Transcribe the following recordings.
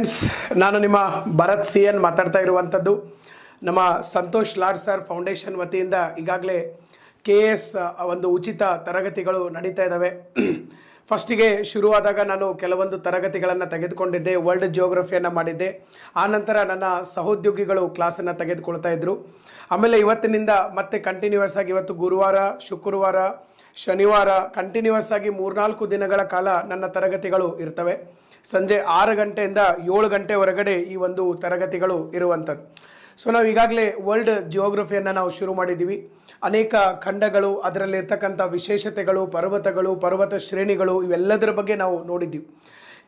Friends ನಾನು ನಿಮ್ಮ Bharat C N ಮಾತಾಡ್ತಾ ಇರುವಂಥದ್ದು ನಮ್ಮ ಸಂತೋಷ್ ಲಾಡ್ ಸರ್ ಫೌಂಡೇಶನ್ ವತಿಯಿಂದ ಈಗಾಗಲೇ ಕೆ ಎಸ್ ಒಂದು ಉಚಿತ ತರಗತಿಗಳು ನಡೀತಾ ಇದ್ದಾವೆ ಫಸ್ಟಿಗೆ ಶುರುವಾದಾಗ ನಾನು ಕೆಲವೊಂದು ತರಗತಿಗಳನ್ನು ತೆಗೆದುಕೊಂಡಿದ್ದೆ ವರ್ಲ್ಡ್ ಜಿಯೋಗ್ರಫಿಯನ್ನು ಮಾಡಿದ್ದೆ ನಂತರ ನನ್ನ ಸಹೋದ್ಯೋಗಿಗಳು ಕ್ಲಾಸನ್ನು ತೆಗೆದುಕೊಳ್ತಾ ಇದ್ದರು ಆಮೇಲೆ ಇವತ್ತಿನಿಂದ ಮತ್ತೆ ಕಂಟಿನ್ಯೂಯಸ್ ಆಗಿ ಇವತ್ತು ಗುರುವಾರ ಶುಕ್ರವಾರ ಶನಿವಾರ ಕಂಟಿನ್ಯೂಯಸ್ ಆಗಿ ಮೂರ್ನಾಲ್ಕು ದಿನಗಳ ಕಾಲ ನನ್ನ ತರಗತಿಗಳು ಇರ್ತವೆ ಸಂಜೆ ಆರು ಗಂಟೆಯಿಂದ ಏಳು ಗಂಟೆ ಹೊರಗಡೆ ಈ ಒಂದು ತರಗತಿಗಳು ಇರುವಂಥದ್ದು ಸೊ ನಾವು ಈಗಾಗಲೇ ವರ್ಲ್ಡ್ ಜಿಯೋಗ್ರಫಿಯನ್ನು ನಾವು ಶುರು ಮಾಡಿದ್ದೀವಿ ಅನೇಕ ಖಂಡಗಳು ಅದರಲ್ಲಿರ್ತಕ್ಕಂಥ ವಿಶೇಷತೆಗಳು ಪರ್ವತಗಳು ಪರ್ವತ ಶ್ರೇಣಿಗಳು ಇವೆಲ್ಲದರ ಬಗ್ಗೆ ನಾವು ನೋಡಿದ್ದೀವಿ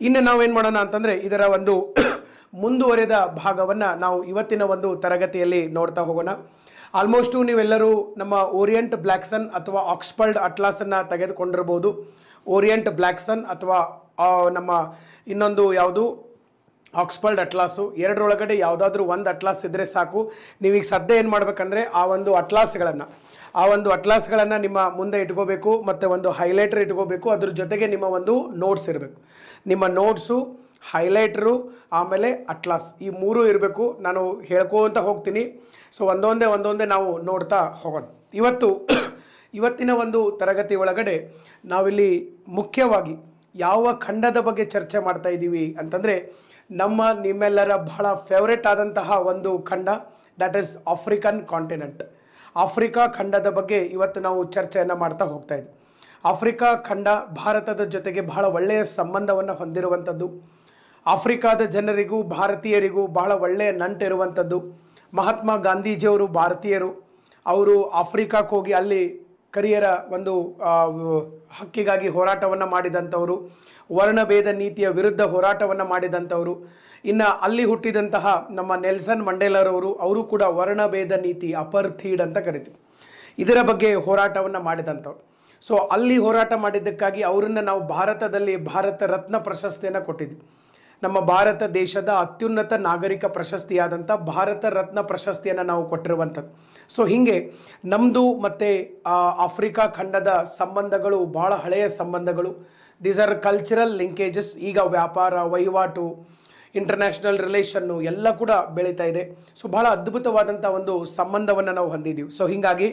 ಇನ್ನು ನಾವೇನು ಮಾಡೋಣ ಅಂತಂದರೆ ಇದರ ಒಂದು ಮುಂದುವರೆದ ಭಾಗವನ್ನು ನಾವು ಇವತ್ತಿನ ಒಂದು ತರಗತಿಯಲ್ಲಿ ನೋಡ್ತಾ ಹೋಗೋಣ ಆಲ್ಮೋಸ್ಟು ನೀವೆಲ್ಲರೂ ನಮ್ಮ ಓರಿಯಂಟ್ ಬ್ಲ್ಯಾಕ್ಸನ್ ಅಥವಾ ಆಕ್ಸ್ಫರ್ಡ್ ಅಟ್ಲಾಸನ್ನು ತೆಗೆದುಕೊಂಡಿರ್ಬೋದು ಓರಿಯಂಟ್ ಬ್ಲ್ಯಾಕ್ಸನ್ ಅಥವಾ ನಮ್ಮ ಇನ್ನೊಂದು ಯಾವುದು ಆಕ್ಸ್ಫರ್ಡ್ ಅಟ್ಲಾಸು ಎರಡರೊಳಗಡೆ ಯಾವುದಾದ್ರೂ ಒಂದು ಅಟ್ಲಾಸ್ ಇದ್ದರೆ ಸಾಕು ನೀವೀಗ ಸದ್ಯ ಏನು ಮಾಡಬೇಕಂದ್ರೆ ಆ ಒಂದು ಅಟ್ಲಾಸ್ಗಳನ್ನು ಆ ಒಂದು ಅಟ್ಲಾಸ್ಗಳನ್ನು ನಿಮ್ಮ ಮುಂದೆ ಇಟ್ಕೋಬೇಕು ಮತ್ತು ಒಂದು ಹೈಲೈಟರ್ ಇಟ್ಕೋಬೇಕು ಅದ್ರ ಜೊತೆಗೆ ನಿಮ್ಮ ಒಂದು ನೋಟ್ಸ್ ಇರಬೇಕು ನಿಮ್ಮ ನೋಟ್ಸು ಹೈಲೈಟ್ರು ಆಮೇಲೆ ಅಟ್ಲಾಸ್ ಈ ಮೂರೂ ಇರಬೇಕು ನಾನು ಅಂತ ಹೋಗ್ತೀನಿ ಸೊ ಒಂದೊಂದೇ ಒಂದೊಂದೇ ನಾವು ನೋಡ್ತಾ ಹೋಗೋಣ ಇವತ್ತು ಇವತ್ತಿನ ಒಂದು ತರಗತಿ ಒಳಗಡೆ ನಾವಿಲ್ಲಿ ಮುಖ್ಯವಾಗಿ ಯಾವ ಖಂಡದ ಬಗ್ಗೆ ಚರ್ಚೆ ಮಾಡ್ತಾ ಇದ್ದೀವಿ ಅಂತಂದರೆ ನಮ್ಮ ನಿಮ್ಮೆಲ್ಲರ ಬಹಳ ಫೇವ್ರೆಟ್ ಆದಂತಹ ಒಂದು ಖಂಡ that is African continent Africa ಖಂಡದ ಬಗ್ಗೆ ಇವತ್ತು ನಾವು ಚರ್ಚೆಯನ್ನು ಮಾಡ್ತಾ ಹೋಗ್ತಾ ಇದ್ವಿ ಆಫ್ರಿಕಾ ಖಂಡ ಭಾರತದ ಜೊತೆಗೆ ಬಹಳ ಒಳ್ಳೆಯ ಸಂಬಂಧವನ್ನು ಹೊಂದಿರುವಂಥದ್ದು ಆಫ್ರಿಕಾದ ಜನರಿಗೂ ಭಾರತೀಯರಿಗೂ ಬಹಳ ಒಳ್ಳೆಯ ನಂಟಿರುವಂಥದ್ದು ಮಹಾತ್ಮ ಗಾಂಧೀಜಿಯವರು ಭಾರತೀಯರು ಅವರು ಆಫ್ರಿಕಾಕ್ಕೆ ಹೋಗಿ ಅಲ್ಲಿ ಕರಿಯರ ಒಂದು ಹಕ್ಕಿಗಾಗಿ ಹೋರಾಟವನ್ನು ಮಾಡಿದಂಥವರು ವರ್ಣಭೇದ ನೀತಿಯ ವಿರುದ್ಧ ಹೋರಾಟವನ್ನು ಮಾಡಿದಂಥವರು ಇನ್ನು ಅಲ್ಲಿ ಹುಟ್ಟಿದಂತಹ ನಮ್ಮ ನೆಲ್ಸನ್ ಮಂಡೇಲರವರು ಅವರು ಕೂಡ ವರ್ಣಭೇದ ನೀತಿ ಅಪರ್ಥೀಡ್ ಅಂತ ಕರಿತೀವಿ ಇದರ ಬಗ್ಗೆ ಹೋರಾಟವನ್ನು ಮಾಡಿದಂಥವ್ರು ಸೊ ಅಲ್ಲಿ ಹೋರಾಟ ಮಾಡಿದ್ದಕ್ಕಾಗಿ ಅವರನ್ನು ನಾವು ಭಾರತದಲ್ಲಿ ಭಾರತ ರತ್ನ ಪ್ರಶಸ್ತಿಯನ್ನು ಕೊಟ್ಟಿದ್ವಿ ನಮ್ಮ ಭಾರತ ದೇಶದ ಅತ್ಯುನ್ನತ ನಾಗರಿಕ ಪ್ರಶಸ್ತಿಯಾದಂಥ ಭಾರತ ರತ್ನ ಪ್ರಶಸ್ತಿಯನ್ನು ನಾವು ಕೊಟ್ಟಿರುವಂಥದ್ದು ಸೊ ಹೀಗೆ ನಮ್ಮದು ಮತ್ತು ಆಫ್ರಿಕಾ ಖಂಡದ ಸಂಬಂಧಗಳು ಭಾಳ ಹಳೆಯ ಸಂಬಂಧಗಳು ದೀಸ್ ಆರ್ ಕಲ್ಚರಲ್ ಲಿಂಕೇಜಸ್ ಈಗ ವ್ಯಾಪಾರ ವಹಿವಾಟು ಇಂಟರ್ನ್ಯಾಷನಲ್ ರಿಲೇಷನ್ನು ಎಲ್ಲ ಕೂಡ ಬೆಳೀತಾ ಇದೆ ಸೊ ಭಾಳ ಅದ್ಭುತವಾದಂಥ ಒಂದು ಸಂಬಂಧವನ್ನು ನಾವು ಹೊಂದಿದ್ದೀವಿ ಸೊ ಹೀಗಾಗಿ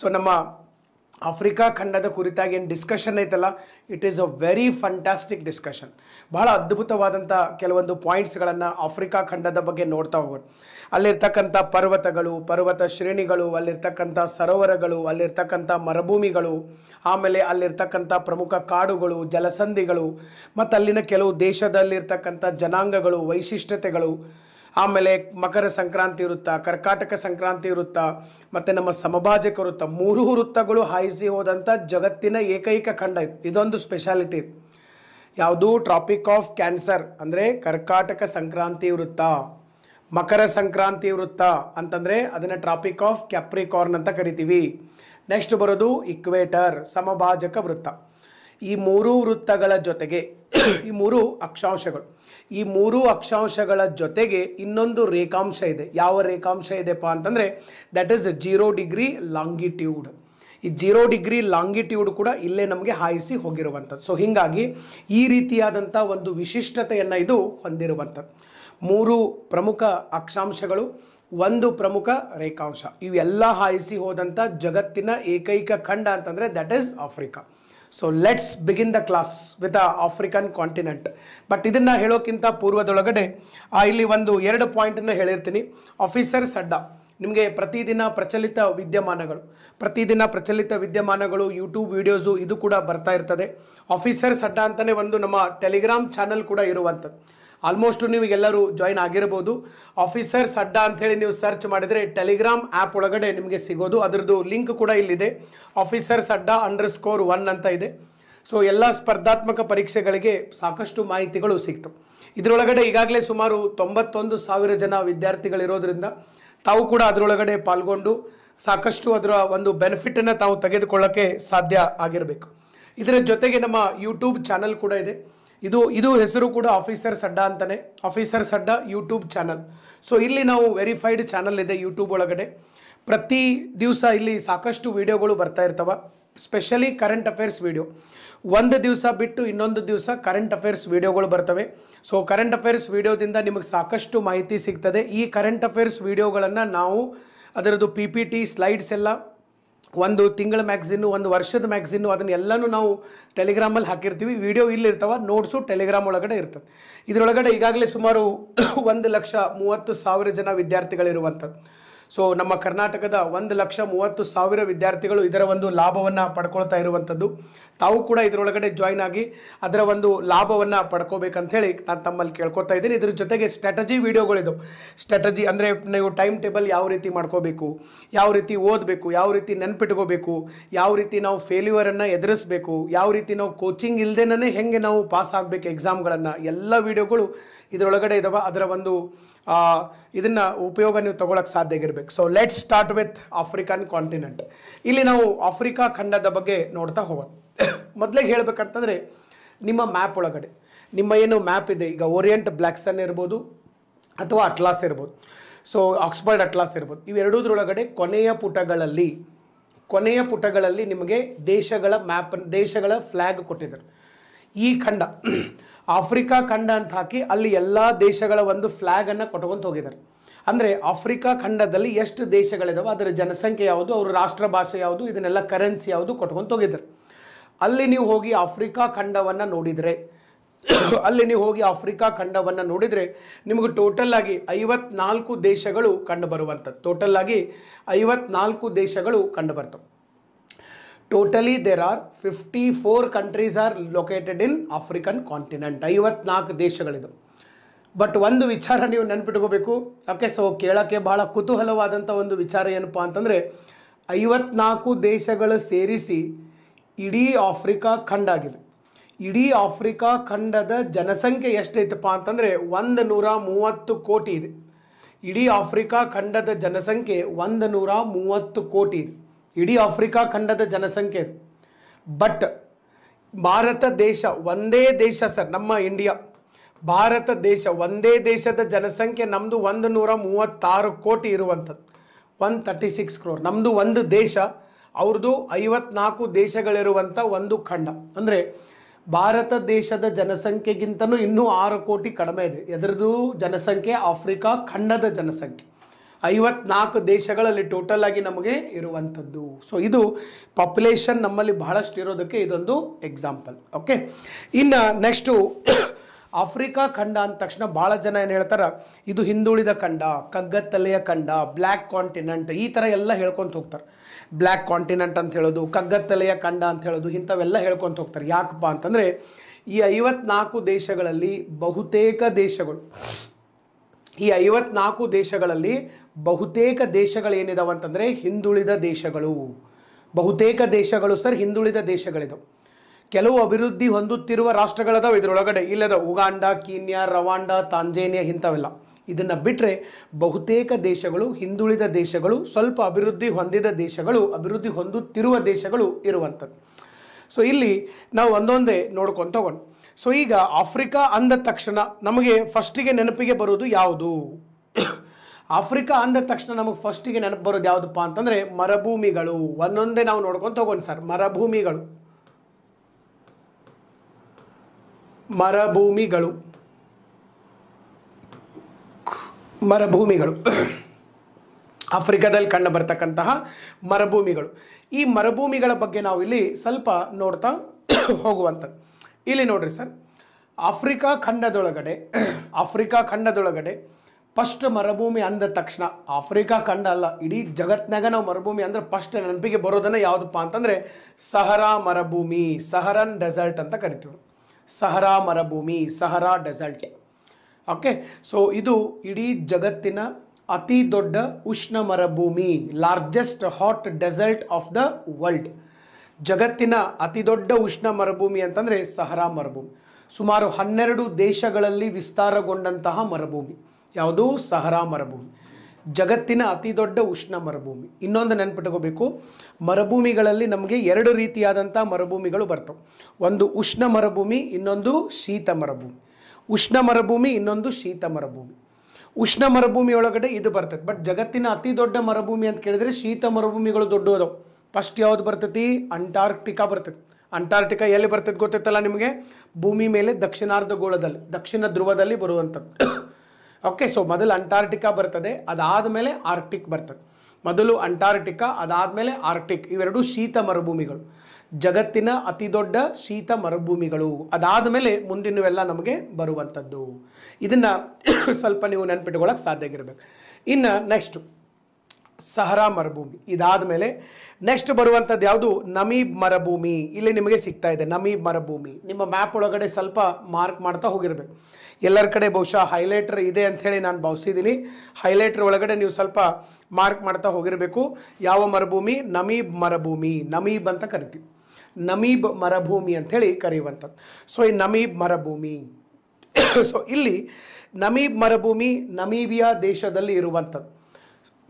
ಸೊ ನಮ್ಮ ಆಫ್ರಿಕಾ ಖಂಡದ ಕುರಿತಾಗಿ ಏನು ಡಿಸ್ಕಷನ್ ಐತಲ್ಲ it is a very fantastic discussion ಬಹಳ ಅದ್ಭುತವಾದಂಥ ಕೆಲವೊಂದು ಪಾಯಿಂಟ್ಸ್ಗಳನ್ನು ಆಫ್ರಿಕಾ ಖಂಡದ ಬಗ್ಗೆ ನೋಡ್ತಾ ಹೋಗೋಣ ಅಲ್ಲಿರ್ತಕ್ಕಂಥ ಪರ್ವತಗಳು ಪರ್ವತ ಶ್ರೇಣಿಗಳು ಅಲ್ಲಿರ್ತಕ್ಕಂಥ ಸರೋವರಗಳು ಅಲ್ಲಿರ್ತಕ್ಕಂಥ ಮರುಭೂಮಿಗಳು ಆಮೇಲೆ ಅಲ್ಲಿರ್ತಕ್ಕಂಥ ಪ್ರಮುಖ ಕಾಡುಗಳು ಜಲಸಂಧಿಗಳು ಮತ್ತು ಅಲ್ಲಿನ ಕೆಲವು ದೇಶದಲ್ಲಿರ್ತಕ್ಕಂಥ ಜನಾಂಗಗಳು ವೈಶಿಷ್ಟ್ಯತೆಗಳು ಆಮೇಲೆ ಮಕರ ಸಂಕ್ರಾಂತಿ ವೃತ್ತ ಕರ್ಕಾಟಕ ಸಂಕ್ರಾಂತಿ ವೃತ್ತ ಮತ್ತು ನಮ್ಮ ಸಮಭಾಜಕ ವೃತ್ತ ಮೂರು ವೃತ್ತಗಳು ಹಾಯಿಸಿ ಹೋದಂಥ ಜಗತ್ತಿನ ಏಕೈಕ ಖಂಡ ಇತ್ತು ಇದೊಂದು ಸ್ಪೆಷಾಲಿಟಿ ಯಾವುದು ಟ್ರಾಪಿಕ್ ಆಫ್ ಕ್ಯಾನ್ಸರ್ ಅಂದರೆ ಕರ್ಕಾಟಕ ಸಂಕ್ರಾಂತಿ ವೃತ್ತ ಮಕರ ಸಂಕ್ರಾಂತಿ ವೃತ್ತ ಅಂತಂದರೆ ಅದನ್ನು ಟ್ರಾಪಿಕ್ ಆಫ್ ಕ್ಯಾಪ್ರಿಕಾರ್ನ್ ಅಂತ ಕರಿತೀವಿ ನೆಕ್ಸ್ಟ್ ಬರೋದು ಇಕ್ವೇಟರ್ ಸಮಭಾಜಕ ವೃತ್ತ ಈ ಮೂರು ವೃತ್ತಗಳ ಜೊತೆಗೆ ಈ ಮೂರು ಅಕ್ಷಾಂಶಗಳು ಈ ಮೂರು ಅಕ್ಷಾಂಶಗಳ ಜೊತೆಗೆ ಇನ್ನೊಂದು ರೇಖಾಂಶ ಇದೆ ಯಾವ ರೇಖಾಂಶ ಇದೆಪ್ಪ ಅಂತಂದರೆ that is zero degree longitude ಈ ಜೀರೋ ಡಿಗ್ರಿ ಲಾಂಗಿಟ್ಯೂಡ್ ಕೂಡ ಇಲ್ಲೇ ನಮಗೆ ಹಾಯಿಸಿ ಹೋಗಿರುವಂಥದ್ದು ಸೊ ಹೀಗಾಗಿ ಈ ರೀತಿಯಾದಂಥ ಒಂದು ವಿಶಿಷ್ಟತೆಯನ್ನು ಇದು ಹೊಂದಿರುವಂಥದ್ದು ಮೂರು ಪ್ರಮುಖ ಅಕ್ಷಾಂಶಗಳು ಒಂದು ಪ್ರಮುಖ ರೇಖಾಂಶ ಇವೆಲ್ಲ ಹಾಯಿಸಿ ಹೋದಂಥ ಜಗತ್ತಿನ ಏಕೈಕ ಖಂಡ ಅಂತಂದರೆ that is Africa so let's begin the class with a African continent but ಇದನ್ನು ಹೇಳೋಕ್ಕಿಂತ ಪೂರ್ವದೊಳಗಡೆ ಇಲ್ಲಿ ಒಂದು ಎರಡು ಪಾಯಿಂಟನ್ನು ಹೇಳಿರ್ತೀನಿ ಆಫೀಸರ್ ಅಡ್ಡ ನಿಮಗೆ ಪ್ರತಿದಿನ ಪ್ರಚಲಿತ ವಿದ್ಯಮಾನಗಳು ಪ್ರತಿದಿನ ಪ್ರಚಲಿತ ವಿದ್ಯಮಾನಗಳು ಯೂಟ್ಯೂಬ್ ವೀಡಿಯೋಸು ಇದು ಕೂಡ ಬರ್ತಾ ಇರ್ತದೆ ಆಫೀಸರ್ ಅಡ್ಡ ಅಂತಲೇ ಒಂದು ನಮ್ಮ ಟೆಲಿಗ್ರಾಮ್ ಚಾನಲ್ ಕೂಡ ಇರುವಂಥದ್ದು ಆಲ್ಮೋಸ್ಟ್ ನೀವೆಲ್ಲರೂ ಜಾಯಿನ್ ಆಗಿರ್ಬೋದು ಆಫೀಸರ್ಸ್ ಅಡ್ಡಾ ಹೇಳಿ ನೀವು ಸರ್ಚ್ ಮಾಡಿದರೆ ಟೆಲಿಗ್ರಾಮ್ ಆ್ಯಪ್ ಒಳಗಡೆ ನಿಮಗೆ ಸಿಗೋದು ಅದರದ್ದು ಲಿಂಕ್ ಕೂಡ ಇಲ್ಲಿದೆ ಆಫೀಸರ್ಸ್ ಅಡ್ಡಾ ಅಂಡರ್ ಸ್ಕೋರ್ ಒನ್ ಅಂತ ಇದೆ ಸೊ ಎಲ್ಲ ಸ್ಪರ್ಧಾತ್ಮಕ ಪರೀಕ್ಷೆಗಳಿಗೆ ಸಾಕಷ್ಟು ಮಾಹಿತಿಗಳು ಸಿಕ್ತು ಇದರೊಳಗಡೆ ಈಗಾಗಲೇ ಸುಮಾರು ತೊಂಬತ್ತೊಂದು ಸಾವಿರ ಜನ ವಿದ್ಯಾರ್ಥಿಗಳಿರೋದ್ರಿಂದ ತಾವು ಕೂಡ ಅದರೊಳಗಡೆ ಪಾಲ್ಗೊಂಡು ಸಾಕಷ್ಟು ಅದರ ಒಂದು ಬೆನಿಫಿಟನ್ನು ತಾವು ತೆಗೆದುಕೊಳ್ಳೋಕ್ಕೆ ಸಾಧ್ಯ ಆಗಿರಬೇಕು ಇದರ ಜೊತೆಗೆ ನಮ್ಮ ಯೂಟ್ಯೂಬ್ ಚಾನಲ್ ಕೂಡ ಇದೆ ಇದು ಇದು ಹೆಸರು ಕೂಡ ಆಫೀಸರ್ ಅಡ್ಡ ಅಂತಲೇ ಆಫೀಸರ್ ಅಡ್ಡ ಯೂಟ್ಯೂಬ್ ಚಾನಲ್ ಸೊ ಇಲ್ಲಿ ನಾವು ವೆರಿಫೈಡ್ ಚಾನಲ್ ಇದೆ ಯೂಟ್ಯೂಬ್ ಒಳಗಡೆ ಪ್ರತಿ ದಿವಸ ಇಲ್ಲಿ ಸಾಕಷ್ಟು ವೀಡಿಯೋಗಳು ಬರ್ತಾ ಇರ್ತವೆ ಸ್ಪೆಷಲಿ ಕರೆಂಟ್ ಅಫೇರ್ಸ್ ವೀಡಿಯೋ ಒಂದು ದಿವಸ ಬಿಟ್ಟು ಇನ್ನೊಂದು ದಿವಸ ಕರೆಂಟ್ ಅಫೇರ್ಸ್ ವೀಡಿಯೋಗಳು ಬರ್ತವೆ ಸೊ ಕರೆಂಟ್ ಅಫೇರ್ಸ್ ವೀಡಿಯೋದಿಂದ ನಿಮಗೆ ಸಾಕಷ್ಟು ಮಾಹಿತಿ ಸಿಗ್ತದೆ ಈ ಕರೆಂಟ್ ಅಫೇರ್ಸ್ ವೀಡಿಯೋಗಳನ್ನು ನಾವು ಅದರದ್ದು ಪಿ ಪಿ ಟಿ ಸ್ಲೈಡ್ಸ್ ಎಲ್ಲ ಒಂದು ತಿಂಗಳ ಮ್ಯಾಗ್ಝಿನ್ನು ಒಂದು ವರ್ಷದ ಮ್ಯಾಗ್ಝಿನ್ನು ಅದನ್ನೆಲ್ಲನೂ ನಾವು ಟೆಲಿಗ್ರಾಮಲ್ಲಿ ಹಾಕಿರ್ತೀವಿ ವಿಡಿಯೋ ಇಲ್ಲಿರ್ತಾವೆ ನೋಟ್ಸು ಟೆಲಿಗ್ರಾಮ್ ಒಳಗಡೆ ಇರ್ತದೆ ಇದರೊಳಗಡೆ ಈಗಾಗಲೇ ಸುಮಾರು ಒಂದು ಲಕ್ಷ ಮೂವತ್ತು ಸಾವಿರ ಜನ ವಿದ್ಯಾರ್ಥಿಗಳಿರುವಂಥದ್ದು ಸೊ ನಮ್ಮ ಕರ್ನಾಟಕದ ಒಂದು ಲಕ್ಷ ಮೂವತ್ತು ಸಾವಿರ ವಿದ್ಯಾರ್ಥಿಗಳು ಇದರ ಒಂದು ಲಾಭವನ್ನು ಪಡ್ಕೊಳ್ತಾ ಇರುವಂಥದ್ದು ತಾವು ಕೂಡ ಇದರೊಳಗಡೆ ಜಾಯ್ನ್ ಆಗಿ ಅದರ ಒಂದು ಲಾಭವನ್ನು ಪಡ್ಕೋಬೇಕಂತ ಹೇಳಿ ನಾನು ತಮ್ಮಲ್ಲಿ ಕೇಳ್ಕೊತಾ ಇದ್ದೀನಿ ಇದ್ರ ಜೊತೆಗೆ ಸ್ಟ್ರಾಟಜಿ ವಿಡಿಯೋಗಳಿದು ಸ್ಟ್ರಾಟಜಿ ಅಂದರೆ ನೀವು ಟೈಮ್ ಟೇಬಲ್ ಯಾವ ರೀತಿ ಮಾಡ್ಕೋಬೇಕು ಯಾವ ರೀತಿ ಓದಬೇಕು ಯಾವ ರೀತಿ ನೆನ್ಪಿಟ್ಕೋಬೇಕು ಯಾವ ರೀತಿ ನಾವು ಫೇಲ್ಯೂರನ್ನು ಎದುರಿಸಬೇಕು ಯಾವ ರೀತಿ ನಾವು ಕೋಚಿಂಗ್ ಇಲ್ಲದೇನೇ ಹೆಂಗೆ ನಾವು ಪಾಸ್ ಆಗಬೇಕು ಎಕ್ಸಾಮ್ಗಳನ್ನು ಎಲ್ಲ ವಿಡಿಯೋಗಳು ಇದರೊಳಗಡೆ ಇದಾವೆ ಅದರ ಒಂದು ಇದನ್ನು ಉಪಯೋಗ ನೀವು ತಗೊಳಕ್ಕೆ ಸಾಧ್ಯ ಆಗಿರ್ಬೇಕು so let start with African continent ಇಲ್ಲಿ ನಾವು ಆಫ್ರಿಕಾ ಖಂಡದ ಬಗ್ಗೆ ನೋಡ್ತಾ ಹೋಗೋಣ ಮೊದಲಿಗೆ ಹೇಳಬೇಕಂತಂದರೆ ನಿಮ್ಮ ಮ್ಯಾಪ್ ಒಳಗಡೆ ನಿಮ್ಮ ಏನು ಮ್ಯಾಪ್ ಇದೆ ಈಗ ಓರಿಯೆಂಟ್ ಬ್ಲ್ಯಾಕ್ಸನ್ ಇರ್ಬೋದು ಅಥವಾ ಅಟ್ಲಾಸ್ ಇರ್ಬೋದು ಸೊ ಆಕ್ಸ್ಫರ್ಡ್ ಅಟ್ಲಾಸ್ ಇರ್ಬೋದು ಇವೆರಡೂದ್ರೊಳಗಡೆ ಕೊನೆಯ ಪುಟಗಳಲ್ಲಿ ಕೊನೆಯ ಪುಟಗಳಲ್ಲಿ ನಿಮಗೆ ದೇಶಗಳ ಮ್ಯಾಪ್ ದೇಶಗಳ ಫ್ಲ್ಯಾಗ್ ಕೊಟ್ಟಿದ್ದಾರೆ ಈ ಖಂಡ ಆಫ್ರಿಕಾ ಖಂಡ ಅಂತ ಹಾಕಿ ಅಲ್ಲಿ ಎಲ್ಲ ದೇಶಗಳ ಒಂದು ಫ್ಲ್ಯಾಗನ್ನು ಕೊಟ್ಕೊಂತ ಹೋಗಿದ್ದಾರೆ ಅಂದರೆ ಆಫ್ರಿಕಾ ಖಂಡದಲ್ಲಿ ಎಷ್ಟು ದೇಶಗಳಿದಾವೆ ಅದರ ಜನಸಂಖ್ಯೆ ಯಾವುದು ಅವ್ರ ರಾಷ್ಟ್ರ ಭಾಷೆ ಯಾವುದು ಇದನ್ನೆಲ್ಲ ಕರೆನ್ಸಿ ಯಾವುದು ಕೊಟ್ಕೊಂತ ಹೋಗಿದ್ದಾರೆ ಅಲ್ಲಿ ನೀವು ಹೋಗಿ ಆಫ್ರಿಕಾ ಖಂಡವನ್ನು ನೋಡಿದರೆ ಅಲ್ಲಿ ನೀವು ಹೋಗಿ ಆಫ್ರಿಕಾ ಖಂಡವನ್ನು ನೋಡಿದರೆ ನಿಮಗೆ ಟೋಟಲ್ ಆಗಿ ಐವತ್ನಾಲ್ಕು ದೇಶಗಳು ಕಂಡು ಬರುವಂಥದ್ದು ಟೋಟಲ್ ಆಗಿ ಐವತ್ನಾಲ್ಕು ದೇಶಗಳು ಕಂಡು ಬರ್ತವೆ totally there are fifty four countries are located in African continent ಐವತ್ನಾಲ್ಕು ದೇಶಗಳಿದು ಬಟ್ ಒಂದು ವಿಚಾರ ನೀವು ನೆನ್ಪಿಟ್ಕೋಬೇಕು ಓಕೆ ಸೊ ಕೇಳೋಕ್ಕೆ ಬಹಳ ಕುತೂಹಲವಾದಂಥ ಒಂದು ವಿಚಾರ ಏನಪ್ಪ ಅಂತಂದರೆ ಐವತ್ನಾಲ್ಕು ದೇಶಗಳು ಸೇರಿಸಿ ಇಡೀ ಆಫ್ರಿಕಾ ಖಂಡ ಆಗಿದೆ ಇಡೀ ಆಫ್ರಿಕಾ ಖಂಡದ ಜನಸಂಖ್ಯೆ ಎಷ್ಟೈತಪ್ಪ ಅಂತಂದರೆ ಒಂದು ನೂರ ಮೂವತ್ತು ಕೋಟಿ ಇದೆ ಇಡೀ ಆಫ್ರಿಕಾ ಖಂಡದ ಜನಸಂಖ್ಯೆ ಒಂದು ನೂರ ಮೂವತ್ತು ಕೋಟಿ ಇದೆ ಇಡೀ ಆಫ್ರಿಕಾ ಖಂಡದ ಜನಸಂಖ್ಯೆ ಬಟ್ ಭಾರತ ದೇಶ ಒಂದೇ ದೇಶ ಸರ್ ನಮ್ಮ ಇಂಡಿಯಾ ಭಾರತ ದೇಶ ಒಂದೇ ದೇಶದ ಜನಸಂಖ್ಯೆ ನಮ್ಮದು ಒಂದು ನೂರ ಮೂವತ್ತಾರು ಕೋಟಿ ಇರುವಂಥದ್ದು ಒನ್ ತರ್ಟಿ ಸಿಕ್ಸ್ ಕ್ರೋರ್ ನಮ್ಮದು ಒಂದು ದೇಶ ಅವ್ರದ್ದು ಐವತ್ನಾಲ್ಕು ದೇಶಗಳಿರುವಂಥ ಒಂದು ಖಂಡ ಅಂದರೆ ಭಾರತ ದೇಶದ ಜನಸಂಖ್ಯೆಗಿಂತಲೂ ಇನ್ನೂ ಆರು ಕೋಟಿ ಕಡಿಮೆ ಇದೆ ಎದರದು ಜನಸಂಖ್ಯೆ ಆಫ್ರಿಕಾ ಖಂಡದ ಜನಸಂಖ್ಯೆ ಐವತ್ನಾಲ್ಕು ದೇಶಗಳಲ್ಲಿ ಟೋಟಲ್ ಆಗಿ ನಮಗೆ ಇರುವಂಥದ್ದು ಸೊ ಇದು ಪಾಪ್ಯುಲೇಷನ್ ನಮ್ಮಲ್ಲಿ ಬಹಳಷ್ಟು ಇರೋದಕ್ಕೆ ಇದೊಂದು ಎಕ್ಸಾಂಪಲ್ ಓಕೆ ಇನ್ನು ನೆಕ್ಸ್ಟು ಆಫ್ರಿಕಾ ಖಂಡ ಅಂದ ತಕ್ಷಣ ಭಾಳ ಜನ ಏನು ಹೇಳ್ತಾರೆ ಇದು ಹಿಂದುಳಿದ ಖಂಡ ಕಗ್ಗತ್ತಲೆಯ ಖಂಡ ಬ್ಲ್ಯಾಕ್ ಕಾಂಟಿನೆಂಟ್ ಈ ಥರ ಎಲ್ಲ ಹೇಳ್ಕೊತ ಹೋಗ್ತಾರೆ ಬ್ಲ್ಯಾಕ್ ಕಾಂಟಿನೆಂಟ್ ಅಂತ ಹೇಳೋದು ಕಗ್ಗತ್ತಲೆಯ ಖಂಡ ಅಂತ ಹೇಳೋದು ಇಂಥವೆಲ್ಲ ಹೇಳ್ಕೊತ ಹೋಗ್ತಾರೆ ಯಾಕಪ್ಪ ಅಂತಂದರೆ ಈ ಐವತ್ನಾಲ್ಕು ದೇಶಗಳಲ್ಲಿ ಬಹುತೇಕ ದೇಶಗಳು ಈ ಐವತ್ನಾಲ್ಕು ದೇಶಗಳಲ್ಲಿ ಬಹುತೇಕ ದೇಶಗಳೇನಿದಾವಂತಂದರೆ ಅಂತಂದರೆ ಹಿಂದುಳಿದ ದೇಶಗಳು ಬಹುತೇಕ ದೇಶಗಳು ಸರ್ ಹಿಂದುಳಿದ ದೇಶಗಳಿದವು ಕೆಲವು ಅಭಿವೃದ್ಧಿ ಹೊಂದುತ್ತಿರುವ ರಾಷ್ಟ್ರಗಳದಾವೆ ಇದರೊಳಗಡೆ ಇಲ್ಲದ ಉಗಾಂಡ ಕೀನ್ಯಾ ರವಾಂಡ ತಾಂಜೇನಿಯಾ ಇಂಥವೆಲ್ಲ ಇದನ್ನು ಬಿಟ್ಟರೆ ಬಹುತೇಕ ದೇಶಗಳು ಹಿಂದುಳಿದ ದೇಶಗಳು ಸ್ವಲ್ಪ ಅಭಿವೃದ್ಧಿ ಹೊಂದಿದ ದೇಶಗಳು ಅಭಿವೃದ್ಧಿ ಹೊಂದುತ್ತಿರುವ ದೇಶಗಳು ಇರುವಂಥದ್ದು ಸೊ ಇಲ್ಲಿ ನಾವು ಒಂದೊಂದೇ ನೋಡ್ಕೊಂತ ತಗೊಂಡು ಸೊ ಈಗ ಆಫ್ರಿಕಾ ಅಂದ ತಕ್ಷಣ ನಮಗೆ ಫಸ್ಟಿಗೆ ನೆನಪಿಗೆ ಬರೋದು ಯಾವುದು ಆಫ್ರಿಕಾ ಅಂದ ತಕ್ಷಣ ನಮಗೆ ಫಸ್ಟಿಗೆ ನೆನಪು ಬರೋದು ಯಾವುದಪ್ಪ ಅಂತಂದರೆ ಮರಭೂಮಿಗಳು ಒಂದೊಂದೇ ನಾವು ನೋಡ್ಕೊಂಡು ತಗೊಂಡು ಸರ್ ಮರಭೂಮಿಗಳು ಮರಭೂಮಿಗಳು ಮರಭೂಮಿಗಳು ಆಫ್ರಿಕಾದಲ್ಲಿ ಕಂಡು ಬರ್ತಕ್ಕಂತಹ ಮರಭೂಮಿಗಳು ಈ ಮರಭೂಮಿಗಳ ಬಗ್ಗೆ ನಾವು ಇಲ್ಲಿ ಸ್ವಲ್ಪ ನೋಡ್ತಾ ಹೋಗುವಂಥದ್ದು ಇಲ್ಲಿ ನೋಡ್ರಿ ಸರ್ ಆಫ್ರಿಕಾ ಖಂಡದೊಳಗಡೆ ಆಫ್ರಿಕಾ ಖಂಡದೊಳಗಡೆ ಫಸ್ಟ್ ಮರುಭೂಮಿ ಅಂದ ತಕ್ಷಣ ಆಫ್ರಿಕಾ ಖಂಡ ಅಲ್ಲ ಇಡೀ ಜಗತ್ತಿನಾಗ ನಾವು ಮರುಭೂಮಿ ಅಂದ್ರೆ ಫಸ್ಟ್ ನೆನಪಿಗೆ ಬರೋದನ್ನ ಯಾವುದಪ್ಪ ಅಂತಂದರೆ ಸಹರಾ ಮರುಭೂಮಿ ಸಹರನ್ ಡೆಸರ್ಟ್ ಅಂತ ಕರಿತೀವಿ ಸಹರಾ ಮರುಭೂಮಿ ಸಹರಾ ಡೆಸರ್ಟ್ ಓಕೆ ಸೊ ಇದು ಇಡೀ ಜಗತ್ತಿನ ಅತಿ ದೊಡ್ಡ ಉಷ್ಣ ಮರುಭೂಮಿ largest hot desert of the world ಜಗತ್ತಿನ ಅತಿ ದೊಡ್ಡ ಉಷ್ಣ ಮರುಭೂಮಿ ಅಂತಂದರೆ ಸಹರಾ ಮರುಭೂಮಿ ಸುಮಾರು ಹನ್ನೆರಡು ದೇಶಗಳಲ್ಲಿ ವಿಸ್ತಾರಗೊಂಡಂತಹ ಮರುಭೂಮಿ ಯಾವುದು ಸಹರಾ ಮರುಭೂಮಿ ಜಗತ್ತಿನ ಅತಿ ದೊಡ್ಡ ಉಷ್ಣ ಮರುಭೂಮಿ ಇನ್ನೊಂದು ನೆನ್ಪಿಟ್ಕೋಬೇಕು ಮರುಭೂಮಿಗಳಲ್ಲಿ ನಮಗೆ ಎರಡು ರೀತಿಯಾದಂಥ ಮರುಭೂಮಿಗಳು ಬರ್ತವೆ ಒಂದು ಉಷ್ಣ ಮರುಭೂಮಿ ಇನ್ನೊಂದು ಶೀತ ಮರುಭೂಮಿ ಉಷ್ಣ ಮರುಭೂಮಿ ಇನ್ನೊಂದು ಶೀತ ಮರುಭೂಮಿ ಉಷ್ಣ ಮರುಭೂಮಿ ಒಳಗಡೆ ಇದು ಬರ್ತೈತೆ ಬಟ್ ಜಗತ್ತಿನ ಅತಿ ದೊಡ್ಡ ಮರುಭೂಮಿ ಅಂತ ಕೇಳಿದರೆ ಶೀತ ಮರುಭೂಮಿಗಳು ದೊಡ್ಡವು ಫಸ್ಟ್ ಯಾವುದು ಬರ್ತೈತಿ ಅಂಟಾರ್ಕ್ಟಿಕಾ ಬರ್ತೈತಿ ಅಂಟಾರ್ಟಿಕಾ ಎಲ್ಲಿ ಬರ್ತೈತೆ ಗೊತ್ತೈತಲ್ಲ ನಿಮಗೆ ಭೂಮಿ ಮೇಲೆ ದಕ್ಷಿಣಾರ್ಧ ಗೋಳದಲ್ಲಿ ದಕ್ಷಿಣ ಧ್ರುವದಲ್ಲಿ ಬರುವಂಥದ್ದು ಓಕೆ ಸೊ ಮೊದಲು ಅಂಟಾರ್ಟಿಕಾ ಬರ್ತದೆ ಅದಾದ ಮೇಲೆ ಆರ್ಕ್ಟಿಕ್ ಬರ್ತದೆ ಮೊದಲು ಅಂಟಾರ್ಟಿಕಾ ಮೇಲೆ ಆರ್ಕ್ಟಿಕ್ ಇವೆರಡು ಶೀತ ಮರುಭೂಮಿಗಳು ಜಗತ್ತಿನ ಅತಿ ದೊಡ್ಡ ಶೀತ ಮರುಭೂಮಿಗಳು ಅದಾದ ಮೇಲೆ ಮುಂದಿನವೆಲ್ಲ ನಮಗೆ ಬರುವಂಥದ್ದು ಇದನ್ನು ಸ್ವಲ್ಪ ನೀವು ನೆನ್ಪಿಟ್ಕೊಳ್ಳೋಕೆ ಸಾಧ್ಯ ಆಗಿರಬೇಕು ಇನ್ನು ನೆಕ್ಸ್ಟು ಸಹರಾ ಮರುಭೂಮಿ ಇದಾದ ಮೇಲೆ ನೆಕ್ಸ್ಟ್ ಬರುವಂಥದ್ದು ಯಾವುದು ನಮೀಬ್ ಮರುಭೂಮಿ ಇಲ್ಲಿ ನಿಮಗೆ ಸಿಗ್ತಾ ಇದೆ ನಮೀಬ್ ಮರುಭೂಮಿ ನಿಮ್ಮ ಮ್ಯಾಪ್ ಒಳಗಡೆ ಸ್ವಲ್ಪ ಮಾರ್ಕ್ ಮಾಡ್ತಾ ಹೋಗಿರಬೇಕು ಎಲ್ಲರ ಕಡೆ ಬಹುಶಃ ಹೈಲೈಟರ್ ಇದೆ ಅಂಥೇಳಿ ನಾನು ಭಾವಿಸಿದ್ದೀನಿ ಹೈಲೈಟ್ರ್ ಒಳಗಡೆ ನೀವು ಸ್ವಲ್ಪ ಮಾರ್ಕ್ ಮಾಡ್ತಾ ಹೋಗಿರಬೇಕು ಯಾವ ಮರುಭೂಮಿ ನಮೀಬ್ ಮರುಭೂಮಿ ನಮೀಬ್ ಅಂತ ಕರಿತೀವಿ ನಮೀಬ್ ಮರುಭೂಮಿ ಅಂಥೇಳಿ ಕರೆಯುವಂಥದ್ದು ಸೊ ಈ ನಮೀಬ್ ಮರುಭೂಮಿ ಸೊ ಇಲ್ಲಿ ನಮೀಬ್ ಮರುಭೂಮಿ ನಮೀಬಿಯಾ ದೇಶದಲ್ಲಿ ಇರುವಂಥದ್ದು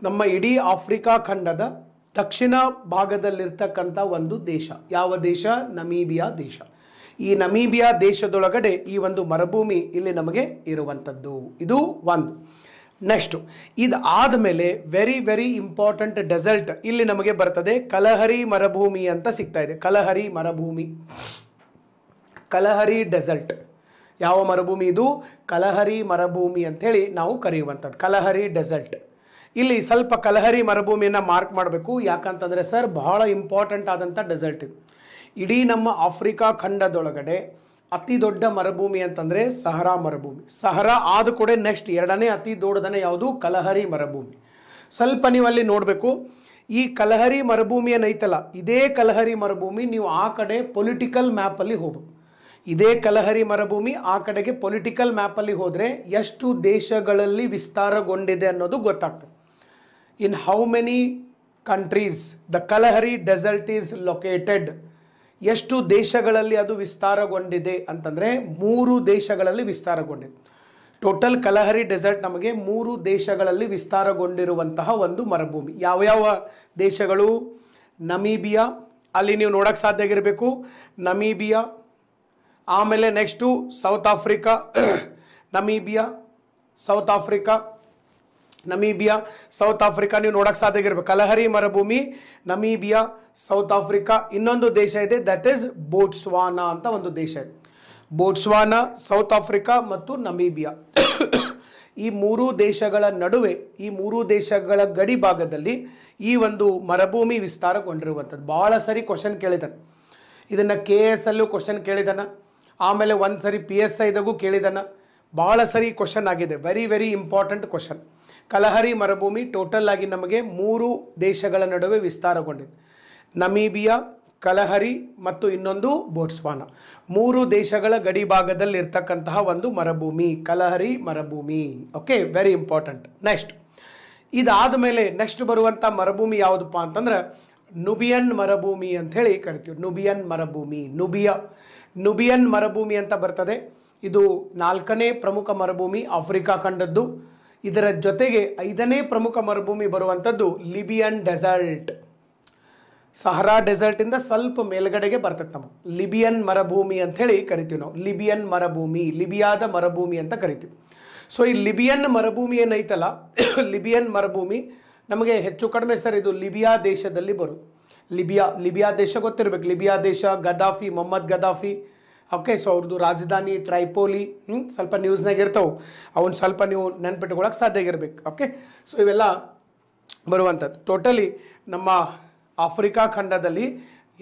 ನಮ್ಮ ಇಡೀ ಆಫ್ರಿಕಾ ಖಂಡದ ದಕ್ಷಿಣ ಭಾಗದಲ್ಲಿರ್ತಕ್ಕಂಥ ಒಂದು ದೇಶ ಯಾವ ದೇಶ ನಮೀಬಿಯಾ ದೇಶ ಈ ನಮೀಬಿಯಾ ದೇಶದೊಳಗಡೆ ಈ ಒಂದು ಮರುಭೂಮಿ ಇಲ್ಲಿ ನಮಗೆ ಇರುವಂಥದ್ದು ಇದು ಒಂದು ನೆಕ್ಸ್ಟು ಇದು ಆದಮೇಲೆ ವೆರಿ ವೆರಿ ಇಂಪಾರ್ಟೆಂಟ್ ಡೆಸರ್ಟ್ ಇಲ್ಲಿ ನಮಗೆ ಬರ್ತದೆ ಕಲಹರಿ ಮರುಭೂಮಿ ಅಂತ ಸಿಗ್ತಾ ಇದೆ ಕಲಹರಿ ಮರುಭೂಮಿ ಕಲಹರಿ ಡೆಸರ್ಟ್ ಯಾವ ಮರುಭೂಮಿ ಇದು ಕಲಹರಿ ಮರುಭೂಮಿ ಅಂಥೇಳಿ ನಾವು ಕರೆಯುವಂಥದ್ದು ಕಲಹರಿ ಡೆಸರ್ಟ್ ಇಲ್ಲಿ ಸ್ವಲ್ಪ ಕಲಹರಿ ಮರುಭೂಮಿಯನ್ನು ಮಾರ್ಕ್ ಮಾಡಬೇಕು ಯಾಕಂತಂದರೆ ಸರ್ ಬಹಳ ಇಂಪಾರ್ಟೆಂಟ್ ಆದಂಥ ಡೆಸರ್ಟ್ ಇದು ಇಡೀ ನಮ್ಮ ಆಫ್ರಿಕಾ ಖಂಡದೊಳಗಡೆ ಅತಿ ದೊಡ್ಡ ಮರುಭೂಮಿ ಅಂತಂದರೆ ಸಹರಾ ಮರುಭೂಮಿ ಸಹರಾ ಆದ ಕೂಡ ನೆಕ್ಸ್ಟ್ ಎರಡನೇ ಅತಿ ದೊಡ್ಡದನೇ ಯಾವುದು ಕಲಹರಿ ಮರುಭೂಮಿ ಸ್ವಲ್ಪ ನೀವು ಅಲ್ಲಿ ನೋಡಬೇಕು ಈ ಕಲಹರಿ ಮರುಭೂಮಿ ಏನೈತಲ್ಲ ಇದೇ ಕಲಹರಿ ಮರುಭೂಮಿ ನೀವು ಆ ಕಡೆ ಪೊಲಿಟಿಕಲ್ ಮ್ಯಾಪಲ್ಲಿ ಹೋಗ್ಬೇಕು ಇದೇ ಕಲಹರಿ ಮರುಭೂಮಿ ಆ ಕಡೆಗೆ ಪೊಲಿಟಿಕಲ್ ಮ್ಯಾಪಲ್ಲಿ ಹೋದರೆ ಎಷ್ಟು ದೇಶಗಳಲ್ಲಿ ವಿಸ್ತಾರಗೊಂಡಿದೆ ಅನ್ನೋದು ಗೊತ್ತಾಗ್ತದೆ in how many countries the Kalahari desert is located ಎಷ್ಟು ದೇಶಗಳಲ್ಲಿ ಅದು ವಿಸ್ತಾರಗೊಂಡಿದೆ ಅಂತಂದರೆ ಮೂರು ದೇಶಗಳಲ್ಲಿ ವಿಸ್ತಾರಗೊಂಡಿದೆ ಟೋಟಲ್ ಕಲಹರಿ ಡೆಸರ್ಟ್ ನಮಗೆ ಮೂರು ದೇಶಗಳಲ್ಲಿ ವಿಸ್ತಾರಗೊಂಡಿರುವಂತಹ ಒಂದು ಮರುಭೂಮಿ ಯಾವ ಯಾವ ದೇಶಗಳು ನಮೀಬಿಯಾ ಅಲ್ಲಿ ನೀವು ನೋಡೋಕೆ ಸಾಧ್ಯ ಆಗಿರಬೇಕು ನಮೀಬಿಯಾ ಆಮೇಲೆ next South Africa Namibia South Africa Namibia South Africa ನೀವು ನೋಡೋಕ್ಕೆ ಸಾಧ್ಯ ಇರಬೇಕು ಕಲಹರಿ ಮರುಭೂಮಿ ನಮೀಬಿಯಾ ಸೌತ್ ಆಫ್ರಿಕಾ ಇನ್ನೊಂದು ದೇಶ ಇದೆ ದಟ್ ಈಸ್ ಬೋಟ್ಸ್ವಾನಾ ಅಂತ ಒಂದು ದೇಶ ಇದೆ ಬೋಟ್ಸ್ವಾನಾ ಸೌತ್ ಆಫ್ರಿಕಾ ಮತ್ತು ನಮೀಬಿಯಾ ಈ ಮೂರು ದೇಶಗಳ ನಡುವೆ ಈ ಮೂರು ದೇಶಗಳ ಗಡಿ ಭಾಗದಲ್ಲಿ ಈ ಒಂದು ಮರುಭೂಮಿ ವಿಸ್ತಾರಗೊಂಡಿರುವಂಥದ್ದು ಭಾಳ ಸರಿ ಕ್ವಶನ್ ಕೇಳಿದ್ದಾನೆ ಇದನ್ನು ಕೆ ಎಸ್ ಅಲ್ಲೂ ಕ್ವಶನ್ ಕೇಳಿದಾನ ಆಮೇಲೆ ಒಂದು ಸರಿ ಪಿ ಎಸ್ ಐದಾಗೂ ಕೇಳಿದಾನ ಭಾಳ ಸರಿ ಕ್ವಶನ್ ಆಗಿದೆ very very important question Kalahari ಮರುಭೂಮಿ ಟೋಟಲ್ ಆಗಿ ನಮಗೆ ಮೂರು ದೇಶಗಳ ನಡುವೆ ವಿಸ್ತಾರಗೊಂಡಿದೆ ನಮೀಬಿಯಾ ಕಲಹರಿ ಮತ್ತು ಇನ್ನೊಂದು ಬೋಟ್ಸ್ವಾನ ಮೂರು ದೇಶಗಳ ಗಡಿ ಭಾಗದಲ್ಲಿರ್ತಕ್ಕಂತಹ ಒಂದು ಮರುಭೂಮಿ ಕಲಹರಿ ಮರುಭೂಮಿ ಓಕೆ ವೆರಿ ಇಂಪಾರ್ಟೆಂಟ್ ನೆಕ್ಸ್ಟ್ ಇದಾದ ಮೇಲೆ ನೆಕ್ಸ್ಟ್ ಬರುವಂಥ ಮರುಭೂಮಿ ಯಾವುದಪ್ಪ ಅಂತಂದ್ರೆ ನುಬಿಯನ್ ಮರುಭೂಮಿ ಅಂಥೇಳಿ ಕರಿತೀವಿ ನುಬಿಯನ್ ಮರುಭೂಮಿ ನುಬಿಯಾ ನುಬಿಯನ್ ಮರುಭೂಮಿ ಅಂತ ಬರ್ತದೆ ಇದು ನಾಲ್ಕನೇ ಪ್ರಮುಖ ಮರುಭೂಮಿ ಆಫ್ರಿಕಾ ಖಂಡದ್ದು ಇದರ ಜೊತೆಗೆ ಐದನೇ ಪ್ರಮುಖ ಮರುಭೂಮಿ ಬರುವಂಥದ್ದು ಲಿಬಿಯನ್ ಡೆಸರ್ಟ್ ಸಹರಾ ಡೆಸರ್ಟಿಂದ ಸ್ವಲ್ಪ ಮೇಲ್ಗಡೆಗೆ ಬರ್ತದೆ ನಮ್ಮ ಲಿಬಿಯನ್ ಮರಭೂಮಿ ಅಂತ ಹೇಳಿ ಕರಿತೀವಿ ನಾವು ಲಿಬಿಯನ್ ಮರಭೂಮಿ ಲಿಬಿಯಾದ ಮರಭೂಮಿ ಅಂತ ಕರಿತೀವಿ ಸೊ ಈ ಲಿಬಿಯನ್ ಮರಭೂಮಿ ಏನೈತಲ್ಲ ಲಿಬಿಯನ್ ಮರಭೂಮಿ ನಮಗೆ ಹೆಚ್ಚು ಕಡಿಮೆ ಸರ್ ಇದು ಲಿಬಿಯಾ ದೇಶದಲ್ಲಿ ಬರು ಲಿಬಿಯಾ ಲಿಬಿಯಾ ದೇಶ ಗೊತ್ತಿರಬೇಕು ಲಿಬಿಯಾ ದೇಶ Gaddafi Mohammed Gaddafi okay so ಅವ್ರದ್ದು ರಾಜಧಾನಿ ಟ್ರೈಪೋಲಿ ಹ್ಞೂ ಸ್ವಲ್ಪ ನ್ಯೂಸ್ನಾಗ ಇರ್ತಾವೆ ಅವ್ನು ಸ್ವಲ್ಪ ನೀವು ನೆನ್ಪಿಟ್ಕೊಳಕ್ಕೆ ಸಾಧ್ಯ ಇರಬೇಕು ಓಕೆ ಸೊ ಇವೆಲ್ಲ ಬರುವಂಥದ್ದು ಟೋಟಲಿ ನಮ್ಮ ಆಫ್ರಿಕಾ ಖಂಡದಲ್ಲಿ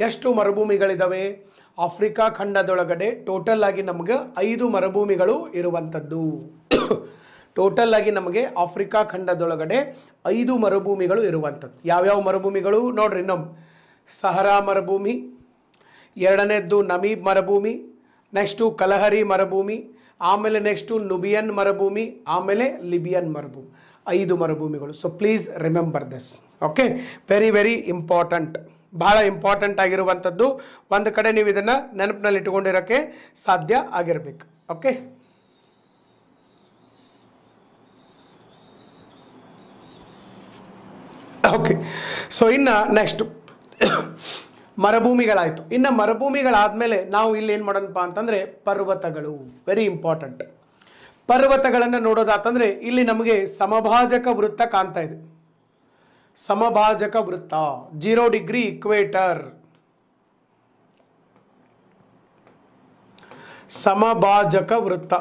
ಎಷ್ಟು ಮರುಭೂಮಿಗಳಿದ್ದಾವೆ ಆಫ್ರಿಕಾ ಖಂಡದೊಳಗಡೆ ಟೋಟಲ್ ಆಗಿ ನಮಗೆ ಐದು ಮರುಭೂಮಿಗಳು ಇರುವಂಥದ್ದು ಟೋಟಲ್ ಆಗಿ ನಮಗೆ ಆಫ್ರಿಕಾ ಖಂಡದೊಳಗಡೆ ಐದು ಮರುಭೂಮಿಗಳು ಇರುವಂಥದ್ದು ಯಾವ್ಯಾವ ಮರುಭೂಮಿಗಳು ನೋಡ್ರಿ ನಮ್ಮ ಸಹರಾ ಮರುಭೂಮಿ ಎರಡನೇದ್ದು ನಮೀಬ್ ಮರುಭೂಮಿ ನೆಕ್ಸ್ಟು ಕಲಹರಿ ಮರುಭೂಮಿ ಆಮೇಲೆ ನೆಕ್ಸ್ಟು ನುಬಿಯನ್ ಮರುಭೂಮಿ ಆಮೇಲೆ ಲಿಬಿಯನ್ ಮರುಭೂಮಿ ಐದು ಮರುಭೂಮಿಗಳು so please remember this okay very very important ಬಹಳ ಇಂಪಾರ್ಟೆಂಟ್ ಆಗಿರುವಂಥದ್ದು ಒಂದು ಕಡೆ ನೀವು ಇದನ್ನು ನೆನಪಿನಲ್ಲಿ ಇಟ್ಟುಕೊಂಡಿರೋಕ್ಕೆ ಸಾಧ್ಯ ಆಗಿರಬೇಕು ಓಕೆ ಓಕೆ ಸೊ ಇನ್ನು ನೆಕ್ಸ್ಟ್ ಮರುಭೂಮಿಗಳಾಯಿತು ಇನ್ನು ಮರುಭೂಮಿಗಳಾದಮೇಲೆ ನಾವು ಇಲ್ಲಿ ಏನು ಮಾಡೋಣಪ್ಪ ಅಂತಂದರೆ ಪರ್ವತಗಳು ವೆರಿ ಇಂಪಾರ್ಟೆಂಟ್ ಪರ್ವತಗಳನ್ನು ನೋಡೋದಾತಂದರೆ ಇಲ್ಲಿ ನಮಗೆ ಸಮಭಾಜಕ ವೃತ್ತ ಕಾಣ್ತಾ ಇದೆ ಸಮಭಾಜಕ ವೃತ್ತ ಜೀರೋ ಡಿಗ್ರಿ ಇಕ್ವೇಟರ್ ಸಮಭಾಜಕ ವೃತ್ತ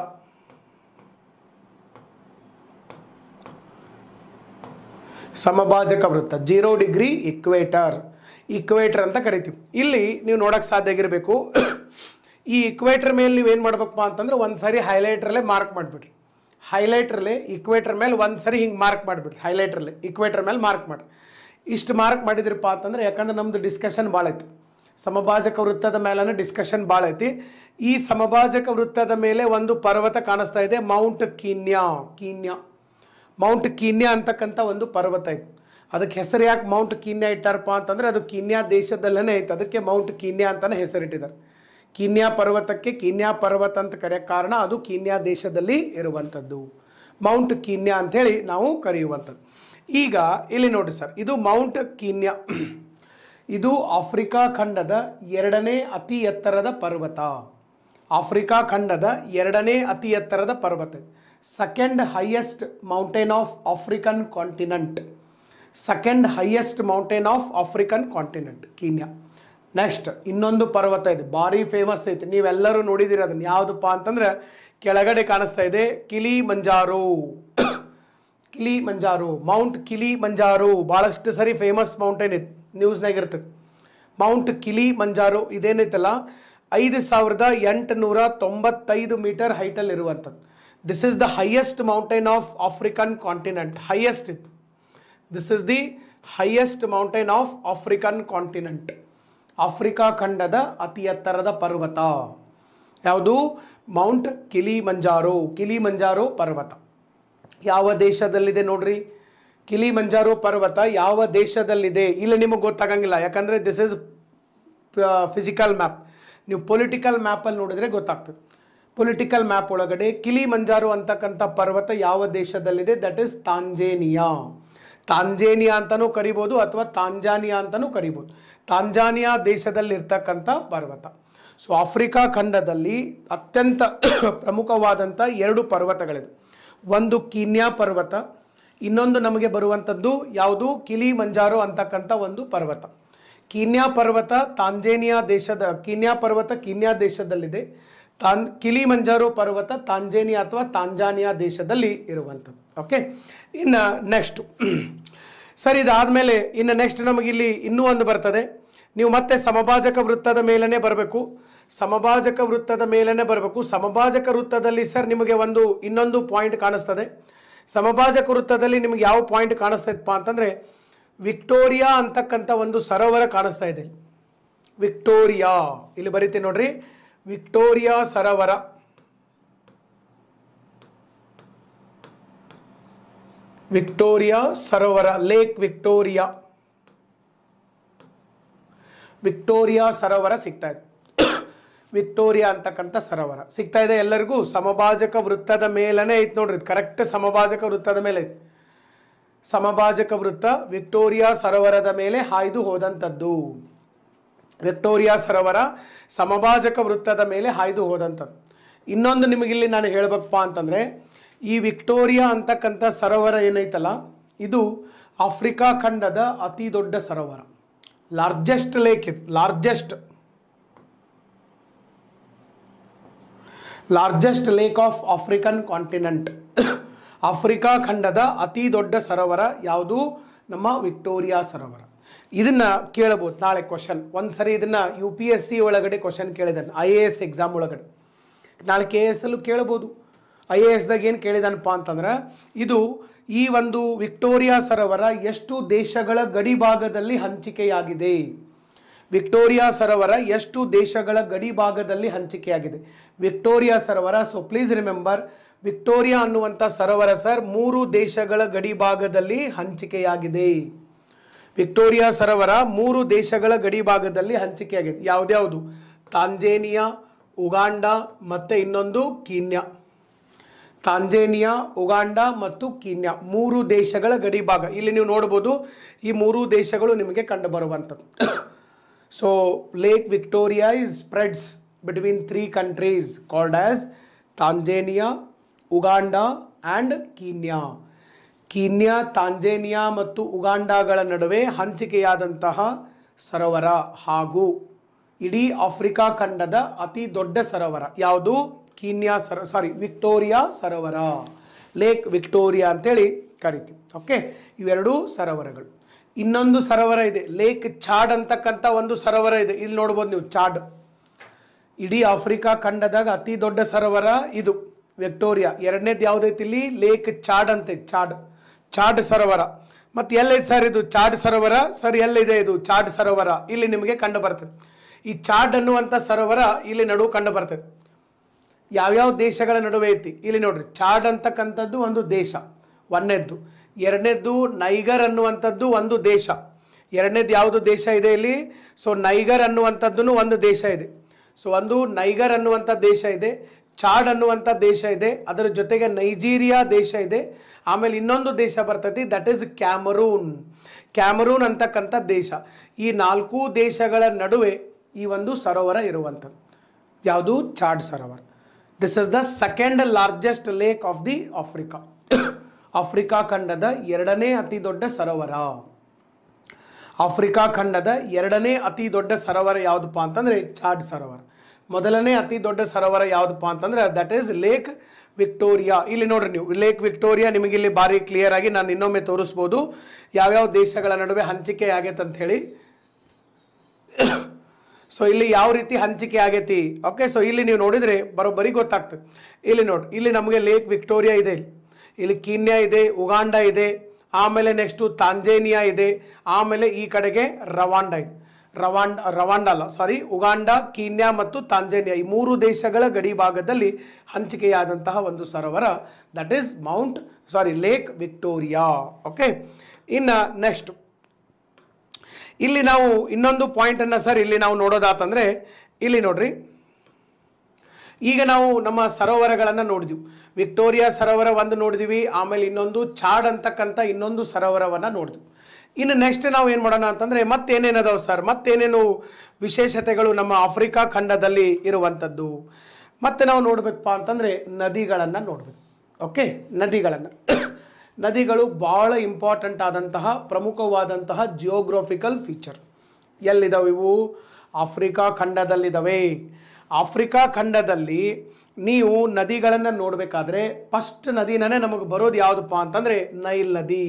ಸಮಭಾಜಕ ವೃತ್ತ ಜೀರೋ ಡಿಗ್ರಿ ಇಕ್ವೇಟರ್ ಇಕ್ವೇಟರ್ ಅಂತ ಕರಿತೀವಿ ಇಲ್ಲಿ ನೀವು ನೋಡೋಕ್ಕೆ ಸಾಧ್ಯ ಆಗಿರಬೇಕು ಈ ಇಕ್ವೇಟರ್ ಮೇಲೆ ನೀವೇನು ಮಾಡ್ಬೇಕಪ್ಪ ಅಂತಂದ್ರೆ ಒಂದು ಸರಿ ಹೈಲೈಟ್ರಲ್ಲೇ ಮಾರ್ಕ್ ಮಾಡಿಬಿಡ್ರಿ ಹೈಲೈಟ್ರಲ್ಲಿ ಇಕ್ವೇಟರ್ ಮೇಲೆ ಒಂದು ಸರಿ ಹಿಂಗೆ ಮಾರ್ಕ್ ಮಾಡಿಬಿಡ್ರಿ ಹೈಲೈಟ್ರಲ್ಲಿ ಇಕ್ವೇಟರ್ ಮೇಲೆ ಮಾರ್ಕ್ ಮಾಡಿರಿ ಇಷ್ಟು ಮಾರ್ಕ್ ಮಾಡಿದ್ರಪ್ಪ ಅಂತಂದರೆ ಯಾಕಂದ್ರೆ ನಮ್ಮದು ಡಿಸ್ಕಷನ್ ಭಾಳ ಐತಿ ಸಮಭಾಜಕ ವೃತ್ತದ ಮೇಲೂ ಡಿಸ್ಕಷನ್ ಭಾಳ ಐತಿ ಈ ಸಮಭಾಜಕ ವೃತ್ತದ ಮೇಲೆ ಒಂದು ಪರ್ವತ ಕಾಣಿಸ್ತಾ ಇದೆ Mount Kenya Kenya Mount Kenya ಅಂತಕ್ಕಂಥ ಒಂದು ಪರ್ವತ ಐತಿ ಅದಕ್ಕೆ ಹೆಸರು ಯಾಕೆ ಮೌಂಟ್ ಕೀನ್ಯಾ ಇಟ್ಟಾರಪ್ಪ ಅಂತಂದರೆ ಅದು ಕೀನ್ಯಾ ದೇಶದಲ್ಲೇ ಐತೆ ಅದಕ್ಕೆ ಮೌಂಟ್ ಕೀನ್ಯಾ ಅಂತಲೇ ಹೆಸರಿಟ್ಟಿದ್ದಾರೆ ಕೀನ್ಯಾ ಪರ್ವತಕ್ಕೆ ಕೀನ್ಯಾ ಪರ್ವತ ಅಂತ ಕರೆಯೋ ಕಾರಣ ಅದು ಕೀನ್ಯಾ ದೇಶದಲ್ಲಿ ಇರುವಂಥದ್ದು ಮೌಂಟ್ ಕೀನ್ಯಾ ಅಂಥೇಳಿ ನಾವು ಕರೆಯುವಂಥದ್ದು ಈಗ ಇಲ್ಲಿ ನೋಡಿ ಸರ್ ಇದು ಮೌಂಟ್ ಕೀನ್ಯಾ ಇದು ಆಫ್ರಿಕಾ ಖಂಡದ ಎರಡನೇ ಅತಿ ಎತ್ತರದ ಪರ್ವತ ಆಫ್ರಿಕಾ ಖಂಡದ ಎರಡನೇ ಅತಿ ಎತ್ತರದ ಪರ್ವತ second highest mountain of African continent second highest mountain of African continent Kenya next ಇನ್ನೊಂದು ಪರ್ವತ ಇದೆ ಭಾರಿ ಫೇಮಸ್ ಐತೆ ನೀವೆಲ್ಲರೂ ನೋಡಿದಿರ ಅದನ್ನ ಯಾವುದಪ್ಪ ಅಂತಂದ್ರೆ ಕೆಳಗಡೆ ಕಾಣಿಸ್ತಾ ಇದೆ ಕಿಲಿ ಮಂಜಾರು ಕಿಲಿ ಮಂಜಾರು ಮೌಂಟ್ ಕಿಲಿ ಮಂಜಾರು ಭಾಳಷ್ಟು ಸರಿ ಫೇಮಸ್ ಮೌಂಟೇನ್ ಇತ್ತು ನ್ಯೂಸ್ನಾಗ ಇರ್ತದೆ ಮೌಂಟ್ ಕಿಲಿ ಮಂಜಾರು ಇದೇನೈತಲ್ಲ ಐದು ಸಾವಿರದ ನೂರ ತೊಂಬತ್ತೈದು ಮೀಟರ್ ಇರುವಂಥದ್ದು this is the highest mountain of African continent highest ಇತ್ತು this is the highest mountain of African continent Africa ಖಂಡದ ಅತಿ ಎತ್ತರದ ಪರ್ವತ ಯಾವುದು ಮೌಂಟ್ ಕಿಲಿ ಮಂಜಾರೋ ಕಿಲಿ ಮಂಜಾರೋ ಪರ್ವತ ಯಾವ ದೇಶದಲ್ಲಿದೆ ನೋಡ್ರಿ ಕಿಲಿ ಮಂಜಾರೋ ಪರ್ವತ ಯಾವ ದೇಶದಲ್ಲಿದೆ ಇಲ್ಲಿ ನಿಮಗೆ ಗೊತ್ತಾಗಂಗಿಲ್ಲ ಯಾಕಂದರೆ ದಿಸ್ ಇಸ್ ಫಿಸಿಕಲ್ ಮ್ಯಾಪ್ ನೀವು ಪೊಲಿಟಿಕಲ್ ಮ್ಯಾಪಲ್ಲಿ ನೋಡಿದರೆ ಗೊತ್ತಾಗ್ತದೆ ಪೊಲಿಟಿಕಲ್ ಮ್ಯಾಪ್ ಒಳಗಡೆ ಕಿಲಿ ಮಂಜಾರು ಅಂತಕ್ಕಂಥ ಪರ್ವತ ಯಾವ ದೇಶದಲ್ಲಿದೆ ದಟ್ ಇಸ್ ತಾಂಜೇನಿಯಾ ತಾಂಜೇನಿಯಾ ಅಂತಲೂ ಕರಿಬೋದು ಅಥವಾ ತಾಂಜಾನಿಯಾ ಅಂತಲೂ ಕರಿಬೋದು ತಾಂಜಾನಿಯಾ ದೇಶದಲ್ಲಿರ್ತಕ್ಕಂಥ ಪರ್ವತ ಸೊ ಆಫ್ರಿಕಾ ಖಂಡದಲ್ಲಿ ಅತ್ಯಂತ ಪ್ರಮುಖವಾದಂಥ ಎರಡು ಪರ್ವತಗಳಿದೆ ಒಂದು ಕೀನ್ಯಾ ಪರ್ವತ ಇನ್ನೊಂದು ನಮಗೆ ಬರುವಂಥದ್ದು ಯಾವುದು ಕಿಲಿ ಮಂಜಾರೋ ಅಂತಕ್ಕಂಥ ಒಂದು ಪರ್ವತ ಕೀನ್ಯಾ ಪರ್ವತ ತಾಂಜೇನಿಯಾ ದೇಶದ ಕೀನ್ಯಾ ಪರ್ವತ ಕೀನ್ಯಾ ದೇಶದಲ್ಲಿದೆ ತಾನ್ ಕಿಲಿಮಂಜಾರೋ ಪರ್ವತ ತಾಂಜೇನಿಯಾ ಅಥವಾ ತಾಂಜಾನಿಯಾ ದೇಶದಲ್ಲಿ ಇರುವಂಥದ್ದು ಓಕೆ ಇನ್ನು ನೆಕ್ಸ್ಟು ಸರಿ ಮೇಲೆ ಇನ್ನು ನೆಕ್ಸ್ಟ್ ನಮಗಿಲ್ಲಿ ಇನ್ನೂ ಒಂದು ಬರ್ತದೆ ನೀವು ಮತ್ತೆ ಸಮಭಾಜಕ ವೃತ್ತದ ಮೇಲೇ ಬರಬೇಕು ಸಮಭಾಜಕ ವೃತ್ತದ ಮೇಲೇ ಬರಬೇಕು ಸಮಭಾಜಕ ವೃತ್ತದಲ್ಲಿ ಸರ್ ನಿಮಗೆ ಒಂದು ಇನ್ನೊಂದು ಪಾಯಿಂಟ್ ಕಾಣಿಸ್ತದೆ ಸಮಭಾಜಕ ವೃತ್ತದಲ್ಲಿ ನಿಮಗೆ ಯಾವ ಪಾಯಿಂಟ್ ಕಾಣಿಸ್ತಾ ಇಪ್ಪ ಅಂತಂದರೆ ವಿಕ್ಟೋರಿಯಾ ಅಂತಕ್ಕಂಥ ಒಂದು ಸರೋವರ ಕಾಣಿಸ್ತಾ ಇದೆ ವಿಕ್ಟೋರಿಯಾ ಇಲ್ಲಿ ಬರೀತೀನಿ ನೋಡ್ರಿ ವಿಕ್ಟೋರಿಯಾ ಸರೋವರ ವಿಕ್ಟೋರಿಯಾ ಸರೋವರ ಲೇಕ್ ವಿಕ್ಟೋರಿಯಾ ವಿಕ್ಟೋರಿಯಾ ಸರೋವರ ಸಿಗ್ತಾ ಇದೆ ವಿಕ್ಟೋರಿಯಾ ಅಂತಕ್ಕಂಥ ಸರೋವರ ಸಿಗ್ತಾ ಇದೆ ಎಲ್ಲರಿಗೂ ಸಮಭಾಜಕ ವೃತ್ತದ ಮೇಲನೇ ಐತೆ ನೋಡ್ರಿ ಕರೆಕ್ಟ್ ಸಮಭಾಜಕ ವೃತ್ತದ ಮೇಲೆ ಐತಿ ಸಮಭಾಜಕ ವೃತ್ತ ವಿಕ್ಟೋರಿಯಾ ಸರೋವರದ ಮೇಲೆ ಹಾಯ್ದು ಹೋದಂಥದ್ದು ವಿಕ್ಟೋರಿಯಾ ಸರೋವರ ಸಮಭಾಜಕ ವೃತ್ತದ ಮೇಲೆ ಹಾಯ್ದು ಹೋದಂಥದ್ದು ಇನ್ನೊಂದು ನಿಮಗಿಲ್ಲಿ ನಾನು ಹೇಳಬೇಕಪ್ಪ ಅಂತಂದರೆ ಈ ವಿಕ್ಟೋರಿಯಾ ಅಂತಕ್ಕಂಥ ಸರೋವರ ಏನೈತಲ್ಲ ಇದು ಆಫ್ರಿಕಾ ಖಂಡದ ಅತಿ ದೊಡ್ಡ ಸರೋವರ ಲಾರ್ಜೆಸ್ಟ್ ಲೇಕ್ ಇದು largest largest lake of African continent Africa ಖಂಡದ ಅತಿ ದೊಡ್ಡ ಸರೋವರ ಯಾವುದು ನಮ್ಮ ವಿಕ್ಟೋರಿಯಾ ಸರೋವರ ಇದನ್ನು ಕೇಳಬಹುದು ನಾಳೆ ಕ್ವಶನ್ ಒಂದು ಸರಿ ಇದನ್ನು ಯು ಪಿ ಎಸ್ ಸಿ ಒಳಗಡೆ ಕ್ವಶನ್ ಕೇಳಿದಾನೆ ಐ ಎ ಎಸ್ ಎಕ್ಸಾಮ್ ಒಳಗಡೆ ನಾಳೆ ಕೆ ಎ ಎಸ್ಸಲ್ಲೂ ಕೇಳ್ಬೋದು ಐ ಎ ಎಸ್ದಾಗ ಏನು ಕೇಳಿದಾನಪ್ಪ ಅಂತಂದ್ರೆ ಇದು ಈ ಒಂದು ವಿಕ್ಟೋರಿಯಾ ಸರೋವರ ಎಷ್ಟು ದೇಶಗಳ ಗಡಿ ಭಾಗದಲ್ಲಿ ಹಂಚಿಕೆಯಾಗಿದೆ ವಿಕ್ಟೋರಿಯಾ ಸರೋವರ ಎಷ್ಟು ದೇಶಗಳ ಗಡಿ ಭಾಗದಲ್ಲಿ ಹಂಚಿಕೆಯಾಗಿದೆ ವಿಕ್ಟೋರಿಯಾ ಸರೋವರ ಸೊ ಪ್ಲೀಸ್ ರಿಮೆಂಬರ್ ವಿಕ್ಟೋರಿಯಾ ಅನ್ನುವಂಥ ಸರೋವರ ಸರ್ ಮೂರು ದೇಶಗಳ ಗಡಿ ಭಾಗದಲ್ಲಿ ಹಂಚಿಕೆಯಾಗಿದೆ ವಿಕ್ಟೋರಿಯಾ ಸರೋವರ ಮೂರು ದೇಶಗಳ ಗಡಿ ಭಾಗದಲ್ಲಿ ಹಂಚಿಕೆಯಾಗಿದೆ ಯಾವುದ್ಯಾವುದು ತಾಂಜೇನಿಯಾ ಉಗಾಂಡ ಮತ್ತು ಇನ್ನೊಂದು ಕೀನ್ಯಾ ತಾಂಜೇನಿಯಾ ಉಗಾಂಡ ಮತ್ತು ಕೀನ್ಯಾ ಮೂರು ದೇಶಗಳ ಗಡಿ ಭಾಗ ಇಲ್ಲಿ ನೀವು ನೋಡ್ಬೋದು ಈ ಮೂರು ದೇಶಗಳು ನಿಮಗೆ ಕಂಡುಬರುವಂಥದ್ದು so lake Victoria is spreads between three countries called as Tanzania Uganda and Kenya Kenya Tanzania ಮತ್ತು ಉಗಾಂಡಾಗಳ ನಡುವೆ ಹಂಚಿಕೆಯಾದಂತಹ ಸರೋವರ ಹಾಗೂ ಇಡೀ ಆಫ್ರಿಕಾ ಖಂಡದ ಅತಿ ದೊಡ್ಡ ಸರೋವರ ಯಾವುದು ಕೀನ್ಯಾ ಸರ ಸಾರಿ ವಿಕ್ಟೋರಿಯಾ ಸರೋವರ ಲೇಕ್ ವಿಕ್ಟೋರಿಯಾ ಅಂತೇಳಿ ಕರಿತೀವಿ ಓಕೆ ಇವೆರಡೂ ಸರೋವರಗಳು ಇನ್ನೊಂದು ಸರೋವರ ಇದೆ ಲೇಕ್ ಚಾಡ್ ಅಂತಕ್ಕಂಥ ಒಂದು ಸರೋವರ ಇದೆ ಇಲ್ಲಿ ನೋಡ್ಬೋದು ನೀವು ಚಾಡ್ ಇಡೀ ಆಫ್ರಿಕಾ ಖಂಡದಾಗ ಅತಿ ದೊಡ್ಡ ಸರೋವರ ಇದು ವಿಕ್ಟೋರಿಯಾ ಎರಡನೇದು ಯಾವುದೈತಿ ಇಲ್ಲಿ ಲೇಕ್ ಚಾಡ್ ಅಂತ ಚಾಡ್ ಚಾಡ್ ಸರೋವರ ಮತ್ತು ಎಲ್ಲೈತೆ ಸರ್ ಇದು ಚಾಡ್ ಸರೋವರ ಸರ್ ಎಲ್ಲಿದೆ ಇದು ಚಾಡ್ ಸರೋವರ ಇಲ್ಲಿ ನಿಮಗೆ ಕಂಡು ಬರ್ತದೆ ಈ ಚಾಡ್ ಅನ್ನುವಂಥ ಸರೋವರ ಇಲ್ಲಿ ನಡುವೆ ಕಂಡು ಬರ್ತದೆ ಯಾವ್ಯಾವ ದೇಶಗಳ ನಡುವೆ ಐತಿ ಇಲ್ಲಿ ನೋಡ್ರಿ ಚಾಡ್ ಅಂತಕ್ಕಂಥದ್ದು ಒಂದು ದೇಶ ಒಂದನೇದ್ದು ಎರಡನೇದ್ದು ನೈಗರ್ ಅನ್ನುವಂಥದ್ದು ಒಂದು ದೇಶ ಎರಡನೇದು ಯಾವುದು ದೇಶ ಇದೆ ಇಲ್ಲಿ ಸೊ ನೈಗರ್ ಅನ್ನುವಂಥದ್ದು ಒಂದು ದೇಶ ಇದೆ ಸೊ ಒಂದು ನೈಗರ್ ಅನ್ನುವಂಥ ದೇಶ ಇದೆ ಚಾಡ್ ಅನ್ನುವಂಥ ದೇಶ ಇದೆ ಅದರ ಜೊತೆಗೆ ನೈಜೀರಿಯಾ ದೇಶ ಇದೆ ಆಮೇಲೆ ಇನ್ನೊಂದು ದೇಶ ಬರ್ತೈತಿ ದಟ್ ಈಸ್ ಕ್ಯಾಮರೂನ್ ಕ್ಯಾಮರೂನ್ ಅಂತಕ್ಕಂಥ ದೇಶ ಈ ನಾಲ್ಕು ದೇಶಗಳ ನಡುವೆ ಈ ಒಂದು ಸರೋವರ ಇರುವಂಥದ್ದು ಯಾವುದು ಚಾಡ್ ಸರೋವರ this is the second largest lake of the Africa Africa ಖಂಡದ ಎರಡನೇ ಅತಿ ದೊಡ್ಡ ಸರೋವರ ಆಫ್ರಿಕಾ ಖಂಡದ ಎರಡನೇ ಅತಿ ದೊಡ್ಡ ಸರೋವರ ಯಾವುದಪ್ಪ ಅಂತಂದರೆ ಚಾಡ್ ಸರೋವರ ಮೊದಲನೇ ಅತಿ ದೊಡ್ಡ ಸರೋವರ ಯಾವುದಪ್ಪ ಅಂತಂದ್ರೆ ದಟ್ ಈಸ್ ಲೇಕ್ ವಿಕ್ಟೋರಿಯಾ ಇಲ್ಲಿ ನೋಡ್ರಿ ನೀವು ಲೇಕ್ ವಿಕ್ಟೋರಿಯಾ ನಿಮಗೆ ಇಲ್ಲಿ ಭಾರಿ ಕ್ಲಿಯರ್ ಆಗಿ ನಾನು ಇನ್ನೊಮ್ಮೆ ತೋರಿಸ್ಬೋದು ಯಾವ್ಯಾವ ದೇಶಗಳ ನಡುವೆ ಹಂಚಿಕೆ ಆಗೈತೆ ಹೇಳಿ ಸೊ ಇಲ್ಲಿ ಯಾವ ರೀತಿ ಹಂಚಿಕೆ ಆಗೈತಿ ಓಕೆ ಸೊ ಇಲ್ಲಿ ನೀವು ನೋಡಿದರೆ ಬರೋಬ್ಬರಿ ಗೊತ್ತಾಗ್ತದೆ ಇಲ್ಲಿ ನೋಡಿ ಇಲ್ಲಿ ನಮಗೆ ಲೇಕ್ ವಿಕ್ಟೋರಿಯಾ ಇದೆ ಇಲ್ಲಿ ಕೀನ್ಯಾ ಇದೆ ಉಗಾಂಡ ಇದೆ ಆಮೇಲೆ ನೆಕ್ಸ್ಟು ತಾಂಜೇನಿಯಾ ಇದೆ ಆಮೇಲೆ ಈ ಕಡೆಗೆ ರವಾಂಡ ಇದೆ ರವಾಂಡ ರವಾಂಡ ಅಲ್ಲ ಸಾರಿ ಉಗಾಂಡ ಕೀನ್ಯಾ ಮತ್ತು ತಾಂಜೇನಿಯಾ ಈ ಮೂರು ದೇಶಗಳ ಗಡಿ ಭಾಗದಲ್ಲಿ ಹಂಚಿಕೆಯಾದಂತಹ ಒಂದು ಸರೋವರ that is mount sorry lake Victoria okay ಇನ್ನು ನೆಕ್ಸ್ಟ್ ಇಲ್ಲಿ ನಾವು ಇನ್ನೊಂದು ಪಾಯಿಂಟನ್ನು ಸರ್ ಇಲ್ಲಿ ನಾವು ನೋಡೋದಾತಂದರೆ ಇಲ್ಲಿ ನೋಡ್ರಿ ಈಗ ನಾವು ನಮ್ಮ ಸರೋವರಗಳನ್ನು ನೋಡಿದ್ವಿ ವಿಕ್ಟೋರಿಯಾ ಸರೋವರ ಒಂದು ನೋಡಿದ್ವಿ ಆಮೇಲೆ ಇನ್ನೊಂದು ಚಾಡ್ ಅಂತಕ್ಕಂಥ ಇನ್ನೊಂದು ಸರೋವರವನ್ನು ನೋಡಿದ್ವಿ ಇನ್ನು ನೆಕ್ಸ್ಟ್ ನಾವು ಏನು ಮಾಡೋಣ ಅಂತಂದರೆ ಮತ್ತೇನೇನದಾವೆ ಸರ್ ಮತ್ತೇನೇನು ವಿಶೇಷತೆಗಳು ನಮ್ಮ ಆಫ್ರಿಕಾ ಖಂಡದಲ್ಲಿ ಇರುವಂಥದ್ದು ಮತ್ತು ನಾವು ನೋಡಬೇಕಪ್ಪ ಅಂತಂದರೆ ನದಿಗಳನ್ನು ನೋಡಬೇಕು ಓಕೆ ನದಿಗಳನ್ನು ನದಿಗಳು ಭಾಳ ಇಂಪಾರ್ಟೆಂಟ್ ಆದಂತಹ ಪ್ರಮುಖವಾದಂತಹ ಜಿಯೋಗ್ರಫಿಕಲ್ ಫೀಚರ್ ಎಲ್ಲಿದ್ದಾವೆ ಇವು ಆಫ್ರಿಕಾ ಖಂಡದಲ್ಲಿದ್ದಾವೆ ಆಫ್ರಿಕಾ ಖಂಡದಲ್ಲಿ ನೀವು ನದಿಗಳನ್ನು ನೋಡಬೇಕಾದ್ರೆ ಫಸ್ಟ್ ನದಿನೇ ನಮಗೆ ಬರೋದು ಯಾವುದಪ್ಪ ಅಂತಂದರೆ ನೈಲ್ ನದಿ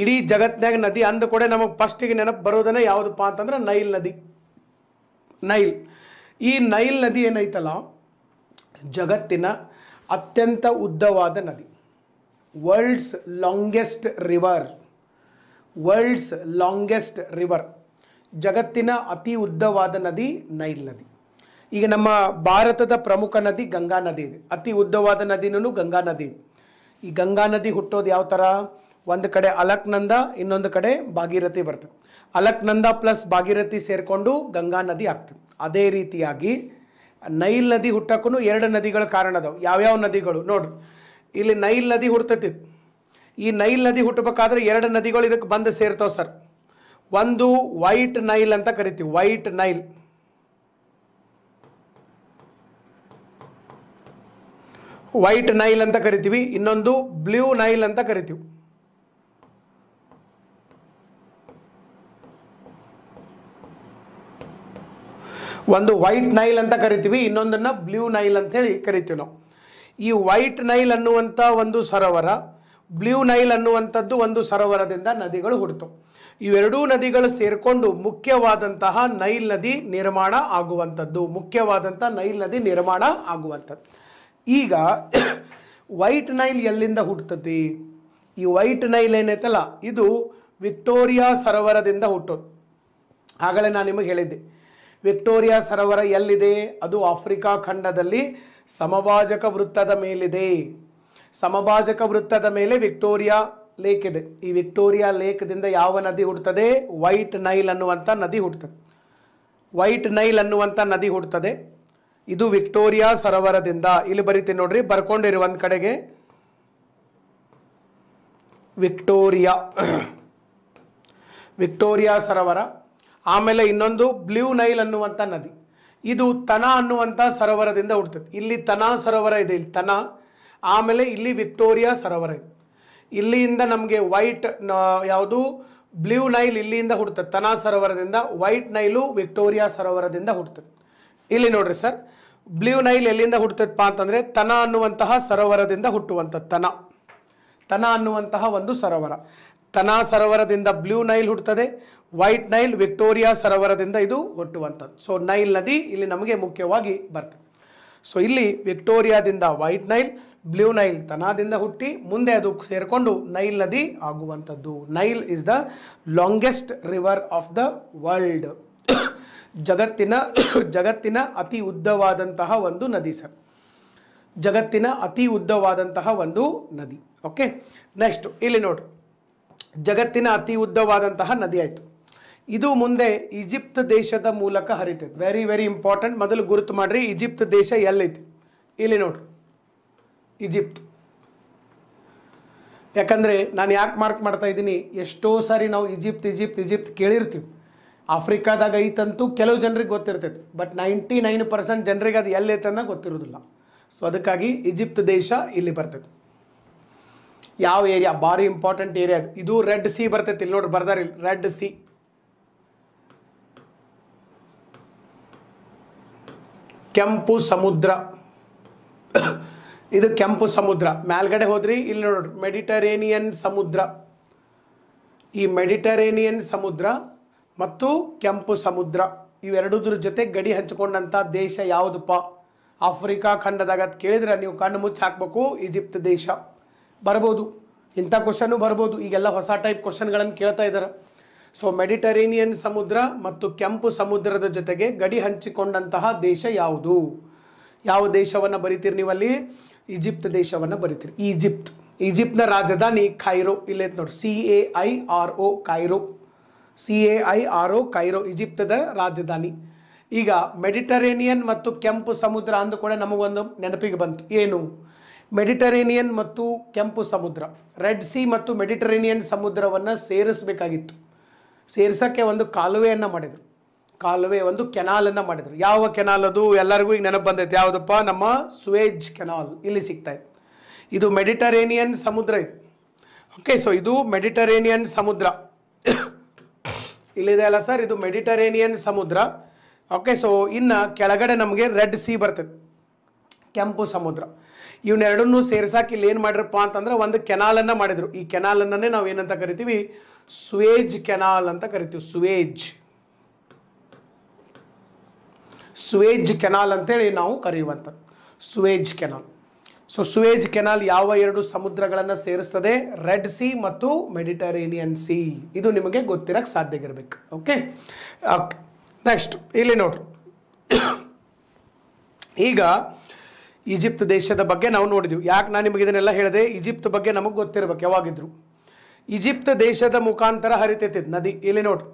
ಇಡೀ ಜಗತ್ನಾಗ ನದಿ ಅಂದ ಕೂಡ ನಮಗೆ ಫಸ್ಟಿಗೆ ನೆನಪು ಬರೋದನ್ನ ಯಾವುದಪ್ಪ ಅಂತಂದ್ರೆ ನೈಲ್ ನದಿ ನೈಲ್ ಈ ನೈಲ್ ನದಿ ಏನೈತಲ್ಲ ಜಗತ್ತಿನ ಅತ್ಯಂತ ಉದ್ದವಾದ ನದಿ world's longest river world's longest river ಜಗತ್ತಿನ ಅತಿ ಉದ್ದವಾದ ನದಿ ನೈಲ್ ನದಿ ಈಗ ನಮ್ಮ ಭಾರತದ ಪ್ರಮುಖ ನದಿ ಗಂಗಾ ನದಿ ಇದೆ ಅತಿ ಉದ್ದವಾದ ನದಿನೂ ಗಂಗಾ ನದಿ ಈ ಗಂಗಾ ನದಿ ಹುಟ್ಟೋದು ಯಾವ ಥರ ಒಂದು ಕಡೆ ಅಲಕ್ನಂದ ಇನ್ನೊಂದು ಕಡೆ ಭಾಗೀರಥಿ ಬರ್ತದೆ ಅಲಕ್ನಂದ ಪ್ಲಸ್ ಭಾಗೀರಥಿ ಸೇರಿಕೊಂಡು ಗಂಗಾ ನದಿ ಆಗ್ತದೆ ಅದೇ ರೀತಿಯಾಗಿ ನೈಲ್ ನದಿ ಹುಟ್ಟಕ್ಕೂ ಎರಡು ನದಿಗಳ ಕಾರಣ ಅದಾವೆ ಯಾವ್ಯಾವ ನದಿಗಳು ನೋಡ್ರಿ ಇಲ್ಲಿ ನೈಲ್ ನದಿ ಹುಡ್ತೈತಿ ಈ ನೈಲ್ ನದಿ ಹುಟ್ಟಬೇಕಾದ್ರೆ ಎರಡು ನದಿಗಳು ಇದಕ್ಕೆ ಬಂದು ಸೇರ್ತಾವೆ ಸರ್ ಒಂದು ವೈಟ್ ನೈಲ್ ಅಂತ ಕರಿತೀವಿ ವೈಟ್ ನೈಲ್ ವೈಟ್ ನೈಲ್ ಅಂತ ಕರಿತೀವಿ ಇನ್ನೊಂದು ಬ್ಲೂ ನೈಲ್ ಅಂತ ಕರಿತೀವಿ ಒಂದು ವೈಟ್ ನೈಲ್ ಅಂತ ಕರಿತೀವಿ ಇನ್ನೊಂದನ್ನು ಬ್ಲೂ ನೈಲ್ ಅಂತೇಳಿ ಕರಿತೀವಿ ನಾವು ಈ ವೈಟ್ ನೈಲ್ ಅನ್ನುವಂಥ ಒಂದು ಸರೋವರ ಬ್ಲೂ ನೈಲ್ ಅನ್ನುವಂಥದ್ದು ಒಂದು ಸರೋವರದಿಂದ ನದಿಗಳು ಹುಡ್ತು ಇವೆರಡೂ ನದಿಗಳು ಸೇರಿಕೊಂಡು ಮುಖ್ಯವಾದಂತಹ ನೈಲ್ ನದಿ ನಿರ್ಮಾಣ ಆಗುವಂಥದ್ದು ಮುಖ್ಯವಾದಂಥ ನೈಲ್ ನದಿ ನಿರ್ಮಾಣ ಆಗುವಂಥದ್ದು ಈಗ ವೈಟ್ ನೈಲ್ ಎಲ್ಲಿಂದ ಹುಟ್ಟತಿ ಈ ವೈಟ್ ನೈಲ್ ಏನೈತಲ್ಲ ಇದು ವಿಕ್ಟೋರಿಯಾ ಸರೋವರದಿಂದ ಹುಟ್ಟೋದು ಆಗಲೇ ನಾನು ನಿಮಗೆ ಹೇಳಿದ್ದೆ ವಿಕ್ಟೋರಿಯಾ ಸರೋವರ ಎಲ್ಲಿದೆ ಅದು ಆಫ್ರಿಕಾ ಖಂಡದಲ್ಲಿ ಸಮಭಾಜಕ ವೃತ್ತದ ಮೇಲಿದೆ ಸಮಭಾಜಕ ವೃತ್ತದ ಮೇಲೆ ವಿಕ್ಟೋರಿಯಾ ಲೇಕ್ ಇದೆ ಈ ವಿಕ್ಟೋರಿಯಾ ದಿಂದ ಯಾವ ನದಿ ಹುಡ್ತದೆ ವೈಟ್ ನೈಲ್ ಅನ್ನುವಂಥ ನದಿ ಹುಡ್ತದೆ ವೈಟ್ ನೈಲ್ ಅನ್ನುವಂಥ ನದಿ ಹುಡ್ತದೆ ಇದು ವಿಕ್ಟೋರಿಯಾ ಸರೋವರದಿಂದ ಇಲ್ಲಿ ಬರಿತೀನಿ ನೋಡ್ರಿ ಬರ್ಕೊಂಡಿರಿ ಒಂದು ಕಡೆಗೆ ವಿಕ್ಟೋರಿಯಾ ವಿಕ್ಟೋರಿಯಾ ಸರೋವರ ಆಮೇಲೆ ಇನ್ನೊಂದು ಬ್ಲೂ ನೈಲ್ ಅನ್ನುವಂಥ ನದಿ ಇದು ತನ ಅನ್ನುವಂಥ ಸರೋವರದಿಂದ ಹುಡ್ತದೆ ಇಲ್ಲಿ ತನ ಸರೋವರ ಇದೆ ಇಲ್ಲಿ ತನ ಆಮೇಲೆ ಇಲ್ಲಿ ವಿಕ್ಟೋರಿಯಾ ಸರೋವರ ಇದೆ ಇಲ್ಲಿಯಿಂದ ನಮಗೆ ವೈಟ್ ಯಾವುದು ಬ್ಲೂ ನೈಲ್ ಇಲ್ಲಿಯಿಂದ ಹುಡ್ತದೆ ತನ ಸರೋವರದಿಂದ ವೈಟ್ ನೈಲು ವಿಕ್ಟೋರಿಯಾ ಸರೋವರದಿಂದ ಹುಡ್ತದೆ ಇಲ್ಲಿ ನೋಡ್ರಿ ಸರ್ ಬ್ಲೂ ನೈಲ್ ಎಲ್ಲಿಂದ ಹುಟ್ಟುತ್ತಪ್ಪ ಅಂತಂದರೆ ತನ ಅನ್ನುವಂತಹ ಸರೋವರದಿಂದ ಹುಟ್ಟುವಂಥ ತನ ತನ ಅನ್ನುವಂತಹ ಒಂದು ಸರೋವರ ತನಾ ಸರೋವರದಿಂದ ಬ್ಲೂ ನೈಲ್ ಹುಟ್ಟುತ್ತದೆ ವೈಟ್ ನೈಲ್ ವಿಕ್ಟೋರಿಯಾ ಸರೋವರದಿಂದ ಇದು ಹುಟ್ಟುವಂಥದ್ದು ಸೊ ನೈಲ್ ನದಿ ಇಲ್ಲಿ ನಮಗೆ ಮುಖ್ಯವಾಗಿ ಬರ್ತದೆ ಸೊ ಇಲ್ಲಿ ವಿಕ್ಟೋರಿಯಾದಿಂದ ವೈಟ್ ನೈಲ್ ಬ್ಲೂ ನೈಲ್ ತನಾದಿಂದ ಹುಟ್ಟಿ ಮುಂದೆ ಅದು ಸೇರಿಕೊಂಡು ನೈಲ್ ನದಿ ಆಗುವಂಥದ್ದು Nile is the longest river of the world ಜಗತ್ತಿನ ಜಗತ್ತಿನ ಅತಿ ಉದ್ದವಾದಂತಹ ಒಂದು ನದಿ ಸರ್ ಜಗತ್ತಿನ ಅತಿ ಉದ್ದವಾದಂತಹ ಒಂದು ನದಿ ಓಕೆ ನೆಕ್ಸ್ಟ್ ಇಲ್ಲಿ ನೋಡಿ ಜಗತ್ತಿನ ಅತಿ ಉದ್ದವಾದಂತಹ ನದಿಯಾಯಿತು ಇದು ಮುಂದೆ ಈಜಿಪ್ತ್ ದೇಶದ ಮೂಲಕ ಹರಿತೈತೆ ವೆರಿ ವೆರಿ ಇಂಪಾರ್ಟೆಂಟ್ ಮೊದಲು ಗುರುತು ಮಾಡಿರಿ ಈಜಿಪ್ಟ್ ದೇಶ ಎಲ್ಲೈತಿ ಇಲ್ಲಿ ನೋಡ್ರಿ ಈಜಿಪ್ತ್ ಯಾಕಂದರೆ ನಾನು ಯಾಕೆ ಮಾರ್ಕ್ ಮಾಡ್ತಾ ಇದ್ದೀನಿ ಎಷ್ಟೋ ಸಾರಿ ನಾವು ಈಜಿಪ್ಟ್ ಈಜಿಪ್ಟ್ ಈಜಿಪ್ಟ್ ಕೇಳಿರ್ತೀವಿ ಆಫ್ರಿಕಾದಾಗ ಐತಂತೂ ಕೆಲವು ಜನರಿಗೆ ಗೊತ್ತಿರ್ತೈತೆ ಬಟ್ ನೈಂಟಿ ನೈನ್ ಪರ್ಸೆಂಟ್ ಜನರಿಗೆ ಅದು ಅನ್ನೋ ಗೊತ್ತಿರೋದಿಲ್ಲ ಸೊ ಅದಕ್ಕಾಗಿ ಈಜಿಪ್ತ್ ದೇಶ ಇಲ್ಲಿ ಬರ್ತೈತೆ ಯಾವ ಏರಿಯಾ ಭಾರಿ ಇಂಪಾರ್ಟೆಂಟ್ ಏರಿಯಾ ಅದು ಇದು ರೆಡ್ ಸಿ ಬರ್ತೈತಿ ಇಲ್ಲಿ ನೋಡ್ರಿ ಬರ್ದಾರಿ ರೆಡ್ ಸಿ ಕೆಂಪು ಸಮುದ್ರ ಇದು ಕೆಂಪು ಸಮುದ್ರ ಮೇಲ್ಗಡೆ ಹೋದ್ರಿ ಇಲ್ಲಿ ನೋಡ್ರಿ ಮೆಡಿಟರೇನಿಯನ್ ಸಮುದ್ರ ಈ ಮೆಡಿಟರೇನಿಯನ್ ಸಮುದ್ರ ಮತ್ತು ಕೆಂಪು ಸಮುದ್ರ ಇವೆರಡುದ್ರ ಜೊತೆ ಗಡಿ ಹಂಚಿಕೊಂಡಂತ ದೇಶ ಯಾವುದಪ್ಪ ಆಫ್ರಿಕಾ ಖಂಡದಾಗ ಕೇಳಿದ್ರೆ ನೀವು ಕಣ್ಣು ಮುಚ್ಚಿ ಹಾಕಬೇಕು ಈಜಿಪ್ಟ್ ದೇಶ ಬರ್ಬೋದು ಇಂಥ ಕ್ವಶನು ಬರ್ಬೋದು ಈಗೆಲ್ಲ ಹೊಸ ಟೈಪ್ ಕ್ವಶನ್ಗಳನ್ನು ಕೇಳ್ತಾ ಇದ್ದಾರೆ ಸೊ ಮೆಡಿಟರೇನಿಯನ್ ಸಮುದ್ರ ಮತ್ತು ಕೆಂಪು ಸಮುದ್ರದ ಜೊತೆಗೆ ಗಡಿ ಹಂಚಿಕೊಂಡಂತಹ ದೇಶ ಯಾವುದು ಯಾವ ದೇಶವನ್ನು ಬರಿತೀರಿ ನೀವಲ್ಲಿ ಈಜಿಪ್ಟ್ ದೇಶವನ್ನು ಬರಿತೀರಿ ಈಜಿಪ್ಟ್ ಈಜಿಪ್ಟ್ನ ರಾಜಧಾನಿ ಖೈರೋ ಇಲ್ಲೇ ನೋಡಿ C A I R O Cairo C A I R O Cairo ಈಜಿಪ್ತದ ರಾಜಧಾನಿ ಈಗ ಮೆಡಿಟರೇನಿಯನ್ ಮತ್ತು ಕೆಂಪು ಸಮುದ್ರ ಅಂದು ಕೂಡ ನಮಗೊಂದು ನೆನಪಿಗೆ ಬಂತು ಏನು ಮೆಡಿಟರೇನಿಯನ್ ಮತ್ತು ಕೆಂಪು ಸಮುದ್ರ ರೆಡ್ ಸಿ ಮತ್ತು ಮೆಡಿಟರೇನಿಯನ್ ಸಮುದ್ರವನ್ನು ಸೇರಿಸಬೇಕಾಗಿತ್ತು ಸೇರಿಸೋಕ್ಕೆ ಒಂದು ಕಾಲುವೆಯನ್ನು ಮಾಡಿದರು ಕಾಲುವೆ ಒಂದು ಕೆನಾಲನ್ನು ಮಾಡಿದರು ಯಾವ ಕೆನಾಲ್ ಅದು ಎಲ್ಲರಿಗೂ ಈಗ ನೆನಪು ಬಂದೈತೆ ಯಾವುದಪ್ಪ ನಮ್ಮ ಸುವೇಜ್ ಕೆನಾಲ್ ಇಲ್ಲಿ ಸಿಗ್ತಾಯಿದೆ ಇದು ಮೆಡಿಟರೇನಿಯನ್ ಸಮುದ್ರ ಇತ್ತು ಓಕೆ ಸೊ ಇದು ಮೆಡಿಟರೇನಿಯನ್ ಸಮುದ್ರ ಇಲ್ಲಿದೆ ಅಲ್ಲ ಸರ್ ಇದು ಮೆಡಿಟರೇನಿಯನ್ ಸಮುದ್ರ ಓಕೆ ಸೊ ಇನ್ನು ಕೆಳಗಡೆ ನಮಗೆ ರೆಡ್ ಸಿ ಬರ್ತದೆ ಕೆಂಪು ಸಮುದ್ರ ಇವನ್ನೆರಡನ್ನೂ ಸೇರ್ಸಾಕಿ ಇಲ್ಲಿ ಏನು ಮಾಡಿರಪ್ಪ ಅಂತಂದ್ರೆ ಒಂದು ಕೆನಾಲನ್ನು ಮಾಡಿದರು ಈ ಕೆನಾಲನ್ನೇ ನಾವು ಏನಂತ ಕರಿತೀವಿ ಸುವೇಜ್ ಕೆನಾಲ್ ಅಂತ ಕರಿತೀವಿ ಸುವೇಜ್ ಸುವೇಜ್ ಕೆನಾಲ್ ಅಂತೇಳಿ ನಾವು ಕರೆಯುವಂಥದ್ದು Suez canal so Suez canal ಯಾವ ಎರಡು ಸಮುದ್ರಗಳನ್ನು ಸೇರಿಸ್ತದೆ ರೆಡ್ ಸಿ ಮತ್ತು ಮೆಡಿಟರೇನಿಯನ್ ಸಿ ಇದು ನಿಮಗೆ ಗೊತ್ತಿರೋಕ್ಕೆ ಸಾಧ್ಯವಿರಬೇಕು ಓಕೆ ಓಕೆ ನೆಕ್ಸ್ಟ್ ಇಲ್ಲಿ ನೋಡ್ರಿ ಈಗ ಈಜಿಪ್ತ್ ದೇಶದ ಬಗ್ಗೆ ನಾವು ನೋಡಿದ್ವಿ ಯಾಕೆ ನಾನು ನಿಮಗೆ ಇದನ್ನೆಲ್ಲ ಹೇಳಿದೆ ಈಜಿಪ್ಟ್ ಬಗ್ಗೆ ನಮಗೆ ಗೊತ್ತಿರಬೇಕು ಯಾವಾಗಿದ್ರು ಈಜಿಪ್ತ್ ದೇಶದ ಮುಖಾಂತರ ಹರಿತೈತಿತ್ತು ನದಿ ಇಲ್ಲಿ ನೋಡಿ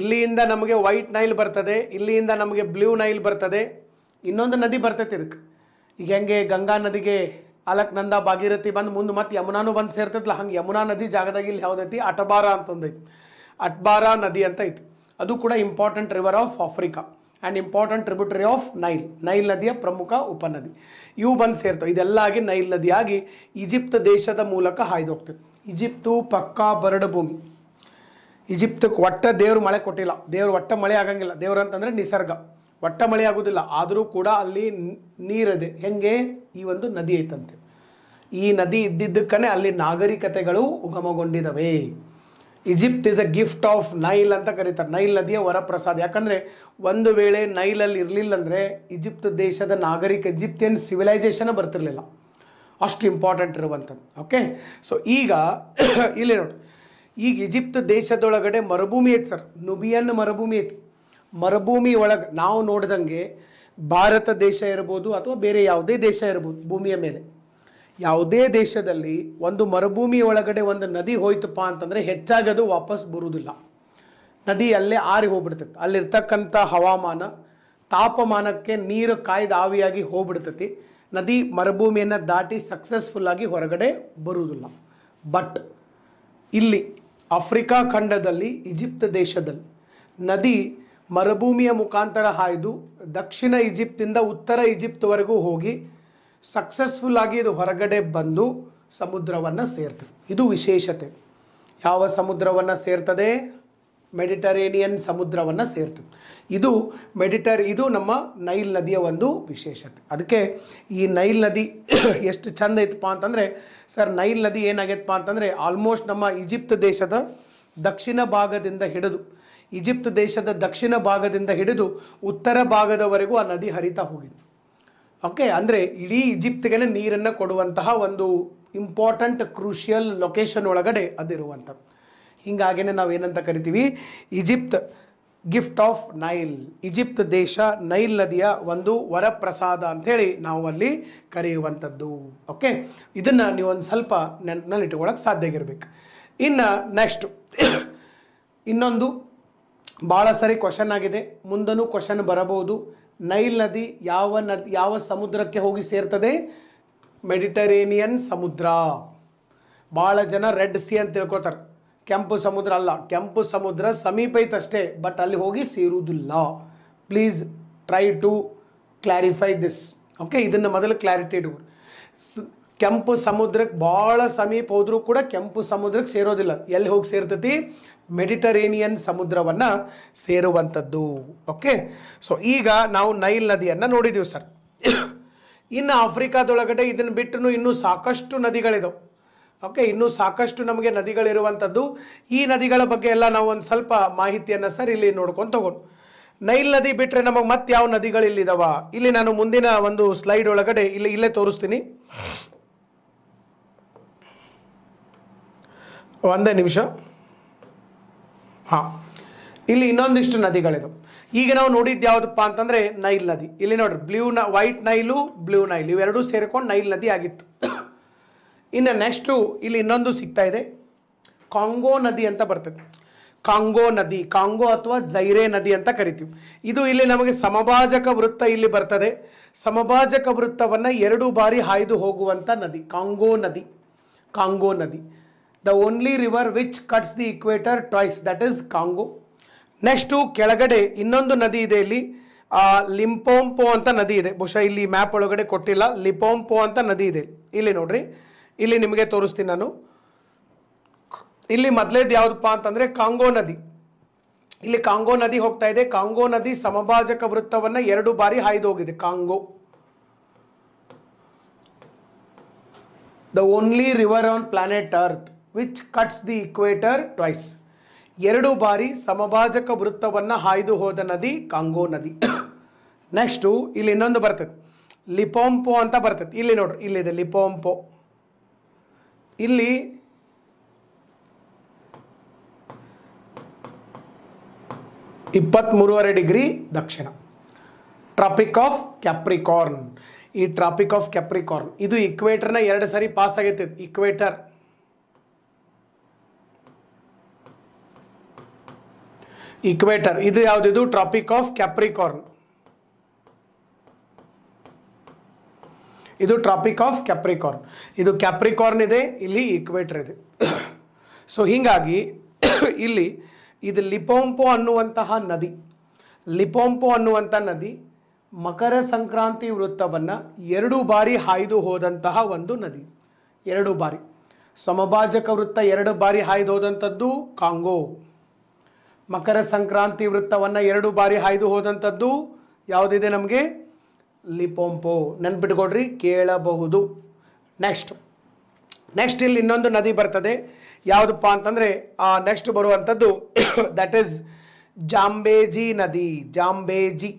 ಇಲ್ಲಿಯಿಂದ ನಮಗೆ ವೈಟ್ ನೈಲ್ ಬರ್ತದೆ ಇಲ್ಲಿಯಿಂದ ನಮಗೆ ಬ್ಲೂ ನೈಲ್ ಬರ್ತದೆ ಇನ್ನೊಂದು ನದಿ ಬರ್ತೈತಿ ಇದಕ್ಕೆ ಈಗ ಹೆಂಗೆ ಗಂಗಾ ನದಿಗೆ ನಂದ ಭಾಗೀರಥಿ ಬಂದು ಮುಂದೆ ಮತ್ತೆ ಯಮುನಾನು ಬಂದು ಸೇರ್ತೈತಲ್ಲ ಹಂಗೆ ಯಮುನಾ ನದಿ ಜಾಗದಾಗ ಇಲ್ಲಿ ಯಾವುದೈತಿ ಅಟಬಾರ ಅಂತಂದೈತಿ ಅಟ್ಬಾರಾ ನದಿ ಅಂತ ಐತಿ ಅದು ಕೂಡ important river of Africa and important tributary of Nile Nile ನದಿಯ ಪ್ರಮುಖ ಉಪನದಿ ಇವು ಬಂದು ಸೇರ್ತವೆ ಇದೆಲ್ಲ ಆಗಿ ನೈಲ್ ನದಿಯಾಗಿ ಈಜಿಪ್ಟ್ ದೇಶದ ಮೂಲಕ ಹಾಯ್ದೋಗ್ತದೆ ಈಜಿಪ್ತು ಪಕ್ಕಾ ಬರಡು ಭೂಮಿ ಈಜಿಪ್ತಕ್ಕೆ ಒಟ್ಟ ದೇವ್ರ ಮಳೆ ಕೊಟ್ಟಿಲ್ಲ ದೇವ್ರು ಒಟ್ಟ ಮಳೆ ಆಗಂಗಿಲ್ಲ ದೇವ್ರ ಅಂತಂದರೆ ನಿಸರ್ಗ ಒಟ್ಟ ಮಳೆ ಆಗೋದಿಲ್ಲ ಆದರೂ ಕೂಡ ಅಲ್ಲಿ ನೀರಿದೆ ಹೆಂಗೆ ಈ ಒಂದು ನದಿ ಐತಂತೆ ಈ ನದಿ ಇದ್ದಿದ್ದಕ್ಕನೇ ಅಲ್ಲಿ ನಾಗರಿಕತೆಗಳು ಉಗಮಗೊಂಡಿದವೆ Egypt is a gift of Nile ಅಂತ ಕರೀತಾರೆ ನೈಲ್ ನದಿಯ ವರಪ್ರಸಾದ ಯಾಕಂದರೆ ಒಂದು ವೇಳೆ ನೈಲಲ್ಲಿ ಇರಲಿಲ್ಲ ಅಂದರೆ ಈಜಿಪ್ಟ್ ದೇಶದ ನಾಗರಿಕ ಈಜಿಪ್ತಿಯನ್ ಸಿವಿಲೈಸೇಷನ್ ಬರ್ತಿರಲಿಲ್ಲ ಅಷ್ಟು ಇಂಪಾರ್ಟೆಂಟ್ ಇರುವಂಥದ್ದು ಓಕೆ ಸೊ ಈಗ ಇಲ್ಲಿ ನೋಡಿ ಈಗ ಈಜಿಪ್ಟ್ ದೇಶದೊಳಗಡೆ ಮರುಭೂಮಿ ಐತೆ ಸರ್ ನುಬಿಯನ್ ಮರುಭೂಮಿ ಐತಿ ಮರುಭೂಮಿ ಒಳಗೆ ನಾವು ನೋಡ್ದಂಗೆ ಭಾರತ ದೇಶ ಇರ್ಬೋದು ಅಥವಾ ಬೇರೆ ಯಾವುದೇ ದೇಶ ಇರ್ಬೋದು ಭೂಮಿಯ ಮೇಲೆ ಯಾವುದೇ ದೇಶದಲ್ಲಿ ಒಂದು ಮರುಭೂಮಿ ಒಳಗಡೆ ಒಂದು ನದಿ ಹೋಯ್ತಪ್ಪ ಅಂತಂದರೆ ಅದು ವಾಪಸ್ ಬರುವುದಿಲ್ಲ ನದಿ ಅಲ್ಲೇ ಆರಿ ಹೋಗ್ಬಿಡ್ತೈತೆ ಅಲ್ಲಿರ್ತಕ್ಕಂಥ ಹವಾಮಾನ ತಾಪಮಾನಕ್ಕೆ ನೀರು ಕಾಯ್ದು ಆವಿಯಾಗಿ ಹೋಗ್ಬಿಡ್ತೈತಿ ನದಿ ಮರುಭೂಮಿಯನ್ನು ದಾಟಿ ಸಕ್ಸಸ್ಫುಲ್ಲಾಗಿ ಹೊರಗಡೆ ಬರುವುದಿಲ್ಲ ಬಟ್ ಇಲ್ಲಿ ಆಫ್ರಿಕಾ ಖಂಡದಲ್ಲಿ ಈಜಿಪ್ಟ್ ದೇಶದಲ್ಲಿ ನದಿ ಮರುಭೂಮಿಯ ಮುಖಾಂತರ ಹಾಯ್ದು ದಕ್ಷಿಣ ಈಜಿಪ್ತಿಂದ ಉತ್ತರ ಈಜಿಪ್ತ್ವರೆಗೂ ಹೋಗಿ ಸಕ್ಸಸ್ಫುಲ್ ಆಗಿ ಇದು ಹೊರಗಡೆ ಬಂದು ಸಮುದ್ರವನ್ನು ಸೇರ್ತದೆ ಇದು ವಿಶೇಷತೆ ಯಾವ ಸಮುದ್ರವನ್ನು ಸೇರ್ತದೆ ಮೆಡಿಟರೇನಿಯನ್ ಸಮುದ್ರವನ್ನು ಸೇರ್ತದೆ ಇದು ಮೆಡಿಟರ್ ಇದು ನಮ್ಮ ನೈಲ್ ನದಿಯ ಒಂದು ವಿಶೇಷತೆ ಅದಕ್ಕೆ ಈ ನೈಲ್ ನದಿ ಎಷ್ಟು ಚಂದ ಐತಪ್ಪ ಅಂತಂದರೆ ಸರ್ ನೈಲ್ ನದಿ ಏನಾಗೈತಪ್ಪ ಅಂತಂದರೆ ಆಲ್ಮೋಸ್ಟ್ ನಮ್ಮ ಈಜಿಪ್ತ್ ದೇಶದ ದಕ್ಷಿಣ ಭಾಗದಿಂದ ಹಿಡಿದು ಈಜಿಪ್ಟ್ ದೇಶದ ದಕ್ಷಿಣ ಭಾಗದಿಂದ ಹಿಡಿದು ಉತ್ತರ ಭಾಗದವರೆಗೂ ಆ ನದಿ ಹರಿತಾ ಹೋಗಿತ್ತು ಓಕೆ ಅಂದರೆ ಇಡೀ ಈಜಿಪ್ತಿಗೆ ನೀರನ್ನು ಕೊಡುವಂತಹ ಒಂದು ಇಂಪಾರ್ಟೆಂಟ್ ಕ್ರೂಷಿಯಲ್ ಲೊಕೇಶನ್ ಒಳಗಡೆ ಅದಿರುವಂಥ ಹೀಗಾಗಿನೇ ನಾವು ಏನಂತ ಕರಿತೀವಿ Egypt gift of Nile Egypt ದೇಶ ನೈಲ್ ನದಿಯ ಒಂದು ವರಪ್ರಸಾದ ಅಂಥೇಳಿ ನಾವು ಅಲ್ಲಿ ಕರೆಯುವಂಥದ್ದು ಓಕೆ ಇದನ್ನು ನೀವು ಒಂದು ಸ್ವಲ್ಪ ನೆನಪಿನಲ್ಲಿ ಇಟ್ಕೊಳ್ಳೋಕೆ ಸಾಧ್ಯ ಆಗಿರಬೇಕು ಇನ್ನು ನೆಕ್ಸ್ಟ್ ಇನ್ನೊಂದು ಭಾಳ ಸರಿ ಕ್ವಶನ್ ಆಗಿದೆ ಮುಂದೂ ಕ್ವಶನ್ ಬರಬಹುದು ನೈಲ್ ನದಿ ಯಾವ ನದಿ ಯಾವ ಸಮುದ್ರಕ್ಕೆ ಹೋಗಿ ಸೇರ್ತದೆ ಮೆಡಿಟರೇನಿಯನ್ ಸಮುದ್ರ ಭಾಳ ಜನ ರೆಡ್ ಸಿ ಅಂತ ತಿಳ್ಕೊತಾರೆ ಕೆಂಪು ಸಮುದ್ರ ಅಲ್ಲ ಕೆಂಪು ಸಮುದ್ರ ಸಮೀಪ ಐತಷ್ಟೇ ಬಟ್ ಅಲ್ಲಿ ಹೋಗಿ ಸೇರುವುದಿಲ್ಲ please try to clarify this okay ಇದನ್ನು ಮೊದಲು ಕ್ಲಾರಿಟಿ ಇಟ್ಕೊಡಿ ಕೆಂಪು ಸಮುದ್ರಕ್ಕೆ ಭಾಳ ಸಮೀಪ ಹೋದರೂ ಕೂಡ ಕೆಂಪು ಸಮುದ್ರಕ್ಕೆ ಸೇರೋದಿಲ್ಲ ಎಲ್ಲಿ ಹೋಗಿ ಸೇರ್ತತಿ ಮೆಡಿಟರೇನಿಯನ್ ಸಮುದ್ರವನ್ನು ಸೇರುವಂಥದ್ದು ಓಕೆ ಸೊ ಈಗ ನಾವು ನೈಲ್ ನದಿಯನ್ನು ನೋಡಿದ್ದೀವಿ ಸರ್ ಇನ್ನು ಆಫ್ರಿಕಾದೊಳಗಡೆ ಇದನ್ನು ಬಿಟ್ಟು ಇನ್ನೂ ಸಾಕಷ್ಟು ನದಿಗಳಿದವು ಓಕೆ ಇನ್ನೂ ಸಾಕಷ್ಟು ನಮಗೆ ನದಿಗಳಿರುವಂಥದ್ದು ಈ ನದಿಗಳ ಬಗ್ಗೆ ಎಲ್ಲ ನಾವು ಒಂದು ಸ್ವಲ್ಪ ಮಾಹಿತಿಯನ್ನು ಸರ್ ಇಲ್ಲಿ ನೋಡ್ಕೊಂಡು ತಗೊಂಡು ನೈಲ್ ನದಿ ಬಿಟ್ಟರೆ ನಮಗೆ ಮತ್ತೆ ಯಾವ ನದಿಗಳಿಲ್ಲಿದ್ದಾವ ಇಲ್ಲಿ ನಾನು ಮುಂದಿನ ಒಂದು ಸ್ಲೈಡ್ ಒಳಗಡೆ ಇಲ್ಲಿ ಇಲ್ಲೇ ತೋರಿಸ್ತೀನಿ ಒಂದೇ ನಿಮಿಷ ಹಾಂ ಇಲ್ಲಿ ಇನ್ನೊಂದಿಷ್ಟು ನದಿಗಳಿದು ಈಗ ನಾವು ನೋಡಿದ್ದು ಯಾವುದಪ್ಪ ಅಂತಂದರೆ ನೈಲ್ ನದಿ ಇಲ್ಲಿ ನೋಡ್ರಿ ಬ್ಲೂ ನ ವೈಟ್ ನೈಲು ಬ್ಲೂ ನೈಲ್ ಇವೆರಡೂ ಸೇರಿಕೊಂಡು ನೈಲ್ ನದಿ ಆಗಿತ್ತು ಇನ್ನು ನೆಕ್ಸ್ಟು ಇಲ್ಲಿ ಇನ್ನೊಂದು ಸಿಗ್ತಾ ಇದೆ ಕಾಂಗೋ ನದಿ ಅಂತ ಬರ್ತದೆ ಕಾಂಗೋ ನದಿ ಕಾಂಗೋ ಅಥವಾ ಜೈರೆ ನದಿ ಅಂತ ಕರಿತೀವಿ ಇದು ಇಲ್ಲಿ ನಮಗೆ ಸಮಭಾಜಕ ವೃತ್ತ ಇಲ್ಲಿ ಬರ್ತದೆ ಸಮಭಾಜಕ ವೃತ್ತವನ್ನು ಎರಡು ಬಾರಿ ಹಾಯ್ದು ಹೋಗುವಂಥ ನದಿ ಕಾಂಗೋ ನದಿ ಕಾಂಗೋ ನದಿ the only river which cuts the equator twice that is Congo next ಕೆಳಗಡೆ ಇನ್ನೊಂದು ನದಿ ಇದೆ ಇಲ್ಲಿ ಲಿಂಪೋಂಪೋ ಅಂತ ನದಿ ಇದೆ ಬಹುಶಃ ಇಲ್ಲಿ ಮ್ಯಾಪ್ ಒಳಗಡೆ ಕೊಟ್ಟಿಲ್ಲ ಲಿಪೋಂಪೋ ಅಂತ ನದಿ ಇದೆ ಇಲ್ಲಿ ನೋಡ್ರಿ ಇಲ್ಲಿ ನಿಮಗೆ ತೋರಿಸ್ತೀನಿ ನಾನು ಇಲ್ಲಿ ಮೊದಲೇದು ಯಾವುದಪ್ಪ ಅಂತಂದರೆ ಕಾಂಗೋ ನದಿ ಇಲ್ಲಿ ಕಾಂಗೋ ನದಿ ಹೋಗ್ತಾ ಇದೆ ಕಾಂಗೋ ನದಿ ಸಮಭಾಜಕ ವೃತ್ತವನ್ನು ಎರಡು ಬಾರಿ ಹಾಯ್ದು ಹೋಗಿದೆ Congo the only river on planet earth which cuts the equator twice ಎರಡು ಬಾರಿ ಸಮಭಾಜಕ ವೃತ್ತವನ್ನು ಹಾಯ್ದು ಹೋದ ನದಿ ಕಾಂಗೋ ನದಿ ನೆಕ್ಸ್ಟು ಇಲ್ಲಿ ಇನ್ನೊಂದು ಬರ್ತದೆ ಲಿಪೋಂಪೋ ಅಂತ ಬರ್ತದೆ ಇಲ್ಲಿ ನೋಡ್ರಿ ಇಲ್ಲಿದೆ ಲಿಪೋಂಪೋ ಇಲ್ಲಿ ಇಪ್ಪತ್ತ್ಮೂರುವರೆ ಡಿಗ್ರಿ ದಕ್ಷಿಣ ಟ್ರಾಪಿಕ್ ಆಫ್ ಕ್ಯಾಪ್ರಿಕಾರ್ನ್ ಈ ಟ್ರಾಪಿಕ್ ಆಫ್ ಕ್ಯಾಪ್ರಿಕಾರ್ನ್ ಇದು ಇಕ್ವೇಟರ್ನ ಎರಡು ಸಾರಿ ಪಾಸ್ ಆಗೈತೆ ಇಕ್ವೇಟರ್ ಇಕ್ವೇಟರ್ ಇದು ಯಾವುದಿದು ಟ್ರಾಪಿಕ್ ಆಫ್ ಕ್ಯಾಪ್ರಿಕಾರ್ನ್ ಇದು ಟ್ರಾಪಿಕ್ ಆಫ್ ಕ್ಯಾಪ್ರಿಕಾರ್ನ್ ಇದು ಕ್ಯಾಪ್ರಿಕಾರ್ನ್ ಇದೆ ಇಲ್ಲಿ ಇಕ್ವೇಟರ್ ಇದೆ ಸೊ ಹೀಗಾಗಿ ಇಲ್ಲಿ ಇದು ಲಿಪೋಂಪೋ ಅನ್ನುವಂತಹ ನದಿ ಲಿಪೋಂಪೋ ಅನ್ನುವಂಥ ನದಿ ಮಕರ ಸಂಕ್ರಾಂತಿ ವೃತ್ತವನ್ನು ಎರಡು ಬಾರಿ ಹಾಯ್ದು ಹೋದಂತಹ ಒಂದು ನದಿ ಎರಡು ಬಾರಿ ಸಮಭಾಜಕ ವೃತ್ತ ಎರಡು ಬಾರಿ ಹಾಯ್ದು ಹೋದಂಥದ್ದು ಕಾಂಗೋ ಮಕರ ಸಂಕ್ರಾಂತಿ ವೃತ್ತವನ್ನು ಎರಡು ಬಾರಿ ಹಾಯ್ದು ಹೋದಂಥದ್ದು ಯಾವುದಿದೆ ನಮಗೆ ಲಿಪೊಂಪೋ ನೆನ್ಪಿಟ್ಕೊಡ್ರಿ ಕೇಳಬಹುದು ನೆಕ್ಸ್ಟ್ ನೆಕ್ಸ್ಟ್ ಇಲ್ಲಿ ಇನ್ನೊಂದು ನದಿ ಬರ್ತದೆ ಯಾವುದಪ್ಪ ಅಂತಂದರೆ ಆ ನೆಕ್ಸ್ಟ್ ಬರುವಂಥದ್ದು ದಟ್ ಈಸ್ ಜಾಂಬೇಜಿ ನದಿ ಜಾಂಬೇಜಿ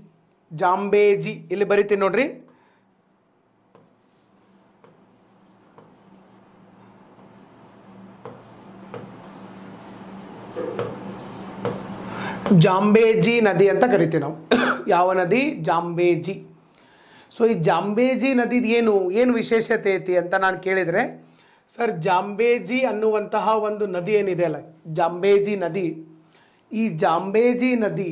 ಜಾಂಬೇಜಿ ಇಲ್ಲಿ ಬರಿತೀನಿ ನೋಡ್ರಿ ಜಾಂಬೇಜಿ ನದಿ ಅಂತ ಕರಿತೀವಿ ನಾವು ಯಾವ ನದಿ ಜಾಂಬೇಜಿ ಸೊ ಈ ಜಾಂಬೇಜಿ ನದಿ ಏನು ಏನು ವಿಶೇಷತೆ ಐತಿ ಅಂತ ನಾನು ಕೇಳಿದರೆ ಸರ್ ಜಾಂಬೇಜಿ ಅನ್ನುವಂತಹ ಒಂದು ನದಿ ಏನಿದೆ ಅಲ್ಲ ಜಾಂಬೇಜಿ ನದಿ ಈ ಜಾಂಬೇಜಿ ನದಿ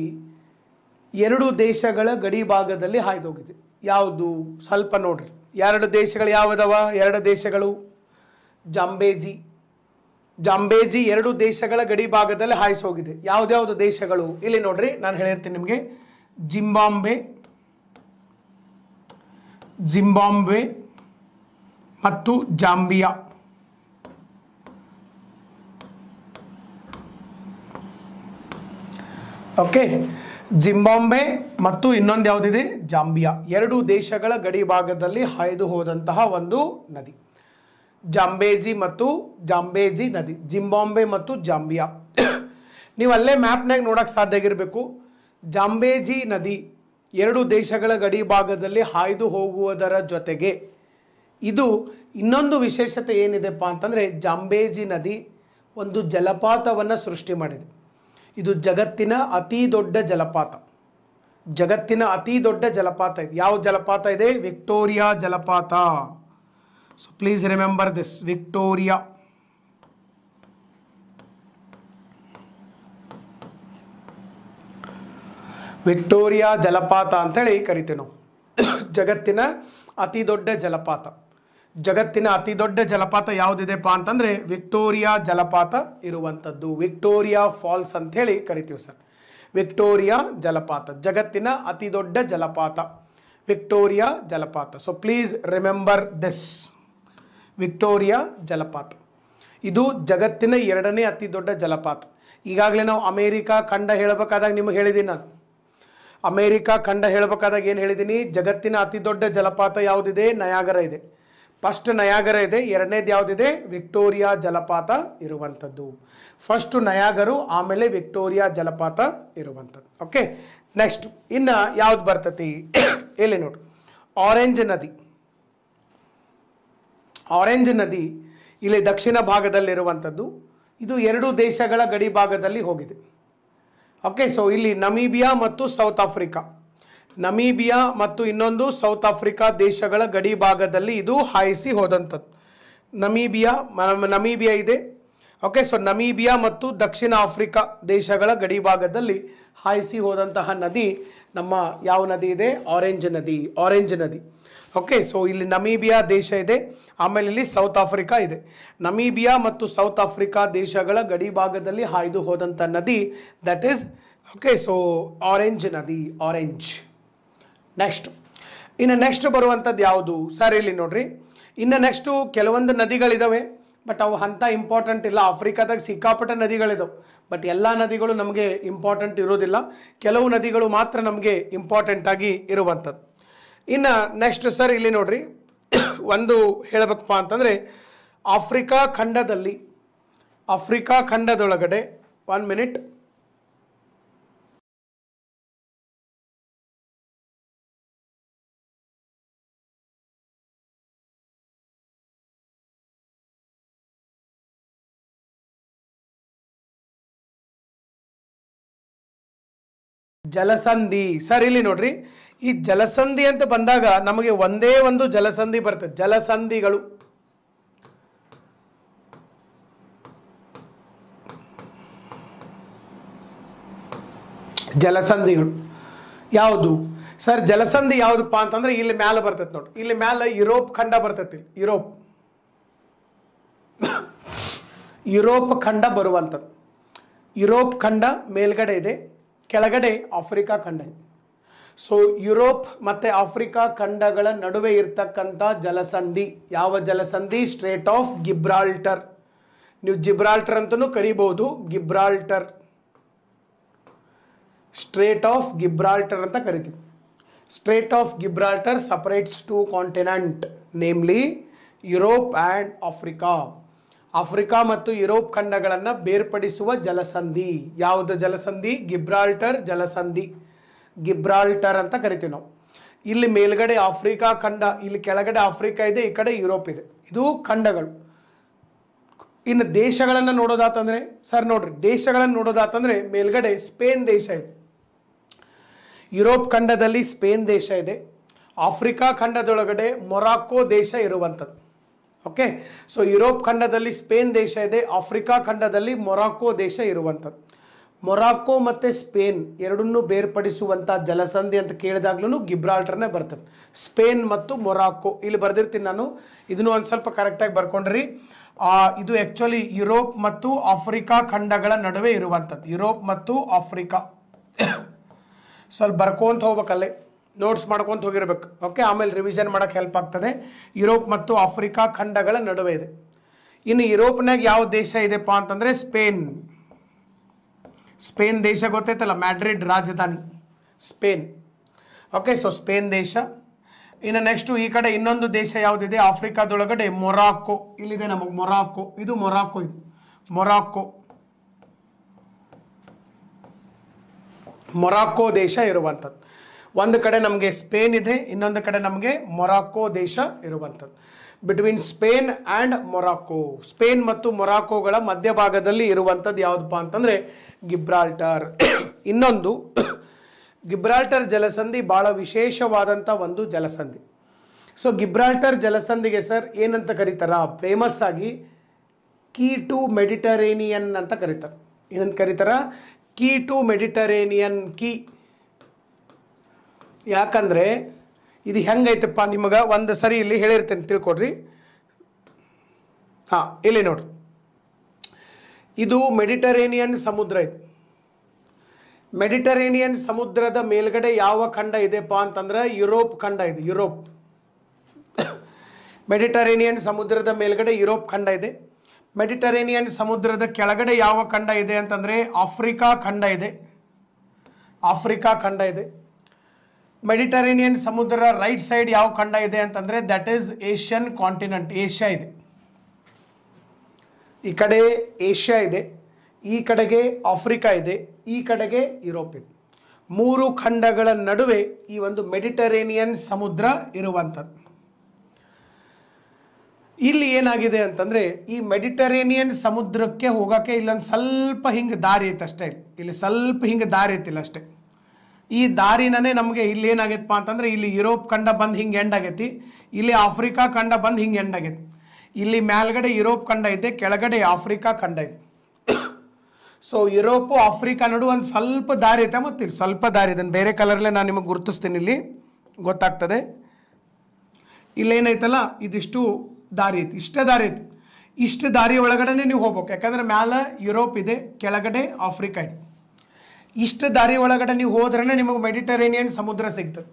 ಎರಡು ದೇಶಗಳ ಗಡಿ ಭಾಗದಲ್ಲಿ ಹಾಯ್ದೋಗಿದೆ ಯಾವುದು ಸ್ವಲ್ಪ ನೋಡ್ರಿ ಎರಡು ದೇಶಗಳು ಯಾವುದವ ಎರಡು ದೇಶಗಳು ಜಾಂಬೇಜಿ ಜಾಂಬೇಜಿ ಎರಡು ದೇಶಗಳ ಗಡಿ ಭಾಗದಲ್ಲಿ ಹಾಯಿಸೋಗಿದೆ ಯಾವುದ್ಯಾವುದು ದೇಶಗಳು ಇಲ್ಲಿ ನೋಡ್ರಿ ನಾನು ಹೇಳಿರ್ತೀನಿ ನಿಮಗೆ ಜಿಂಬಾಂಬೆ ಜಿಂಬಾಂಬೆ ಮತ್ತು ಜಾಂಬಿಯಾ ಓಕೆ ಜಿಂಬಾಂಬೆ ಮತ್ತು ಇನ್ನೊಂದು ಯಾವುದಿದೆ ಜಾಂಬಿಯಾ ಎರಡು ದೇಶಗಳ ಗಡಿ ಭಾಗದಲ್ಲಿ ಹಾಯ್ದು ಹೋದಂತಹ ಒಂದು ನದಿ ಜಾಂಬೇಜಿ ಮತ್ತು ಜಾಂಬೇಜಿ ನದಿ ಜಿಂಬಾಂಬೆ ಮತ್ತು ಜಾಂಬಿಯಾ ನೀವು ಅಲ್ಲೇ ಮ್ಯಾಪ್ನಾಗ ನೋಡೋಕ್ಕೆ ಸಾಧ್ಯ ಆಗಿರಬೇಕು ಜಾಂಬೇಜಿ ನದಿ ಎರಡು ದೇಶಗಳ ಗಡಿ ಭಾಗದಲ್ಲಿ ಹಾಯ್ದು ಹೋಗುವುದರ ಜೊತೆಗೆ ಇದು ಇನ್ನೊಂದು ವಿಶೇಷತೆ ಏನಿದೆಪ್ಪ ಅಂತಂದರೆ ಜಾಂಬೇಜಿ ನದಿ ಒಂದು ಜಲಪಾತವನ್ನು ಸೃಷ್ಟಿ ಮಾಡಿದೆ ಇದು ಜಗತ್ತಿನ ಅತಿ ದೊಡ್ಡ ಜಲಪಾತ ಜಗತ್ತಿನ ಅತಿ ದೊಡ್ಡ ಜಲಪಾತ ಇದೆ ಯಾವ ಜಲಪಾತ ಇದೆ ವಿಕ್ಟೋರಿಯಾ ಜಲಪಾತ So please remember this Victoria. Victoria ಜಲಪಾತ ಅಂತೇಳಿ ಕರಿತೀವಿ ನಾವು ಜಗತ್ತಿನ ಅತಿ ದೊಡ್ಡ ಜಲಪಾತ ಜಗತ್ತಿನ ಅತಿ ದೊಡ್ಡ ಜಲಪಾತ ಯಾವುದಿದೆಪ್ಪ ಅಂತಂದರೆ ವಿಕ್ಟೋರಿಯಾ ಜಲಪಾತ ಇರುವಂಥದ್ದು ವಿಕ್ಟೋರಿಯಾ ಫಾಲ್ಸ್ ಅಂಥೇಳಿ ಕರಿತೀವಿ ಸರ್ ವಿಕ್ಟೋರಿಯಾ ಜಲಪಾತ ಜಗತ್ತಿನ ಅತಿ ದೊಡ್ಡ ಜಲಪಾತ ವಿಕ್ಟೋರಿಯಾ ಜಲಪಾತ so please remember this Victoria ಜಲಪಾತ ಇದು ಜಗತ್ತಿನ ಎರಡನೇ ಅತಿ ದೊಡ್ಡ ಜಲಪಾತ ಈಗಾಗಲೇ ನಾವು ಅಮೇರಿಕಾ ಖಂಡ ಹೇಳಬೇಕಾದಾಗ ನಿಮಗೆ ಹೇಳಿದ್ದೀನಿ ನಾನು ಅಮೇರಿಕಾ ಖಂಡ ಹೇಳಬೇಕಾದಾಗ ಏನು ಹೇಳಿದ್ದೀನಿ ಜಗತ್ತಿನ ಅತಿ ದೊಡ್ಡ ಜಲಪಾತ ಯಾವುದಿದೆ ನಯಾಗರ ಇದೆ ಫಸ್ಟ್ ನಯಾಗರ ಇದೆ ಎರಡನೇದು ಯಾವುದಿದೆ ವಿಕ್ಟೋರಿಯಾ ಜಲಪಾತ ಇರುವಂಥದ್ದು ಫಸ್ಟು ನಯಾಗರು ಆಮೇಲೆ ವಿಕ್ಟೋರಿಯಾ ಜಲಪಾತ ಇರುವಂಥದ್ದು ಓಕೆ ನೆಕ್ಸ್ಟ್ ಇನ್ನು ಯಾವ್ದು ಬರ್ತತಿ ಎಲ್ಲಿ ನೋಡು ಆರೆಂಜ್ ನದಿ ಆರೆಂಜ್ ನದಿ ಇಲ್ಲಿ ದಕ್ಷಿಣ ಭಾಗದಲ್ಲಿರುವಂಥದ್ದು ಇದು ಎರಡು ದೇಶಗಳ ಗಡಿ ಭಾಗದಲ್ಲಿ ಹೋಗಿದೆ ಓಕೆ ಸೊ ಇಲ್ಲಿ ನಮೀಬಿಯಾ ಮತ್ತು ಸೌತ್ ಆಫ್ರಿಕಾ ನಮೀಬಿಯಾ ಮತ್ತು ಇನ್ನೊಂದು ಸೌತ್ ಆಫ್ರಿಕಾ ದೇಶಗಳ ಗಡಿ ಭಾಗದಲ್ಲಿ ಇದು ಹಾಯಿಸಿ ಹೋದಂಥದ್ದು ನಮೀಬಿಯಾ ನಮೀಬಿಯಾ ಇದೆ ಓಕೆ ಸೊ ನಮೀಬಿಯಾ ಮತ್ತು ದಕ್ಷಿಣ ಆಫ್ರಿಕಾ ದೇಶಗಳ ಗಡಿ ಭಾಗದಲ್ಲಿ ಹಾಯಿಸಿ ಹೋದಂತಹ ನದಿ ನಮ್ಮ ಯಾವ ನದಿ ಇದೆ ಆರೆಂಜ್ ನದಿ ಆರೆಂಜ್ ನದಿ ಓಕೆ ಸೊ ಇಲ್ಲಿ ನಮೀಬಿಯಾ ದೇಶ ಇದೆ ಆಮೇಲೆ ಇಲ್ಲಿ ಸೌತ್ ಆಫ್ರಿಕಾ ಇದೆ ನಮೀಬಿಯಾ ಮತ್ತು ಸೌತ್ ಆಫ್ರಿಕಾ ದೇಶಗಳ ಗಡಿ ಭಾಗದಲ್ಲಿ ಹಾಯ್ದು ಹೋದಂಥ ನದಿ that is okay so orange ನದಿ ಆರೆಂಜ್ ನೆಕ್ಸ್ಟ್ ಇನ್ನು ನೆಕ್ಸ್ಟ್ ಬರುವಂಥದ್ದು ಯಾವುದು ಸರ್ ಇಲ್ಲಿ ನೋಡ್ರಿ ಇನ್ನು ನೆಕ್ಸ್ಟು ಕೆಲವೊಂದು ನದಿಗಳಿದ್ದಾವೆ ಬಟ್ ಅವು ಅಂಥ ಇಂಪಾರ್ಟೆಂಟ್ ಇಲ್ಲ ಆಫ್ರಿಕಾದಾಗ ಸಿಕ್ಕಾಪಟ್ಟೆ ನದಿಗಳಿದಾವೆ ಬಟ್ ಎಲ್ಲ ನದಿಗಳು ನಮಗೆ ಇಂಪಾರ್ಟೆಂಟ್ ಇರೋದಿಲ್ಲ ಕೆಲವು ನದಿಗಳು ಮಾತ್ರ ನಮಗೆ ಇಂಪಾರ್ಟೆಂಟಾಗಿ ಇರುವಂಥದ್ದು ಇನ್ನ ನೆಕ್ಸ್ಟ್ ಸರ್ ಇಲ್ಲಿ ನೋಡ್ರಿ ಒಂದು ಹೇಳಬೇಕಪ್ಪ ಅಂತಂದ್ರೆ ಆಫ್ರಿಕಾ ಖಂಡದಲ್ಲಿ ಆಫ್ರಿಕಾ ಖಂಡದೊಳಗಡೆ ಒನ್ ಮಿನಿಟ್ ಜಲಸಂಧಿ ಸರ್ ಇಲ್ಲಿ ನೋಡ್ರಿ ಈ ಜಲಸಂಧಿ ಅಂತ ಬಂದಾಗ ನಮಗೆ ಒಂದೇ ಒಂದು ಜಲಸಂಧಿ ಬರ್ತದೆ ಜಲಸಂಧಿಗಳು ಜಲಸಂಧಿಗಳು ಯಾವುದು ಸರ್ ಜಲಸಂಧಿ ಯಾವುದಪ್ಪ ಅಂತಂದ್ರೆ ಇಲ್ಲಿ ಮ್ಯಾಲ ಬರ್ತೈತೆ ನೋಡಿ ಇಲ್ಲಿ ಮ್ಯಾಲೆ ಯುರೋಪ್ ಖಂಡ ಬರ್ತೈತಿ ಯುರೋಪ್ ಯುರೋಪ್ ಖಂಡ ಬರುವಂಥದ್ದು ಯುರೋಪ್ ಖಂಡ ಮೇಲ್ಗಡೆ ಇದೆ ಕೆಳಗಡೆ ಆಫ್ರಿಕಾ ಖಂಡ ಇದೆ ಸೊ ಯುರೋಪ್ ಮತ್ತು ಆಫ್ರಿಕಾ ಖಂಡಗಳ ನಡುವೆ ಇರ್ತಕ್ಕಂಥ ಜಲಸಂಧಿ ಯಾವ ಜಲಸಂಧಿ ಸ್ಟ್ರೇಟ್ ಆಫ್ ಗಿಬ್ರಾಲ್ಟರ್ ನೀವು ಜಿಬ್ರಾಲ್ಟರ್ ಅಂತಲೂ ಕರಿಬೋದು ಗಿಬ್ರಾಲ್ಟರ್ ಸ್ಟ್ರೇಟ್ ಆಫ್ ಗಿಬ್ರಾಲ್ಟರ್ ಅಂತ ಕರಿತೀವಿ strait of Gibraltar separates two continent namely Europe and Africa Africa ಮತ್ತು ಯುರೋಪ್ ಖಂಡಗಳನ್ನು ಬೇರ್ಪಡಿಸುವ ಜಲಸಂಧಿ ಯಾವುದು ಜಲಸಂಧಿ ಗಿಬ್ರಾಲ್ಟರ್ ಜಲಸಂಧಿ ಗಿಬ್ರಾಲ್ಟರ್ ಅಂತ ಕರಿತೀವಿ ನಾವು ಇಲ್ಲಿ ಮೇಲ್ಗಡೆ ಆಫ್ರಿಕಾ ಖಂಡ ಇಲ್ಲಿ ಕೆಳಗಡೆ ಆಫ್ರಿಕಾ ಇದೆ ಈ ಕಡೆ ಯುರೋಪ್ ಇದೆ ಇದು ಖಂಡಗಳು ಇನ್ನು ದೇಶಗಳನ್ನು ನೋಡೋದಾತಂದರೆ ಸರ್ ನೋಡ್ರಿ ದೇಶಗಳನ್ನು ನೋಡೋದಾತಂದರೆ ಮೇಲ್ಗಡೆ ಸ್ಪೇನ್ ದೇಶ ಇದೆ ಯುರೋಪ್ ಖಂಡದಲ್ಲಿ ಸ್ಪೇನ್ ದೇಶ ಇದೆ ಆಫ್ರಿಕಾ ಖಂಡದೊಳಗಡೆ ಮೊರಾಕೋ ದೇಶ ಇರುವಂಥದ್ದು ಓಕೆ ಸೊ ಯುರೋಪ್ ಖಂಡದಲ್ಲಿ ಸ್ಪೇನ್ ದೇಶ ಇದೆ ಆಫ್ರಿಕಾ ಖಂಡದಲ್ಲಿ ಮೊರಾಕೋ ದೇಶ ಇರುವಂಥದ್ದು ಮೊರಾಕೋ ಮತ್ತು ಸ್ಪೇನ್ ಎರಡನ್ನೂ ಬೇರ್ಪಡಿಸುವಂಥ ಜಲಸಂಧಿ ಅಂತ ಕೇಳಿದಾಗ್ಲೂ ಗಿಬ್ರಾಲ್ಟರ್ನೇ ಬರ್ತದೆ ಸ್ಪೇನ್ ಮತ್ತು ಮೊರಾಕೋ ಇಲ್ಲಿ ಬರೆದಿರ್ತೀನಿ ನಾನು ಇದನ್ನು ಒಂದು ಸ್ವಲ್ಪ ಕರೆಕ್ಟಾಗಿ ಬರ್ಕೊಂಡ್ರಿ ಇದು ಆ್ಯಕ್ಚುಲಿ ಯುರೋಪ್ ಮತ್ತು ಆಫ್ರಿಕಾ ಖಂಡಗಳ ನಡುವೆ ಇರುವಂಥದ್ದು ಯುರೋಪ್ ಮತ್ತು ಆಫ್ರಿಕಾ ಸ್ವಲ್ಪ ಬರ್ಕೊಂತ ಹೋಗ್ಬೇಕಲ್ಲೇ ನೋಟ್ಸ್ ಮಾಡ್ಕೊತ ಹೋಗಿರ್ಬೇಕು ಓಕೆ ಆಮೇಲೆ ರಿವಿಷನ್ ಮಾಡೋಕ್ಕೆ ಹೆಲ್ಪ್ ಆಗ್ತದೆ ಯುರೋಪ್ ಮತ್ತು ಆಫ್ರಿಕಾ ಖಂಡಗಳ ನಡುವೆ ಇದೆ ಇನ್ನು ಯುರೋಪ್ನಾಗ ಯಾವ ದೇಶ ಇದೆಪ್ಪ ಅಂತಂದರೆ ಸ್ಪೇನ್ ಸ್ಪೇನ್ ದೇಶ ಗೊತ್ತೈತಲ್ಲ ಮ್ಯಾಡ್ರಿಡ್ ರಾಜಧಾನಿ ಸ್ಪೇನ್ ಓಕೆ ಸೊ ಸ್ಪೇನ್ ದೇಶ ಇನ್ನು ನೆಕ್ಸ್ಟು ಈ ಕಡೆ ಇನ್ನೊಂದು ದೇಶ ಯಾವುದಿದೆ ಆಫ್ರಿಕಾದೊಳಗಡೆ ಮೊರಾಕೋ ಇಲ್ಲಿದೆ ನಮಗೆ ಮೊರಾಕೋ ಇದು ಮೊರಾಕೋ ಇದು ಮೊರಾಕೋ ಮೊರಾಕೋ ದೇಶ ಇರುವಂಥದ್ದು ಒಂದು ಕಡೆ ನಮಗೆ ಸ್ಪೇನ್ ಇದೆ ಇನ್ನೊಂದು ಕಡೆ ನಮಗೆ ಮೊರಾಕೋ ದೇಶ ಇರುವಂಥದ್ದು between Spain and Morocco Spain ಮತ್ತು ಮೊರಾಕೋಗಳ ಮಧ್ಯಭಾಗದಲ್ಲಿ ಇರುವಂಥದ್ದು ಯಾವುದಪ್ಪ ಅಂತಂದರೆ ಗಿಬ್ರಾಲ್ಟರ್ ಇನ್ನೊಂದು ಗಿಬ್ರಾಲ್ಟರ್ ಜಲಸಂಧಿ ಭಾಳ ವಿಶೇಷವಾದಂಥ ಒಂದು ಜಲಸಂಧಿ ಸೊ ಗಿಬ್ರಾಲ್ಟರ್ ಜಲಸಂಧಿಗೆ ಸರ್ ಏನಂತ ಕರೀತಾರ ಫೇಮಸ್ ಆಗಿ ಕೀ ಟು ಮೆಡಿಟರೇನಿಯನ್ ಅಂತ ಕರೀತಾರೆ ಏನಂತ ಕರೀತಾರ ಕೀ ಟು ಮೆಡಿಟರೇನಿಯನ್ ಕೀ ಯಾಕಂದರೆ ಇದು ಹೆಂಗೈತಪ್ಪ ನಿಮಗೆ ಒಂದು ಸರಿ ಇಲ್ಲಿ ಹೇಳಿರ್ತೇನೆ ತಿಳ್ಕೊಡ್ರಿ ಹಾಂ ಇಲ್ಲಿ ನೋಡ್ರಿ ಇದು ಮೆಡಿಟರೇನಿಯನ್ ಸಮುದ್ರ ಇದು ಮೆಡಿಟರೇನಿಯನ್ ಸಮುದ್ರದ ಮೇಲ್ಗಡೆ ಯಾವ ಖಂಡ ಇದೆಪ್ಪ ಅಂತಂದ್ರೆ ಯುರೋಪ್ ಖಂಡ ಇದೆ ಯುರೋಪ್ ಮೆಡಿಟರೇನಿಯನ್ ಸಮುದ್ರದ ಮೇಲ್ಗಡೆ ಯುರೋಪ್ ಖಂಡ ಇದೆ ಮೆಡಿಟರೇನಿಯನ್ ಸಮುದ್ರದ ಕೆಳಗಡೆ ಯಾವ ಖಂಡ ಇದೆ ಅಂತಂದರೆ ಆಫ್ರಿಕಾ ಖಂಡ ಇದೆ ಆಫ್ರಿಕಾ ಖಂಡ ಇದೆ ಮೆಡಿಟರೇನಿಯನ್ ಸಮುದ್ರ ರೈಟ್ ಸೈಡ್ ಯಾವ ಖಂಡ ಇದೆ ಅಂತಂದರೆ that is Asian continent Asia ಇದೆ ಈ ಕಡೆ ಏಷ್ಯಾ ಇದೆ ಈ ಕಡೆಗೆ ಆಫ್ರಿಕಾ ಇದೆ ಈ ಕಡೆಗೆ ಯುರೋಪ್ ಇದೆ ಮೂರು ಖಂಡಗಳ ನಡುವೆ ಈ ಒಂದು ಮೆಡಿಟರೇನಿಯನ್ ಸಮುದ್ರ ಇರುವಂಥದ್ದು ಇಲ್ಲಿ ಏನಾಗಿದೆ ಅಂತಂದರೆ ಈ ಮೆಡಿಟರೇನಿಯನ್ ಸಮುದ್ರಕ್ಕೆ ಹೋಗೋಕ್ಕೆ ಇಲ್ಲೊಂದು ಸ್ವಲ್ಪ ಹಿಂಗೆ ದಾರಿ ಐತೆ ಅಷ್ಟೇ ಇಲ್ಲಿ ಸ್ವಲ್ಪ ಹಿಂಗೆ ದಾರಿ ಐತಿಲ್ಲ ಅಷ್ಟೇ ಈ ದಾರಿನೇ ನಮಗೆ ಇಲ್ಲಿ ಏನಾಗೈತಪ್ಪ ಅಂತಂದರೆ ಇಲ್ಲಿ ಯುರೋಪ್ ಖಂಡ ಬಂದು ಹಿಂಗೆ ಎಂಡ್ ಆಗೈತಿ ಇಲ್ಲಿ ಆಫ್ರಿಕಾ ಕಂಡ ಬಂದು ಹಿಂಗೆ ಎಂಡ್ ಆಗೈತಿ ಇಲ್ಲಿ ಮೇಲ್ಗಡೆ ಯುರೋಪ್ ಖಂಡ ಐತೆ ಕೆಳಗಡೆ ಆಫ್ರಿಕಾ ಖಂಡ ಐತೆ ಸೊ ಯುರೋಪು ಆಫ್ರಿಕಾ ನಡು ಒಂದು ಸ್ವಲ್ಪ ದಾರಿ ಐತೆ ಮತ್ತು ಸ್ವಲ್ಪ ದಾರಿ ಇದೆ ಬೇರೆ ಕಲರ್ಲೆ ನಾನು ನಿಮಗೆ ಗುರುತಿಸ್ತೀನಿ ಇಲ್ಲಿ ಗೊತ್ತಾಗ್ತದೆ ಇಲ್ಲೇನೈತಲ್ಲ ಇದಿಷ್ಟು ದಾರಿ ಐತಿ ಇಷ್ಟೇ ದಾರಿ ಐತಿ ಇಷ್ಟು ದಾರಿ ಒಳಗಡೆ ನೀವು ಹೋಗ್ಬೇಕು ಯಾಕಂದ್ರೆ ಮ್ಯಾಲೆ ಯುರೋಪ್ ಇದೆ ಕೆಳಗಡೆ ಆಫ್ರಿಕಾ ಇದೆ ಇಷ್ಟು ದಾರಿ ಒಳಗಡೆ ನೀವು ಹೋದ್ರೇ ನಿಮಗೆ ಮೆಡಿಟರೇನಿಯನ್ ಸಮುದ್ರ ಸಿಗ್ತದೆ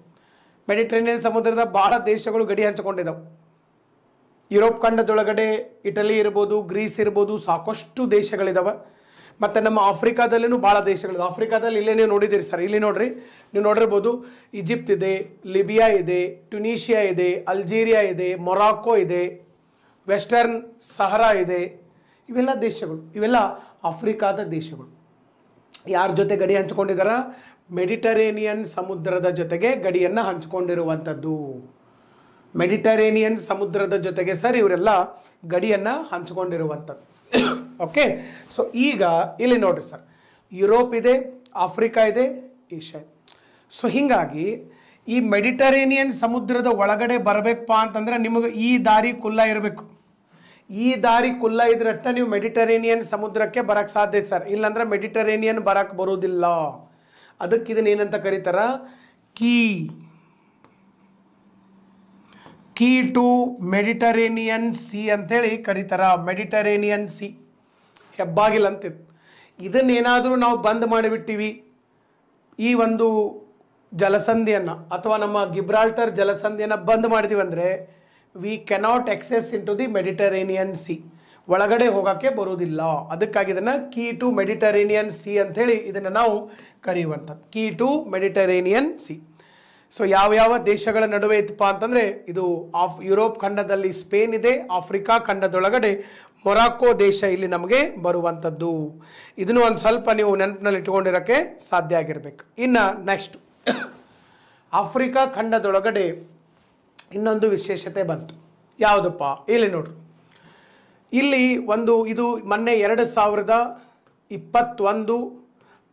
ಮೆಡಿಟರೇನಿಯನ್ ಸಮುದ್ರದ ಭಾಳ ದೇಶಗಳು ಗಡಿ ಹಂಚಿಕೊಂಡಿದ್ದಾವೆ ಯುರೋಪ್ ಖಂಡದೊಳಗಡೆ ಇಟಲಿ ಇರ್ಬೋದು ಗ್ರೀಸ್ ಇರ್ಬೋದು ಸಾಕಷ್ಟು ದೇಶಗಳಿದಾವೆ ಮತ್ತು ನಮ್ಮ ಆಫ್ರಿಕಾದಲ್ಲೂ ಭಾಳ ದೇಶಗಳಿದೆ ಆಫ್ರಿಕಾದಲ್ಲಿ ಇಲ್ಲೇ ನೀವು ನೋಡಿದ್ದೀರಿ ಸರ್ ಇಲ್ಲಿ ನೋಡ್ರಿ ನೀವು ನೋಡಿರ್ಬೋದು ಈಜಿಪ್ಟ್ ಇದೆ ಲಿಬಿಯಾ ಇದೆ ಟ್ಯುನೀಷಿಯಾ ಇದೆ ಅಲ್ಜೀರಿಯಾ ಇದೆ ಮೊರಾಕೋ ಇದೆ ವೆಸ್ಟರ್ನ್ ಸಹರಾ ಇದೆ ಇವೆಲ್ಲ ದೇಶಗಳು ಇವೆಲ್ಲ ಆಫ್ರಿಕಾದ ದೇಶಗಳು ಯಾರ ಜೊತೆ ಗಡಿ ಹಂಚ್ಕೊಂಡಿದ್ದಾರ ಮೆಡಿಟರೇನಿಯನ್ ಸಮುದ್ರದ ಜೊತೆಗೆ ಗಡಿಯನ್ನು ಹಂಚಿಕೊಂಡಿರುವಂಥದ್ದು ಮೆಡಿಟರೇನಿಯನ್ ಸಮುದ್ರದ ಜೊತೆಗೆ ಸರ್ ಇವರೆಲ್ಲ ಗಡಿಯನ್ನು ಹಂಚ್ಕೊಂಡಿರುವಂಥದ್ದು ಓಕೆ ಸೊ ಈಗ ಇಲ್ಲಿ ನೋಡಿರಿ ಸರ್ ಯುರೋಪ್ ಇದೆ ಆಫ್ರಿಕಾ ಇದೆ ಏಷ್ಯಾ ಇದೆ ಸೊ ಹೀಗಾಗಿ ಈ ಮೆಡಿಟರೇನಿಯನ್ ಸಮುದ್ರದ ಒಳಗಡೆ ಬರಬೇಕಪ್ಪ ಅಂತಂದರೆ ನಿಮಗೆ ಈ ದಾರಿ ಕುಲ್ಲ ಇರಬೇಕು ಈ ದಾರಿ ಕುಲ್ಲ ಇದ್ರಷ್ಟ ನೀವು ಮೆಡಿಟರೇನಿಯನ್ ಸಮುದ್ರಕ್ಕೆ ಬರಕ್ಕೆ ಸಾಧ್ಯ ಸರ್ ಇಲ್ಲಾಂದ್ರೆ ಮೆಡಿಟರೇನಿಯನ್ ಬರಕ್ಕೆ ಬರೋದಿಲ್ಲ ಅದಕ್ಕೆ ಇದನ್ನ ಏನಂತ ಕರೀತಾರ key key to Mediterranean sea ಅಂತೇಳಿ ಕರೀತಾರ ಮೆಡಿಟರೇನಿಯನ್ ಸಿ ಹೆಬ್ಬಾಗಿಲ್ ಅಂತಿತ್ತು ಇದನ್ನೇನಾದರೂ ನಾವು ಬಂದ್ ಮಾಡಿಬಿಟ್ಟಿವಿ ಈ ಒಂದು ಜಲಸಂಧಿಯನ್ನು ಅಥವಾ ನಮ್ಮ ಗಿಬ್ರಾಲ್ಟರ್ ಜಲಸಂಧಿಯನ್ನು ಬಂದ್ ಮಾಡಿದೀವಿ ಅಂದರೆ we cannot access into the Mediterranean sea ಒಳಗಡೆ ಹೋಗೋಕ್ಕೆ ಬರೋದಿಲ್ಲ ಅದಕ್ಕಾಗಿ ಇದನ್ನು ಕೀ ಟು ಮೆಡಿಟರೇನಿಯನ್ ಸಿ ಅಂಥೇಳಿ ಇದನ್ನು ನಾವು ಕರೆಯುವಂಥದ್ದು key to Mediterranean sea so ಯಾವ್ಯಾವ ದೇಶಗಳ ನಡುವೆ ಇತ್ತಪ್ಪ ಅಂತಂದರೆ ಇದು ಆಫ್ ಯುರೋಪ್ ಖಂಡದಲ್ಲಿ ಸ್ಪೇನ್ ಇದೆ ಆಫ್ರಿಕಾ ಖಂಡದೊಳಗಡೆ ಮೊರಾಕೋ ದೇಶ ಇಲ್ಲಿ ನಮಗೆ ಬರುವಂಥದ್ದು ಇದನ್ನು ಒಂದು ಸ್ವಲ್ಪ ನೀವು ನೆನಪಿನಲ್ಲಿ ಇಟ್ಕೊಂಡಿರೋಕ್ಕೆ ಸಾಧ್ಯ ಆಗಿರಬೇಕು ಇನ್ನು ನೆಕ್ಸ್ಟ್ ಆಫ್ರಿಕಾ ಖಂಡದೊಳಗಡೆ ಇನ್ನೊಂದು ವಿಶೇಷತೆ ಬಂತು ಯಾವುದಪ್ಪ ಇಲ್ಲಿ ನೋಡ್ರಿ ಇಲ್ಲಿ ಒಂದು ಇದು ಮೊನ್ನೆ ಎರಡು ಸಾವಿರದ ಇಪ್ಪತ್ತೊಂದು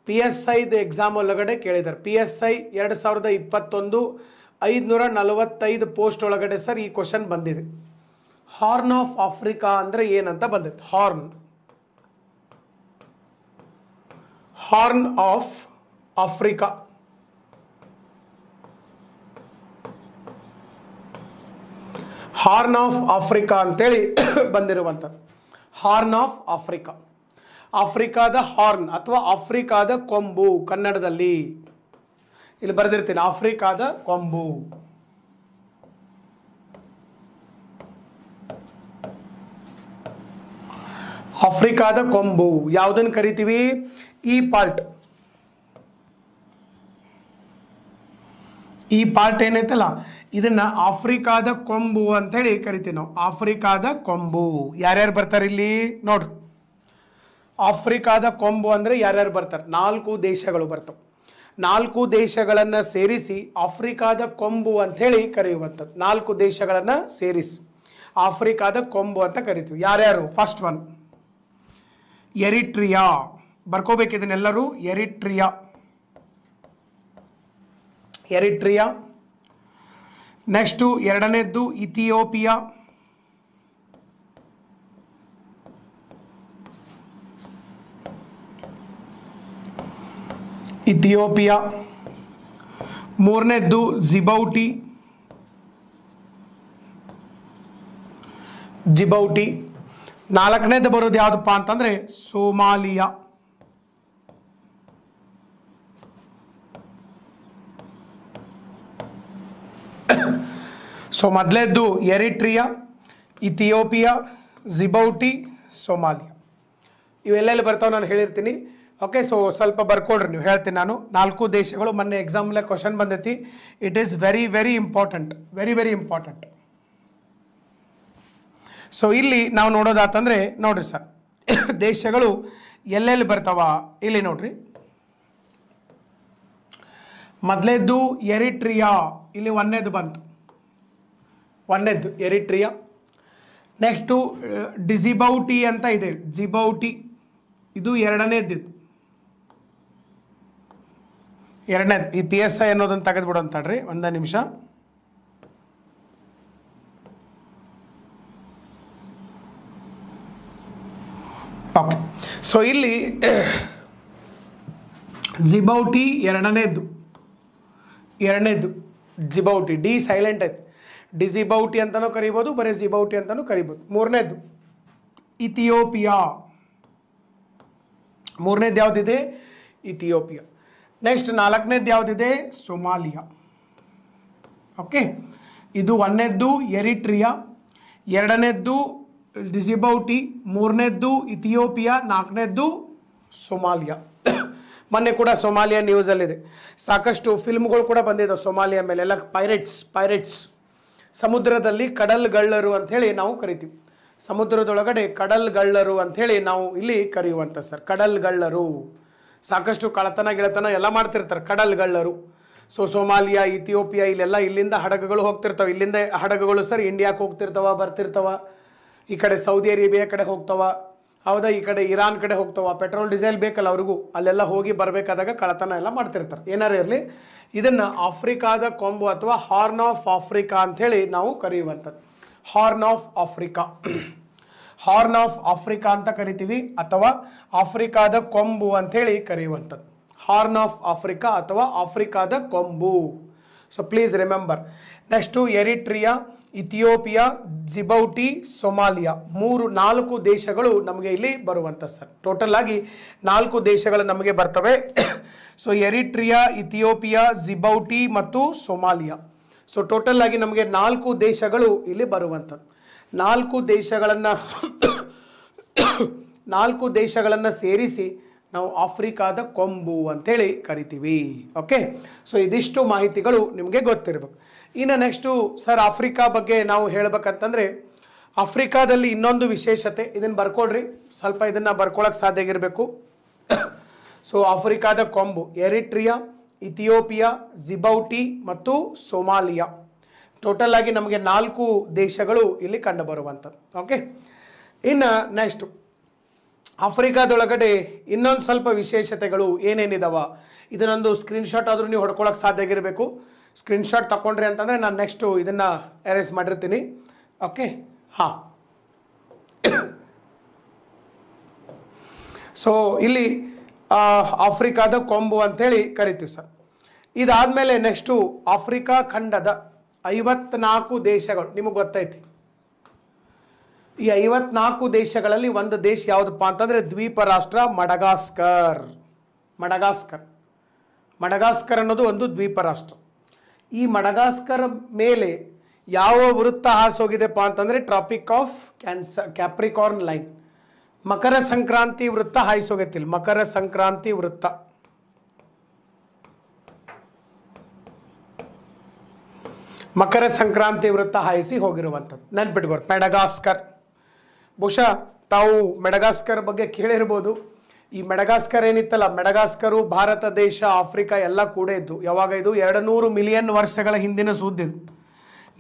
ಪಿ ಎಸ್ ಐದು ಎಕ್ಸಾಮ್ ಒಳಗಡೆ ಕೇಳಿದ್ದಾರೆ ಪಿ ಎಸ್ ಐ ಎರಡು ಸಾವಿರದ ಇಪ್ಪತ್ತೊಂದು ಐದುನೂರ ನಲವತ್ತೈದು ಪೋಸ್ಟ್ ಒಳಗಡೆ ಸರ್ ಈ ಕ್ವಶನ್ ಬಂದಿದೆ ಹಾರ್ನ್ ಆಫ್ ಆಫ್ರಿಕಾ ಅಂದರೆ ಏನಂತ ಬಂದಿತ್ತು horn horn of Africa horn of Africa ಅಂತೇಳಿ ಬಂದಿರುವಂಥದ್ದು ಹಾರ್ನ್ ಆಫ್ ಆಫ್ರಿಕಾ ಆಫ್ರಿಕಾದ ಹಾರ್ನ್ ಅಥವಾ ಆಫ್ರಿಕಾದ ಕೊಂಬು ಕನ್ನಡದಲ್ಲಿ ಇಲ್ಲಿ ಬರೆದಿರ್ತೀನಿ ಆಫ್ರಿಕಾದ ಕೊಂಬು ಆಫ್ರಿಕಾದ ಕೊಂಬು ಯಾವುದನ್ನು ಕರಿತೀವಿ ಈ ಪಾರ್ಟ್ ಈ ಪಾರ್ಟ್ ಏನೈತಲ್ಲ ಇದನ್ನ ಆಫ್ರಿಕಾದ ಕೊಂಬು ಅಂತೇಳಿ ಕರಿತೀವಿ ನಾವು ಆಫ್ರಿಕಾದ ಕೊಂಬು ಯಾರ್ಯಾರು ಬರ್ತಾರೆ ಇಲ್ಲಿ ನೋಡ್ರಿ ಆಫ್ರಿಕಾದ ಕೊಂಬು ಅಂದರೆ ಯಾರ್ಯಾರು ಬರ್ತಾರೆ ನಾಲ್ಕು ದೇಶಗಳು ಬರ್ತವೆ ನಾಲ್ಕು ದೇಶಗಳನ್ನು ಸೇರಿಸಿ ಆಫ್ರಿಕಾದ ಕೊಂಬು ಹೇಳಿ ಕರೆಯುವಂಥದ್ದು ನಾಲ್ಕು ದೇಶಗಳನ್ನು ಸೇರಿಸಿ ಆಫ್ರಿಕಾದ ಕೊಂಬು ಅಂತ ಕರಿತೀವಿ ಯಾರ್ಯಾರು ಫಸ್ಟ್ ಒನ್ ಎರಿಟ್ರಿಯಾ ಇದನ್ನೆಲ್ಲರೂ ಎರಿಟ್ರಿಯಾ ಎರಿಟ್ರಿಯಾ ನೆಕ್ಸ್ಟು ಎರಡನೇದ್ದು ಇಥಿಯೋಪಿಯಾ ಇಥಿಯೋಪಿಯಾ ಮೂರನೇದ್ದು ಜಿಬೌಟಿ ಜಿಬೌಟಿ ನಾಲ್ಕನೇದು ಬರೋದು ಯಾವುದಪ್ಪ ಅಂತಂದರೆ ಸೋಮಾಲಿಯಾ ಸೊ ಮೊದಲೇದ್ದು ಎರಿಟ್ರಿಯಾ ಇಥಿಯೋಪಿಯಾ ಜಿಬೌಟಿ ಸೊಮಾಲಿಯಾ ಇವೆಲ್ಲೆಲ್ಲಿ ಬರ್ತಾವೆ ನಾನು ಹೇಳಿರ್ತೀನಿ ಓಕೆ ಸೊ ಸ್ವಲ್ಪ ಬರ್ಕೊಡ್ರಿ ನೀವು ಹೇಳ್ತೀನಿ ನಾನು ನಾಲ್ಕು ದೇಶಗಳು ಮೊನ್ನೆ ಎಕ್ಸಾಮ್ಲೆ ಕ್ವಶನ್ ಬಂದೈತಿ it is very very important very very important so ಇಲ್ಲಿ ನಾವು ನೋಡೋದಾತಂದರೆ ನೋಡ್ರಿ ಸರ್ ದೇಶಗಳು ಎಲ್ಲೆಲ್ಲಿ ಬರ್ತಾವ ಇಲ್ಲಿ ನೋಡ್ರಿ ಮೊದಲೇದ್ದು ಎರಿಟ್ರಿಯಾ ಇಲ್ಲಿ ಒಂದೇದು ಬಂತು ಒಂದೇದ್ದು ಎರಿಟ್ರಿಯಾ ನೆಕ್ಸ್ಟು ಡಿಸಿಬೌಟಿ ಅಂತ ಇದೆ ಜಿಬೌಟಿ ಇದು ಎರಡನೇದ್ದು ಎರಡನೇದು ಈ ಪಿ ಎಸ್ ಐ ಅನ್ನೋದನ್ನು ತೆಗೆದುಬಿಡು ಅಂತಾಳ್ರಿ ಒಂದೇ ನಿಮಿಷ ಓಕೆ ಸೊ ಇಲ್ಲಿ ಜಿಬೌಟಿ ಎರಡನೇದ್ದು ಎರಡನೇದ್ದು ಜಿಬೌಟಿ ಡಿ ಸೈಲೆಂಟ್ ಆಯ್ತು ಡಿಸಿಬೌಟಿ ಅಂತಲೂ ಕರಿಬೋದು ಬರೀ ಜಿಬೌಟಿ ಅಂತಲೂ ಕರಿಬೋದು ಮೂರನೇದು ಇಥಿಯೋಪಿಯಾ ಮೂರನೇದು ಯಾವುದಿದೆ ಇಥಿಯೋಪಿಯಾ ನೆಕ್ಸ್ಟ್ ನಾಲ್ಕನೇದು ಯಾವುದಿದೆ ಸೊಮಾಲಿಯಾ ಓಕೆ ಇದು ಒಂದನೇದ್ದು ಎರಿಟ್ರಿಯಾ ಎರಡನೇದ್ದು ಡಿಸಿಬೌಟಿ ಮೂರನೇದ್ದು ಇಥಿಯೋಪಿಯಾ ನಾಲ್ಕನೇದ್ದು ಸೊಮಾಲಿಯಾ ಮೊನ್ನೆ ಕೂಡ ಸೊಮಾಲಿಯಾ ನ್ಯೂಸಲ್ಲಿದೆ ಸಾಕಷ್ಟು ಫಿಲ್ಮ್ಗಳು ಕೂಡ ಬಂದಿದವು ಸೊಮಾಲಿಯಾ ಮೇಲೆ ಎಲ್ಲ ಪೈರೆಟ್ಸ್ ಪೈರೆಟ್ಸ್ ಸಮುದ್ರದಲ್ಲಿ ಕಡಲ್ಗಳ್ಳರು ಅಂಥೇಳಿ ನಾವು ಕರಿತೀವಿ ಸಮುದ್ರದೊಳಗಡೆ ಕಡಲ್ಗಳ್ಳರು ಅಂಥೇಳಿ ನಾವು ಇಲ್ಲಿ ಕರೆಯುವಂಥ ಸರ್ ಕಡಲ್ಗಳ್ಳರು ಸಾಕಷ್ಟು ಕಳತನ ಗಿಳತನ ಎಲ್ಲ ಮಾಡ್ತಿರ್ತಾರೆ ಕಡಲ್ಗಳ್ಳರು ಸೊ ಸೋಮಾಲಿಯಾ ಇಥಿಯೋಪಿಯಾ ಇಲ್ಲೆಲ್ಲ ಇಲ್ಲಿಂದ ಹಡಗುಗಳು ಹೋಗ್ತಿರ್ತವೆ ಇಲ್ಲಿಂದ ಹಡಗುಗಳು ಸರ್ ಇಂಡಿಯಾಕ್ಕೆ ಹೋಗ್ತಿರ್ತಾವ ಬರ್ತಿರ್ತಾವ ಈ ಕಡೆ ಸೌದಿ ಅರೇಬಿಯಾ ಕಡೆ ಹೋಗ್ತಾವ ಹೌದಾ ಈ ಕಡೆ ಇರಾನ್ ಕಡೆ ಹೋಗ್ತಾವ ಪೆಟ್ರೋಲ್ ಡೀಸೆಲ್ ಬೇಕಲ್ಲ ಅವ್ರಿಗೂ ಅಲ್ಲೆಲ್ಲ ಹೋಗಿ ಬರಬೇಕಾದಾಗ ಕಳತನ ಎಲ್ಲ ಮಾಡ್ತಿರ್ತಾರೆ ಏನಾರು ಇರಲಿ ಇದನ್ನ ಆಫ್ರಿಕಾದ ಕೊಂಬು ಅಥವಾ ಹಾರ್ನ್ ಆಫ್ ಆಫ್ರಿಕಾ ಹೇಳಿ ನಾವು ಕರೆಯುವಂಥದ್ದು horn of Africa horn of Africa ಅಂತ ಕರಿತೀವಿ ಅಥವಾ ಆಫ್ರಿಕಾದ ಕೊಂಬು ಹೇಳಿ ಕರೆಯುವಂಥದ್ದು ಹಾರ್ನ್ ಆಫ್ ಆಫ್ರಿಕಾ ಅಥವಾ ಆಫ್ರಿಕಾದ ಕೊಂಬು so please remember next Eritrea Ethiopia Djibouti Somalia ಮೂರು ನಾಲ್ಕು ದೇಶಗಳು ನಮಗೆ ಇಲ್ಲಿ ಬರುವಂಥ ಸರ್ ಟೋಟಲ್ ಆಗಿ ನಾಲ್ಕು ದೇಶಗಳು ನಮಗೆ ಬರ್ತವೆ ಸೊ ಎರಿಟ್ರಿಯಾ ಇಥಿಯೋಪಿಯಾ ಜಿಬೌಟಿ ಮತ್ತು ಸೊಮಾಲಿಯಾ ಸೊ ಟೋಟಲ್ ಆಗಿ ನಮಗೆ ನಾಲ್ಕು ದೇಶಗಳು ಇಲ್ಲಿ ಬರುವಂಥದ್ದು ನಾಲ್ಕು ದೇಶಗಳನ್ನು ನಾಲ್ಕು ದೇಶಗಳನ್ನು ಸೇರಿಸಿ ನಾವು ಆಫ್ರಿಕಾದ ಕೊಂಬು ಅಂತೇಳಿ ಕರಿತೀವಿ ಓಕೆ ಸೊ ಇದಿಷ್ಟು ಮಾಹಿತಿಗಳು ನಿಮಗೆ ಗೊತ್ತಿರಬೇಕು ಇನ್ನು ನೆಕ್ಸ್ಟು ಸರ್ ಆಫ್ರಿಕಾ ಬಗ್ಗೆ ನಾವು ಹೇಳಬೇಕಂತಂದರೆ ಆಫ್ರಿಕಾದಲ್ಲಿ ಇನ್ನೊಂದು ವಿಶೇಷತೆ ಇದನ್ನು ಬರ್ಕೊಡ್ರಿ ಸ್ವಲ್ಪ ಇದನ್ನು ಬರ್ಕೊಳಕ್ಕೆ ಸಾಧ್ಯ ಆಗಿರಬೇಕು ಸೊ ಆಫ್ರಿಕಾದ ಕೊಂಬು ಎರಿಟ್ರಿಯಾ ಇಥಿಯೋಪಿಯಾ ಜಿಬೌಟಿ ಮತ್ತು ಸೋಮಾಲಿಯಾ ಟೋಟಲ್ ಆಗಿ ನಮಗೆ ನಾಲ್ಕು ದೇಶಗಳು ಇಲ್ಲಿ ಕಂಡುಬರುವಂಥದ್ದು ಓಕೆ ಇನ್ನು ನೆಕ್ಸ್ಟು ಆಫ್ರಿಕಾದೊಳಗಡೆ ಇನ್ನೊಂದು ಸ್ವಲ್ಪ ವಿಶೇಷತೆಗಳು ಏನೇನಿದಾವ ಇದನ್ನೊಂದು ಸ್ಕ್ರೀನ್ಶಾಟ್ ಆದರೂ ನೀವು ಹೊಡ್ಕೊಳಕ್ಕೆ ಸಾಧ್ಯ ಆಗಿರಬೇಕು ಸ್ಕ್ರೀನ್ಶಾಟ್ ತಗೊಂಡ್ರಿ ಅಂತಂದರೆ ನಾನು ನೆಕ್ಸ್ಟು ಇದನ್ನು ಎರೇಸ್ ಮಾಡಿರ್ತೀನಿ ಓಕೆ ಹಾಂ ಸೊ ಇಲ್ಲಿ ಆಫ್ರಿಕಾದ ಕೊಂಬು ಅಂಥೇಳಿ ಕರಿತೀವಿ ಸರ್ ಇದಾದಮೇಲೆ ನೆಕ್ಸ್ಟು ಆಫ್ರಿಕಾ ಖಂಡದ ಐವತ್ನಾಲ್ಕು ದೇಶಗಳು ನಿಮಗೆ ಗೊತ್ತೈತಿ ಈ ಐವತ್ನಾಲ್ಕು ದೇಶಗಳಲ್ಲಿ ಒಂದು ದೇಶ ಯಾವುದಪ್ಪ ಅಂತಂದರೆ ದ್ವೀಪ ರಾಷ್ಟ್ರ ಮಡಗಾಸ್ಕರ್ ಮಡಗಾಸ್ಕರ್ ಮಡಗಾಸ್ಕರ್ ಅನ್ನೋದು ಒಂದು ದ್ವೀಪ ರಾಷ್ಟ್ರ ಈ ಮಡಗಾಸ್ಕರ್ ಮೇಲೆ ಯಾವ ವೃತ್ತ ಹಾಸೋಗಿದೆಪ್ಪ ಅಂತಂದರೆ tropic of cancer Capricorn line ಮಕರ ಸಂಕ್ರಾಂತಿ ವೃತ್ತ ಹಾಯಿಸೋಗೈತಿಲ್ಲ ಮಕರ ಸಂಕ್ರಾಂತಿ ವೃತ್ತ ಮಕರ ಸಂಕ್ರಾಂತಿ ವೃತ್ತ ಹಾಯಿಸಿ ಹೋಗಿರುವಂಥದ್ದು ನೆನ್ಪಿಟ್ಕೋರ್ ಮೆಡಗಾಸ್ಕರ್ ಬಹುಶಃ ತಾವು ಮೆಡಗಾಸ್ಕರ್ ಬಗ್ಗೆ ಕೇಳಿರ್ಬೋದು ಈ ಮೆಡಗಾಸ್ಕರ್ ಏನಿತ್ತಲ್ಲ ಮೆಡಗಾಸ್ಕರು ಭಾರತ ದೇಶ ಆಫ್ರಿಕಾ ಎಲ್ಲ ಕೂಡ ಇದ್ದು ಯಾವಾಗ ಇದು ಎರಡು ನೂರು ಮಿಲಿಯನ್ ವರ್ಷಗಳ ಹಿಂದಿನ ಸುದ್ದಿದ್ದು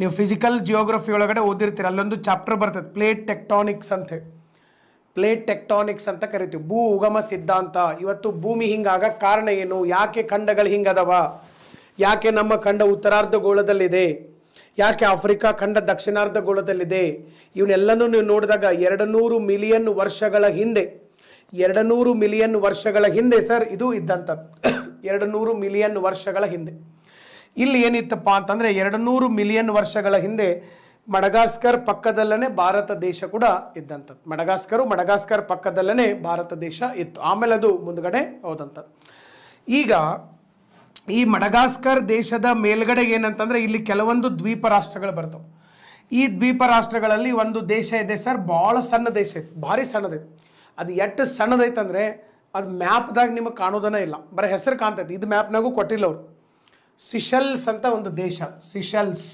ನೀವು ಫಿಸಿಕಲ್ ಜಿಯೋಗ್ರಫಿ ಒಳಗಡೆ ಓದಿರ್ತೀರಿ ಅಲ್ಲೊಂದು ಚಾಪ್ಟರ್ ಬರ್ತದೆ ಪ್ಲೇಟ್ ಟೆಕ್ಟಾನಿಕ್ಸ್ ಅಂತೆ ಪ್ಲೇಟ್ ಟೆಕ್ಟಾನಿಕ್ಸ್ ಅಂತ ಕರಿತೀವಿ ಭೂ ಉಗಮ ಸಿದ್ಧಾಂತ ಇವತ್ತು ಭೂಮಿ ಹಿಂಗಾಗ ಕಾರಣ ಏನು ಯಾಕೆ ಖಂಡಗಳು ಹಿಂಗದವ ಯಾಕೆ ನಮ್ಮ ಖಂಡ ಉತ್ತರಾರ್ಧ ಗೋಳದಲ್ಲಿದೆ ಯಾಕೆ ಆಫ್ರಿಕಾ ಖಂಡ ದಕ್ಷಿಣಾರ್ಧ ಗೋಳದಲ್ಲಿದೆ ಇವನ್ನೆಲ್ಲನೂ ನೀವು ನೋಡಿದಾಗ ಎರಡು ನೂರು ಮಿಲಿಯನ್ ವರ್ಷಗಳ ಹಿಂದೆ ಎರಡು ನೂರು ಮಿಲಿಯನ್ ವರ್ಷಗಳ ಹಿಂದೆ ಸರ್ ಇದು ಇದ್ದಂಥದ್ದು ಎರಡು ನೂರು ಮಿಲಿಯನ್ ವರ್ಷಗಳ ಹಿಂದೆ ಇಲ್ಲಿ ಏನಿತ್ತಪ್ಪ ಅಂತಂದರೆ ಎರಡು ನೂರು ಮಿಲಿಯನ್ ವರ್ಷಗಳ ಹಿಂದೆ ಮಡಗಾಸ್ಕರ್ ಪಕ್ಕದಲ್ಲೇ ಭಾರತ ದೇಶ ಕೂಡ ಇದ್ದಂಥದ್ದು ಮಡಗಾಸ್ಕರು ಮಡಗಾಸ್ಕರ್ ಪಕ್ಕದಲ್ಲೇ ಭಾರತ ದೇಶ ಇತ್ತು ಆಮೇಲೆ ಅದು ಮುಂದ್ಗಡೆ ಹೋದಂಥದ್ದು ಈಗ ಈ ಮಡಗಾಸ್ಕರ್ ದೇಶದ ಮೇಲ್ಗಡೆ ಏನಂತಂದರೆ ಇಲ್ಲಿ ಕೆಲವೊಂದು ದ್ವೀಪ ರಾಷ್ಟ್ರಗಳು ಬರ್ತವೆ ಈ ದ್ವೀಪ ರಾಷ್ಟ್ರಗಳಲ್ಲಿ ಒಂದು ದೇಶ ಇದೆ ಸರ್ ಭಾಳ ಸಣ್ಣ ದೇಶ ಇತ್ತು ಭಾರಿ ಸಣ್ಣದಿತ್ತು ಅದು ಎಷ್ಟು ಸಣ್ಣದೈತಂದರೆ ಅದು ಮ್ಯಾಪ್ದಾಗ ನಿಮಗೆ ಕಾಣೋದನ್ನ ಇಲ್ಲ ಬರೀ ಹೆಸರು ಕಾಣ್ತೈತಿ ಇದು ಮ್ಯಾಪ್ನಾಗೂ ಕೊಟ್ಟಿಲ್ಲ ಅವರು ಸಿಶಲ್ಸ್ ಅಂತ ಒಂದು ದೇಶ ಸಿಶಲ್ಸ್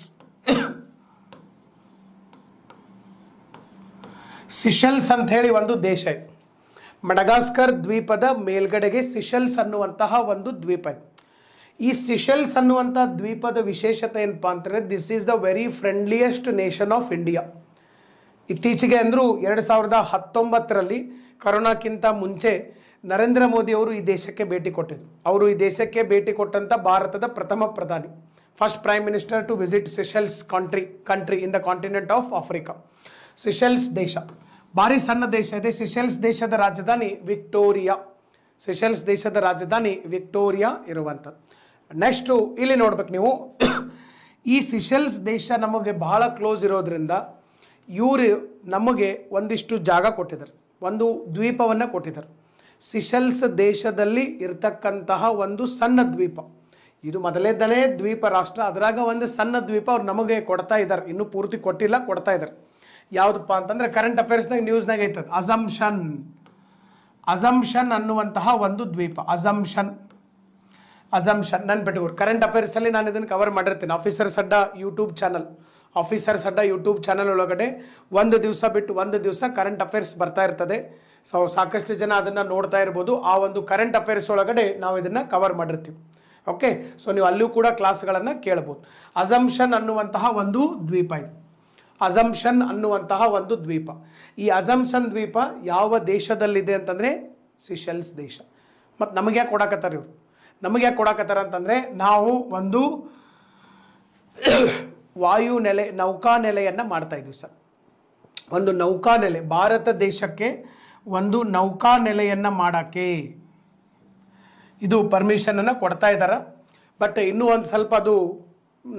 ಸಿಶಲ್ಸ್ ಅಂತ ಹೇಳಿ ಒಂದು ದೇಶ ಇದೆ ಮಡಗಾಸ್ಕರ್ ದ್ವೀಪದ ಮೇಲ್ಗಡೆಗೆ ಸಿಶಲ್ಸ್ ಅನ್ನುವಂತಹ ಒಂದು ದ್ವೀಪ ಇದೆ ಈ ಸಿಶಲ್ಸ್ ಅನ್ನುವಂಥ ದ್ವೀಪದ ವಿಶೇಷತೆ ಏನಪ್ಪ ಅಂತಂದರೆ this is the very friendliest nation of India ಇತ್ತೀಚೆಗೆ ಅಂದರೂ ಎರಡು ಸಾವಿರದ ಹತ್ತೊಂಬತ್ತರಲ್ಲಿ ಕರೋನಾಕ್ಕಿಂತ ಮುಂಚೆ ನರೇಂದ್ರ ಮೋದಿ ಅವರು ಈ ದೇಶಕ್ಕೆ ಭೇಟಿ ಕೊಟ್ಟಿದ್ದರು ಅವರು ಈ ದೇಶಕ್ಕೆ ಭೇಟಿ ಕೊಟ್ಟಂಥ ಭಾರತದ ಪ್ರಥಮ ಪ್ರಧಾನಿ first prime minister to visit Seychelles country country in the continent of Africa Seychelles ದೇಶ ಭಾರಿ ಸಣ್ಣ ದೇಶ ಇದೆ ಸಿಶೆಲ್ಸ್ ದೇಶದ ರಾಜಧಾನಿ ವಿಕ್ಟೋರಿಯಾ ಸಿಶೆಲ್ಸ್ ದೇಶದ ರಾಜಧಾನಿ ವಿಕ್ಟೋರಿಯಾ ಇರುವಂಥದ್ದು ನೆಕ್ಸ್ಟು ಇಲ್ಲಿ ನೋಡ್ಬೇಕು ನೀವು ಈ ಸಿಶೆಲ್ಸ್ ದೇಶ ನಮಗೆ ಬಹಳ ಕ್ಲೋಸ್ ಇರೋದ್ರಿಂದ ಇವರು ನಮಗೆ ಒಂದಿಷ್ಟು ಜಾಗ ಕೊಟ್ಟಿದ್ದಾರೆ ಒಂದು ದ್ವೀಪವನ್ನು ಕೊಟ್ಟಿದ್ದಾರೆ ಸಿಶೆಲ್ಸ್ ದೇಶದಲ್ಲಿ ಇರ್ತಕ್ಕಂತಹ ಒಂದು ಸಣ್ಣ ದ್ವೀಪ ಇದು ಮೊದಲೇದನೇ ದ್ವೀಪ ರಾಷ್ಟ್ರ ಅದರಾಗ ಒಂದು ಸಣ್ಣ ದ್ವೀಪ ಅವ್ರು ನಮಗೆ ಕೊಡ್ತಾ ಇದ್ದಾರೆ ಇನ್ನೂ ಪೂರ್ತಿ ಕೊಟ್ಟಿಲ್ಲ ಕೊಡ್ತಾ ಇದ್ದಾರೆ ಯಾವುದಪ್ಪ ಅಂತಂದರೆ ಕರೆಂಟ್ ಅಫೇರ್ಸ್ನಾಗ ನ್ಯೂಸ್ನಾಗ ಐತದ ಅಜಂಷನ್ ಅಜಂಷನ್ ಅನ್ನುವಂತಹ ಒಂದು ದ್ವೀಪ ಅಜಂಷನ್ ಅಜಂಷನ್ ನನ್ನ ಬಿಟ್ಟು ಕರೆಂಟ್ ಅಫೇರ್ಸಲ್ಲಿ ನಾನು ಇದನ್ನು ಕವರ್ ಮಾಡಿರ್ತೀನಿ officers Adda YouTube channel officers Adda YouTube channel ಒಳಗಡೆ ಒಂದು ದಿವಸ ಬಿಟ್ಟು ಒಂದು ದಿವಸ ಕರೆಂಟ್ ಅಫೇರ್ಸ್ ಬರ್ತಾ ಇರ್ತದೆ ಸೊ ಸಾಕಷ್ಟು ಜನ ಅದನ್ನು ನೋಡ್ತಾ ಇರ್ಬೋದು ಆ ಒಂದು ಕರೆಂಟ್ ಅಫೇರ್ಸ್ ಒಳಗಡೆ ನಾವು ಇದನ್ನು ಕವರ್ ಮಾಡಿರ್ತೀವಿ ಓಕೆ ಸೊ ನೀವು ಅಲ್ಲೂ ಕೂಡ ಕ್ಲಾಸ್ಗಳನ್ನು ಕೇಳ್ಬೋದು ಅಜಂಪ್ಷನ್ ಅನ್ನುವಂತಹ ಒಂದು ದ್ವೀಪ ಇದು ಅಜಂಪ್ಷನ್ ಅನ್ನುವಂತಹ ಒಂದು ದ್ವೀಪ ಈ ಅಜಂಪ್ಷನ್ ದ್ವೀಪ ಯಾವ ದೇಶದಲ್ಲಿದೆ ಅಂತಂದರೆ ಸಿಶೆಲ್ಸ್ ದೇಶ ಮತ್ತು ನಮಗೆ ಯಾಕೆ ಕೊಡಾಕತ್ತಾರ ಇವರು ನಮಗೆ ಯಾಕೆ ಕೊಡಾಕತ್ತಾರ ಅಂತಂದರೆ ನಾವು ಒಂದು ವಾಯು ನೆಲೆ ನೌಕಾನೆಲೆಯನ್ನು ಮಾಡ್ತಾ ಇದ್ವಿ ಸರ್ ಒಂದು ನೌಕಾನೆಲೆ ಭಾರತ ದೇಶಕ್ಕೆ ಒಂದು ನೌಕಾ ನೌಕಾನೆಲೆಯನ್ನು ಮಾಡೋಕ್ಕೆ ಇದು ಪರ್ಮಿಷನನ್ನು ಕೊಡ್ತಾ ಇದ್ದಾರೆ ಬಟ್ ಇನ್ನೂ ಒಂದು ಸ್ವಲ್ಪ ಅದು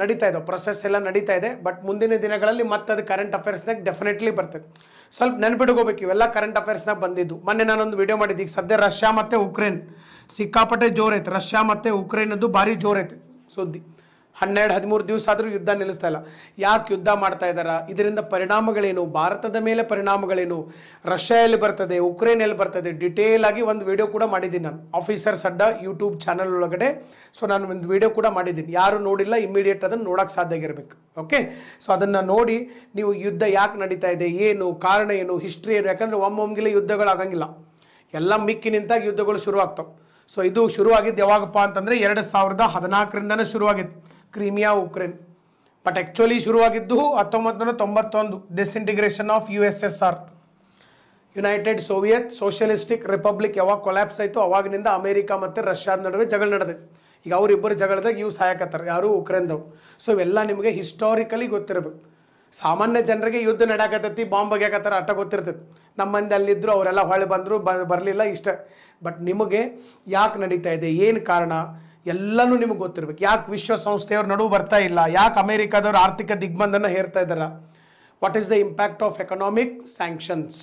ನಡೀತಾ ಇದೆ ಪ್ರೊಸೆಸ್ ಎಲ್ಲ ನಡೀತಾ ಇದೆ ಬಟ್ ಮುಂದಿನ ದಿನಗಳಲ್ಲಿ ಮತ್ತೆ ಅದು ಕರೆಂಟ್ ಅಫೇರ್ಸ್ನಾಗ ಡೆಫಿನೆಟ್ಲಿ ಬರ್ತದೆ ಸ್ವಲ್ಪ ನೆನ್ಪಿಟ್ಕೋಬೇಕು ಇವೆಲ್ಲ ಕರೆಂಟ್ ಅಫೇರ್ಸ್ನಾಗ ಬಂದಿದ್ದು ಮೊನ್ನೆ ನಾನೊಂದು ವಿಡಿಯೋ ಮಾಡಿದ್ದೆ ಈಗ ಸದ್ಯ ರಷ್ಯಾ ಮತ್ತು ಉಕ್ರೇನ್ ಸಿಕ್ಕಾಪಟ್ಟೆ ಜೋರೈತೆ ರಷ್ಯಾ ಮತ್ತು ಉಕ್ರೇನದ್ದು ಭಾರಿ ಜೋರೈತೆ ಸುದ್ದಿ ಹನ್ನೆರಡು ಹದಿಮೂರು ದಿವಸ ಆದರೂ ಯುದ್ಧ ನಿಲ್ಲಿಸ್ತಾ ಇಲ್ಲ ಯಾಕೆ ಯುದ್ಧ ಮಾಡ್ತಾ ಇದ್ದಾರ ಇದರಿಂದ ಪರಿಣಾಮಗಳೇನು ಭಾರತದ ಮೇಲೆ ಪರಿಣಾಮಗಳೇನು ರಷ್ಯಾ ಎಲ್ಲಿ ಬರ್ತದೆ ಉಕ್ರೇನ್ ಎಲ್ಲಿ ಬರ್ತದೆ ಡಿಟೇಲ್ ಆಗಿ ಒಂದು ವಿಡಿಯೋ ಕೂಡ ಮಾಡಿದ್ದೀನಿ ನಾನು ಆಫೀಸರ್ಸ್ ಅಡ್ಡ ಯೂಟ್ಯೂಬ್ ಚಾನಲ್ ಒಳಗಡೆ ಸೊ ನಾನು ಒಂದು ವಿಡಿಯೋ ಕೂಡ ಮಾಡಿದ್ದೀನಿ ಯಾರು ನೋಡಿಲ್ಲ ಇಮಿಡಿಯೇಟ್ ಅದನ್ನು ನೋಡೋಕೆ ಸಾಧ್ಯ ಆಗಿರಬೇಕು ಓಕೆ ಸೊ ಅದನ್ನು ನೋಡಿ ನೀವು ಯುದ್ಧ ಯಾಕೆ ನಡೀತಾ ಇದೆ ಏನು ಕಾರಣ ಏನು ಹಿಸ್ಟ್ರಿ ಏನು ಯಾಕಂದರೆ ಯುದ್ಧಗಳು ಯುದ್ಧಗಳಾಗಂಗಿಲ್ಲ ಎಲ್ಲ ಮಿಕ್ಕಿ ಯುದ್ಧಗಳು ಶುರುವಾಗ್ತವೆ ಸೊ ಇದು ಶುರುವಾಗಿದ್ದು ಯಾವಾಗಪ್ಪ ಅಂತಂದರೆ ಎರಡು ಸಾವಿರದ ಹದಿನಾಲ್ಕರಿಂದನೇ ಶುರುವಾಗಿತ್ತು ಕ್ರೀಮಿಯಾ ಉಕ್ರೇನ್ ಬಟ್ ಆ್ಯಕ್ಚುಲಿ ಶುರುವಾಗಿದ್ದು ಹತ್ತೊಂಬತ್ತು ನೂರ ತೊಂಬತ್ತೊಂದು disintegration of U S S R United Soviet Socialistic Republic ಯಾವಾಗ ಕೊಲ್ಯಾಪ್ಸ್ ಆಯಿತು ಅವಾಗಿನಿಂದ ಅಮೇರಿಕಾ ಮತ್ತು ರಷ್ಯಾದ ನಡುವೆ ಜಗಳ ನಡೆದಿದೆ ಈಗ ಅವರಿಬ್ಬರು ಜಗಳದಾಗ ಇವು ಸಾಯಕತ್ತಾರೆ ಯಾರು ಉಕ್ರೇನ್ದವ್ರು ಸೊ ಇವೆಲ್ಲ ನಿಮಗೆ ಹಿಸ್ಟಾರಿಕಲಿ ಗೊತ್ತಿರಬೇಕು ಸಾಮಾನ್ಯ ಜನರಿಗೆ ಯುದ್ಧ ನಡಾಕತ್ತೈತಿ ಬಾಂಬ್ ಬಗ್ಯಾಕತ್ತಾರ ಆಟ ಗೊತ್ತಿರ್ತೈತೆ ನಮ್ಮ ಮಂದಿ ಅಲ್ಲಿದ್ದರು ಅವರೆಲ್ಲ ಹೊಳೆ ಬಂದರು ಬರಲಿಲ್ಲ ಇಷ್ಟ ಬಟ್ ನಿಮಗೆ ಯಾಕೆ ನಡೀತಾ ಇದೆ ಏನು ಕಾರಣ ಎಲ್ಲನೂ ನಿಮಗೆ ಗೊತ್ತಿರಬೇಕು ಯಾಕೆ ವಿಶ್ವಸಂಸ್ಥೆಯವ್ರ ನಡುವು ಬರ್ತಾ ಇಲ್ಲ ಯಾಕೆ ಅಮೇರಿಕಾದವ್ರು ಆರ್ಥಿಕ ದಿಗ್ಬಂಧನ ಹೇರ್ತಾ ಇದ್ದಾರೆ what is the impact of economic sanctions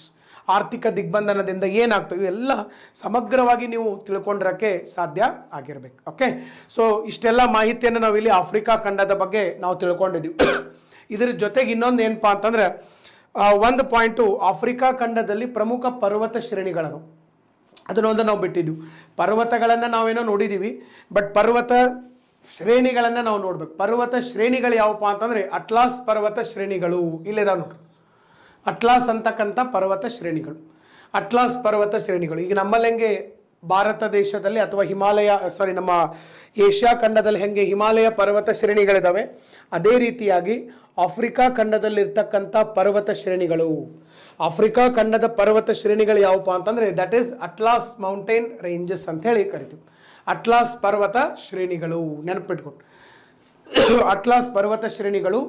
ಆರ್ಥಿಕ ದಿಗ್ಬಂಧನದಿಂದ ಏನಾಗ್ತವೆ ಇವೆಲ್ಲ ಸಮಗ್ರವಾಗಿ ನೀವು ತಿಳ್ಕೊಂಡ್ರಕ್ಕೆ ಸಾಧ್ಯ ಆಗಿರ್ಬೇಕು ಓಕೆ ಸೊ ಇಷ್ಟೆಲ್ಲ ಮಾಹಿತಿಯನ್ನು ನಾವು ಇಲ್ಲಿ ಆಫ್ರಿಕಾ ಖಂಡದ ಬಗ್ಗೆ ನಾವು ತಿಳ್ಕೊಂಡಿದ್ದೀವಿ ಇದರ ಜೊತೆಗೆ ಇನ್ನೊಂದು ಏನಪ್ಪಾ ಅಂತಂದರೆ ಒಂದು ಪಾಯಿಂಟು ಆಫ್ರಿಕಾ ಖಂಡದಲ್ಲಿ ಪ್ರಮುಖ ಪರ್ವತ ಶ್ರೇಣಿಗಳನ್ನು ಅದನ್ನೊಂದು ನಾವು ಬಿಟ್ಟಿದ್ದು ಪರ್ವತಗಳನ್ನು ನಾವೇನೋ ನೋಡಿದ್ದೀವಿ ಬಟ್ ಪರ್ವತ ಶ್ರೇಣಿಗಳನ್ನು ನಾವು ನೋಡ್ಬೇಕು ಪರ್ವತ ಶ್ರೇಣಿಗಳು ಯಾವಪ್ಪ ಅಂತಂದರೆ ಅಟ್ಲಾಸ್ ಪರ್ವತ ಶ್ರೇಣಿಗಳು ಇಲ್ಲೇದಾವೆ ನೋಡಿ ಅಟ್ಲಾಸ್ ಅಂತಕ್ಕಂಥ ಪರ್ವತ ಶ್ರೇಣಿಗಳು ಅಟ್ಲಾಸ್ ಪರ್ವತ ಶ್ರೇಣಿಗಳು ಈಗ ನಮ್ಮಲ್ಲಿ ಹೆಂಗೆ ಭಾರತ ದೇಶದಲ್ಲಿ ಅಥವಾ ಹಿಮಾಲಯ ಸಾರಿ ನಮ್ಮ ಏಷ್ಯಾ ಖಂಡದಲ್ಲಿ ಹೆಂಗೆ ಹಿಮಾಲಯ ಪರ್ವತ ಶ್ರೇಣಿಗಳಿದ್ದಾವೆ ಅದೇ ರೀತಿಯಾಗಿ ಆಫ್ರಿಕಾ ಖಂಡದಲ್ಲಿರ್ತಕ್ಕಂಥ ಪರ್ವತ ಶ್ರೇಣಿಗಳು ಆಫ್ರಿಕಾ ಖಂಡದ ಪರ್ವತ ಶ್ರೇಣಿಗಳು ಯಾವಪ್ಪ ಅಂತಂದರೆ that is Atlas mountain ranges ಅಂತ ಹೇಳಿ ಕರಿತೀವಿ ಅಟ್ಲಾಸ್ ಪರ್ವತ ಶ್ರೇಣಿಗಳು ನೆನಪಿಟ್ಕೊಂಡು ಅಟ್ಲಾಸ್ ಪರ್ವತ ಶ್ರೇಣಿಗಳು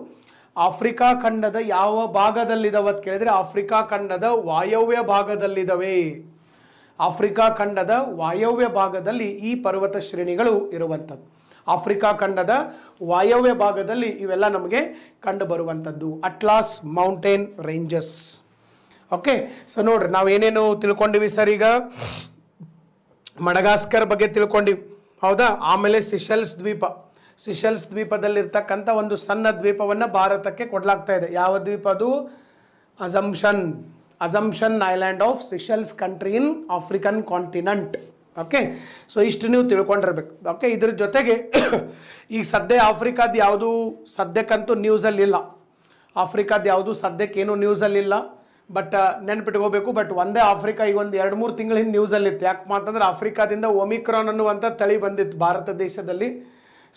ಆಫ್ರಿಕಾ ಖಂಡದ ಯಾವ ಅಂತ ಕೇಳಿದರೆ ಆಫ್ರಿಕಾ ಖಂಡದ ವಾಯವ್ಯ ಭಾಗದಲ್ಲಿದ್ದಾವೆ ಆಫ್ರಿಕಾ ಖಂಡದ ವಾಯವ್ಯ ಭಾಗದಲ್ಲಿ ಈ ಪರ್ವತ ಶ್ರೇಣಿಗಳು ಇರುವಂಥದ್ದು ಆಫ್ರಿಕಾ ಖಂಡದ ವಾಯವ್ಯ ಭಾಗದಲ್ಲಿ ಇವೆಲ್ಲ ನಮಗೆ ಬರುವಂಥದ್ದು Atlas mountain ranges okay so ನೋಡ್ರಿ ನಾವು ಏನೇನು ತಿಳ್ಕೊಂಡಿವಿ ಸರ್ ಈಗ ಮಡಗಾಸ್ಕರ್ ಬಗ್ಗೆ ತಿಳ್ಕೊಂಡಿವಿ ಹೌದಾ ಆಮೇಲೆ ಸಿಶಲ್ಸ್ ದ್ವೀಪ ಸಿಶಲ್ಸ್ ದ್ವೀಪದಲ್ಲಿರ್ತಕ್ಕಂಥ ಒಂದು ಸಣ್ಣ ದ್ವೀಪವನ್ನು ಭಾರತಕ್ಕೆ ಕೊಡಲಾಗ್ತಾ ಇದೆ ಯಾವ ದ್ವೀಪ ಅದು Assumption Assumption Island of Seychelles country in African continent okay so ಇಷ್ಟು ನೀವು ತಿಳ್ಕೊಂಡಿರ್ಬೇಕು ಓಕೆ ಇದ್ರ ಜೊತೆಗೆ ಈಗ ಸದ್ಯ ಆಫ್ರಿಕಾದ ಯಾವುದು ಸದ್ಯಕ್ಕಂತೂ ನ್ಯೂಸಲ್ಲಿಲ್ಲ ಆಫ್ರಿಕಾದ ಯಾವುದು ಸದ್ಯಕ್ಕೇನು ನ್ಯೂಸಲ್ಲಿಲ್ಲ ಬಟ್ ಹೋಗ್ಬೇಕು ಬಟ್ ಒಂದೇ ಆಫ್ರಿಕಾ ಈಗ ಒಂದು ಎರಡು ಮೂರು ತಿಂಗಳ ಹಿಂದೆ ನ್ಯೂಸಲ್ಲಿತ್ತು ಯಾಕೆ ಅಂತಂದ್ರೆ ಆಫ್ರಿಕಾದಿಂದ ಒಮಿಕ್ರಾನ್ ಅನ್ನುವಂಥ ತಳಿ ಬಂದಿತ್ತು ಭಾರತ ದೇಶದಲ್ಲಿ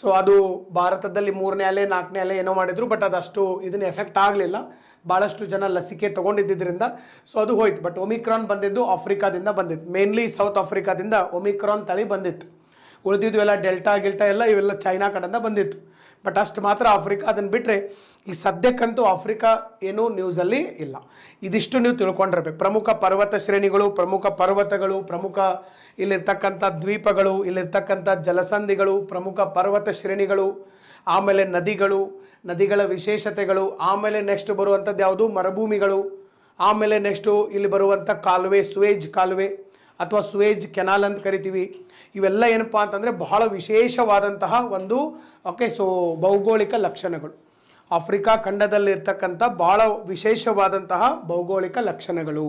ಸೊ ಅದು ಭಾರತದಲ್ಲಿ ಮೂರನೇ ಅಲೆ ನಾಲ್ಕನೇ ಅಲೆ ಏನೋ ಮಾಡಿದ್ರು ಬಟ್ ಅದಷ್ಟು ಇದನ್ನ ಎಫೆಕ್ಟ್ ಆಗಲಿಲ್ಲ ಭಾಳಷ್ಟು ಜನ ಲಸಿಕೆ ತೊಗೊಂಡಿದ್ದರಿಂದ ಸೊ ಅದು ಹೋಯ್ತು ಬಟ್ ಒಮಿಕ್ರಾನ್ ಬಂದಿದ್ದು ಆಫ್ರಿಕಾದಿಂದ ಬಂದಿತ್ತು ಮೇನ್ಲಿ ಸೌತ್ ಆಫ್ರಿಕಾದಿಂದ ಒಮಿಕ್ರಾನ್ ತಳಿ ಬಂದಿತ್ತು ಉಳಿದಿದ್ದು ಎಲ್ಲ ಡೆಲ್ಟಾ ಗಿಲ್ಟಾ ಎಲ್ಲ ಇವೆಲ್ಲ ಚೈನಾ ಕಡೆಯಿಂದ ಬಂದಿತ್ತು ಬಟ್ ಅಷ್ಟು ಮಾತ್ರ ಆಫ್ರಿಕಾ ಅದನ್ನು ಬಿಟ್ಟರೆ ಈ ಸದ್ಯಕ್ಕಂತೂ ಆಫ್ರಿಕಾ ಏನೂ ನ್ಯೂಸಲ್ಲಿ ಇಲ್ಲ ಇದಿಷ್ಟು ನೀವು ತಿಳ್ಕೊಂಡಿರ್ಬೇಕು ಪ್ರಮುಖ ಪರ್ವತ ಶ್ರೇಣಿಗಳು ಪ್ರಮುಖ ಪರ್ವತಗಳು ಪ್ರಮುಖ ಇಲ್ಲಿರ್ತಕ್ಕಂಥ ದ್ವೀಪಗಳು ಇಲ್ಲಿರ್ತಕ್ಕಂಥ ಜಲಸಂಧಿಗಳು ಪ್ರಮುಖ ಪರ್ವತ ಶ್ರೇಣಿಗಳು ಆಮೇಲೆ ನದಿಗಳು ನದಿಗಳ ವಿಶೇಷತೆಗಳು ಆಮೇಲೆ ನೆಕ್ಸ್ಟ್ ಬರುವಂಥದ್ದು ಯಾವುದು ಮರುಭೂಮಿಗಳು ಆಮೇಲೆ ನೆಕ್ಸ್ಟು ಇಲ್ಲಿ ಬರುವಂಥ ಕಾಲುವೆ ಸುವೇಜ್ ಕಾಲುವೆ ಅಥವಾ ಸುವೇಜ್ ಕೆನಾಲ್ ಅಂತ ಕರಿತೀವಿ ಇವೆಲ್ಲ ಏನಪ್ಪ ಅಂತಂದರೆ ಬಹಳ ವಿಶೇಷವಾದಂತಹ ಒಂದು ಓಕೆ ಸೊ ಭೌಗೋಳಿಕ ಲಕ್ಷಣಗಳು ಆಫ್ರಿಕಾ ಖಂಡದಲ್ಲಿರ್ತಕ್ಕಂಥ ಭಾಳ ವಿಶೇಷವಾದಂತಹ ಭೌಗೋಳಿಕ ಲಕ್ಷಣಗಳು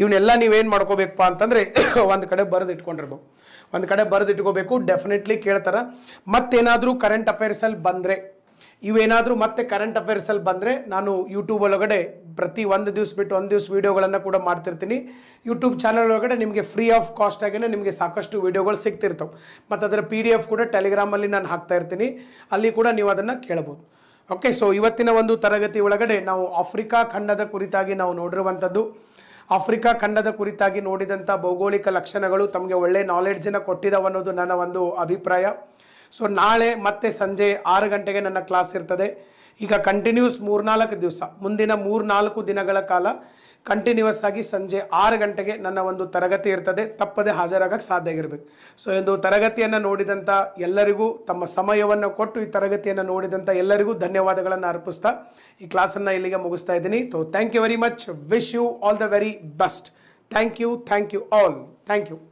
ಇವನ್ನೆಲ್ಲ ನೀವೇನು ಮಾಡ್ಕೋಬೇಕಪ್ಪ ಅಂತಂದರೆ ಒಂದು ಕಡೆ ಬರೆದಿಟ್ಕೊಂಡಿರ್ಬೇಕು ಒಂದು ಕಡೆ ಬರೆದು ಇಟ್ಕೋಬೇಕು ಡೆಫಿನೆಟ್ಲಿ ಕೇಳ್ತಾರೆ ಮತ್ತೇನಾದರೂ ಕರೆಂಟ್ ಅಫೇರ್ಸಲ್ಲಿ ಬಂದರೆ ಇವೇನಾದರೂ ಮತ್ತೆ ಕರೆಂಟ್ ಅಫೇರ್ಸಲ್ಲಿ ಬಂದರೆ ನಾನು ಯೂಟ್ಯೂಬ್ ಒಳಗಡೆ ಪ್ರತಿ ಒಂದು ದಿವಸ ಬಿಟ್ಟು ಒಂದು ದಿವ್ಸ ವೀಡಿಯೋಗಳನ್ನು ಕೂಡ ಮಾಡ್ತಿರ್ತೀನಿ ಯೂಟ್ಯೂಬ್ ಚಾನಲ್ ಒಳಗಡೆ ನಿಮಗೆ ಫ್ರೀ ಆಫ್ ಕಾಸ್ಟ್ ಆಗಿನೇ ನಿಮಗೆ ಸಾಕಷ್ಟು ವೀಡಿಯೋಗಳು ಸಿಗ್ತಿರ್ತವೆ ಮತ್ತು ಅದರ ಪಿ ಡಿ ಎಫ್ ಕೂಡ ಟೆಲಿಗ್ರಾಮಲ್ಲಿ ನಾನು ಹಾಕ್ತಾ ಇರ್ತೀನಿ ಅಲ್ಲಿ ಕೂಡ ನೀವು ಅದನ್ನು ಕೇಳ್ಬೋದು ಓಕೆ ಸೊ ಇವತ್ತಿನ ಒಂದು ತರಗತಿ ಒಳಗಡೆ ನಾವು ಆಫ್ರಿಕಾ ಖಂಡದ ಕುರಿತಾಗಿ ನಾವು ನೋಡಿರುವಂಥದ್ದು ಆಫ್ರಿಕಾ ಖಂಡದ ಕುರಿತಾಗಿ ನೋಡಿದಂಥ ಭೌಗೋಳಿಕ ಲಕ್ಷಣಗಳು ತಮಗೆ ಒಳ್ಳೆ ನಾಲೆಡ್ಜನ್ನು ಕೊಟ್ಟಿದ್ದಾವೆ ಅನ್ನೋದು ನನ್ನ ಒಂದು ಅಭಿಪ್ರಾಯ ಸೊ ನಾಳೆ ಮತ್ತೆ ಸಂಜೆ ಆರು ಗಂಟೆಗೆ ನನ್ನ ಕ್ಲಾಸ್ ಇರ್ತದೆ ಈಗ ಕಂಟಿನ್ಯೂಸ್ ಮೂರ್ನಾಲ್ಕು ದಿವಸ ಮುಂದಿನ ಮೂರ್ನಾಲ್ಕು ದಿನಗಳ ಕಾಲ ಕಂಟಿನ್ಯೂಸ್ ಆಗಿ ಸಂಜೆ ಆರು ಗಂಟೆಗೆ ನನ್ನ ಒಂದು ತರಗತಿ ಇರ್ತದೆ ತಪ್ಪದೆ ಹಾಜರಾಗಕ್ಕೆ ಸಾಧ್ಯ ಆಗಿರಬೇಕು ಸೊ ಒಂದು ತರಗತಿಯನ್ನು ನೋಡಿದಂಥ ಎಲ್ಲರಿಗೂ ತಮ್ಮ ಸಮಯವನ್ನು ಕೊಟ್ಟು ಈ ತರಗತಿಯನ್ನು ನೋಡಿದಂಥ ಎಲ್ಲರಿಗೂ ಧನ್ಯವಾದಗಳನ್ನು ಅರ್ಪಿಸ್ತಾ ಈ ಕ್ಲಾಸನ್ನು ಇಲ್ಲಿಗೆ ಮುಗಿಸ್ತಾ ಇದ್ದೀನಿ so thank you very much wish you all the very best thank you thank you all thank you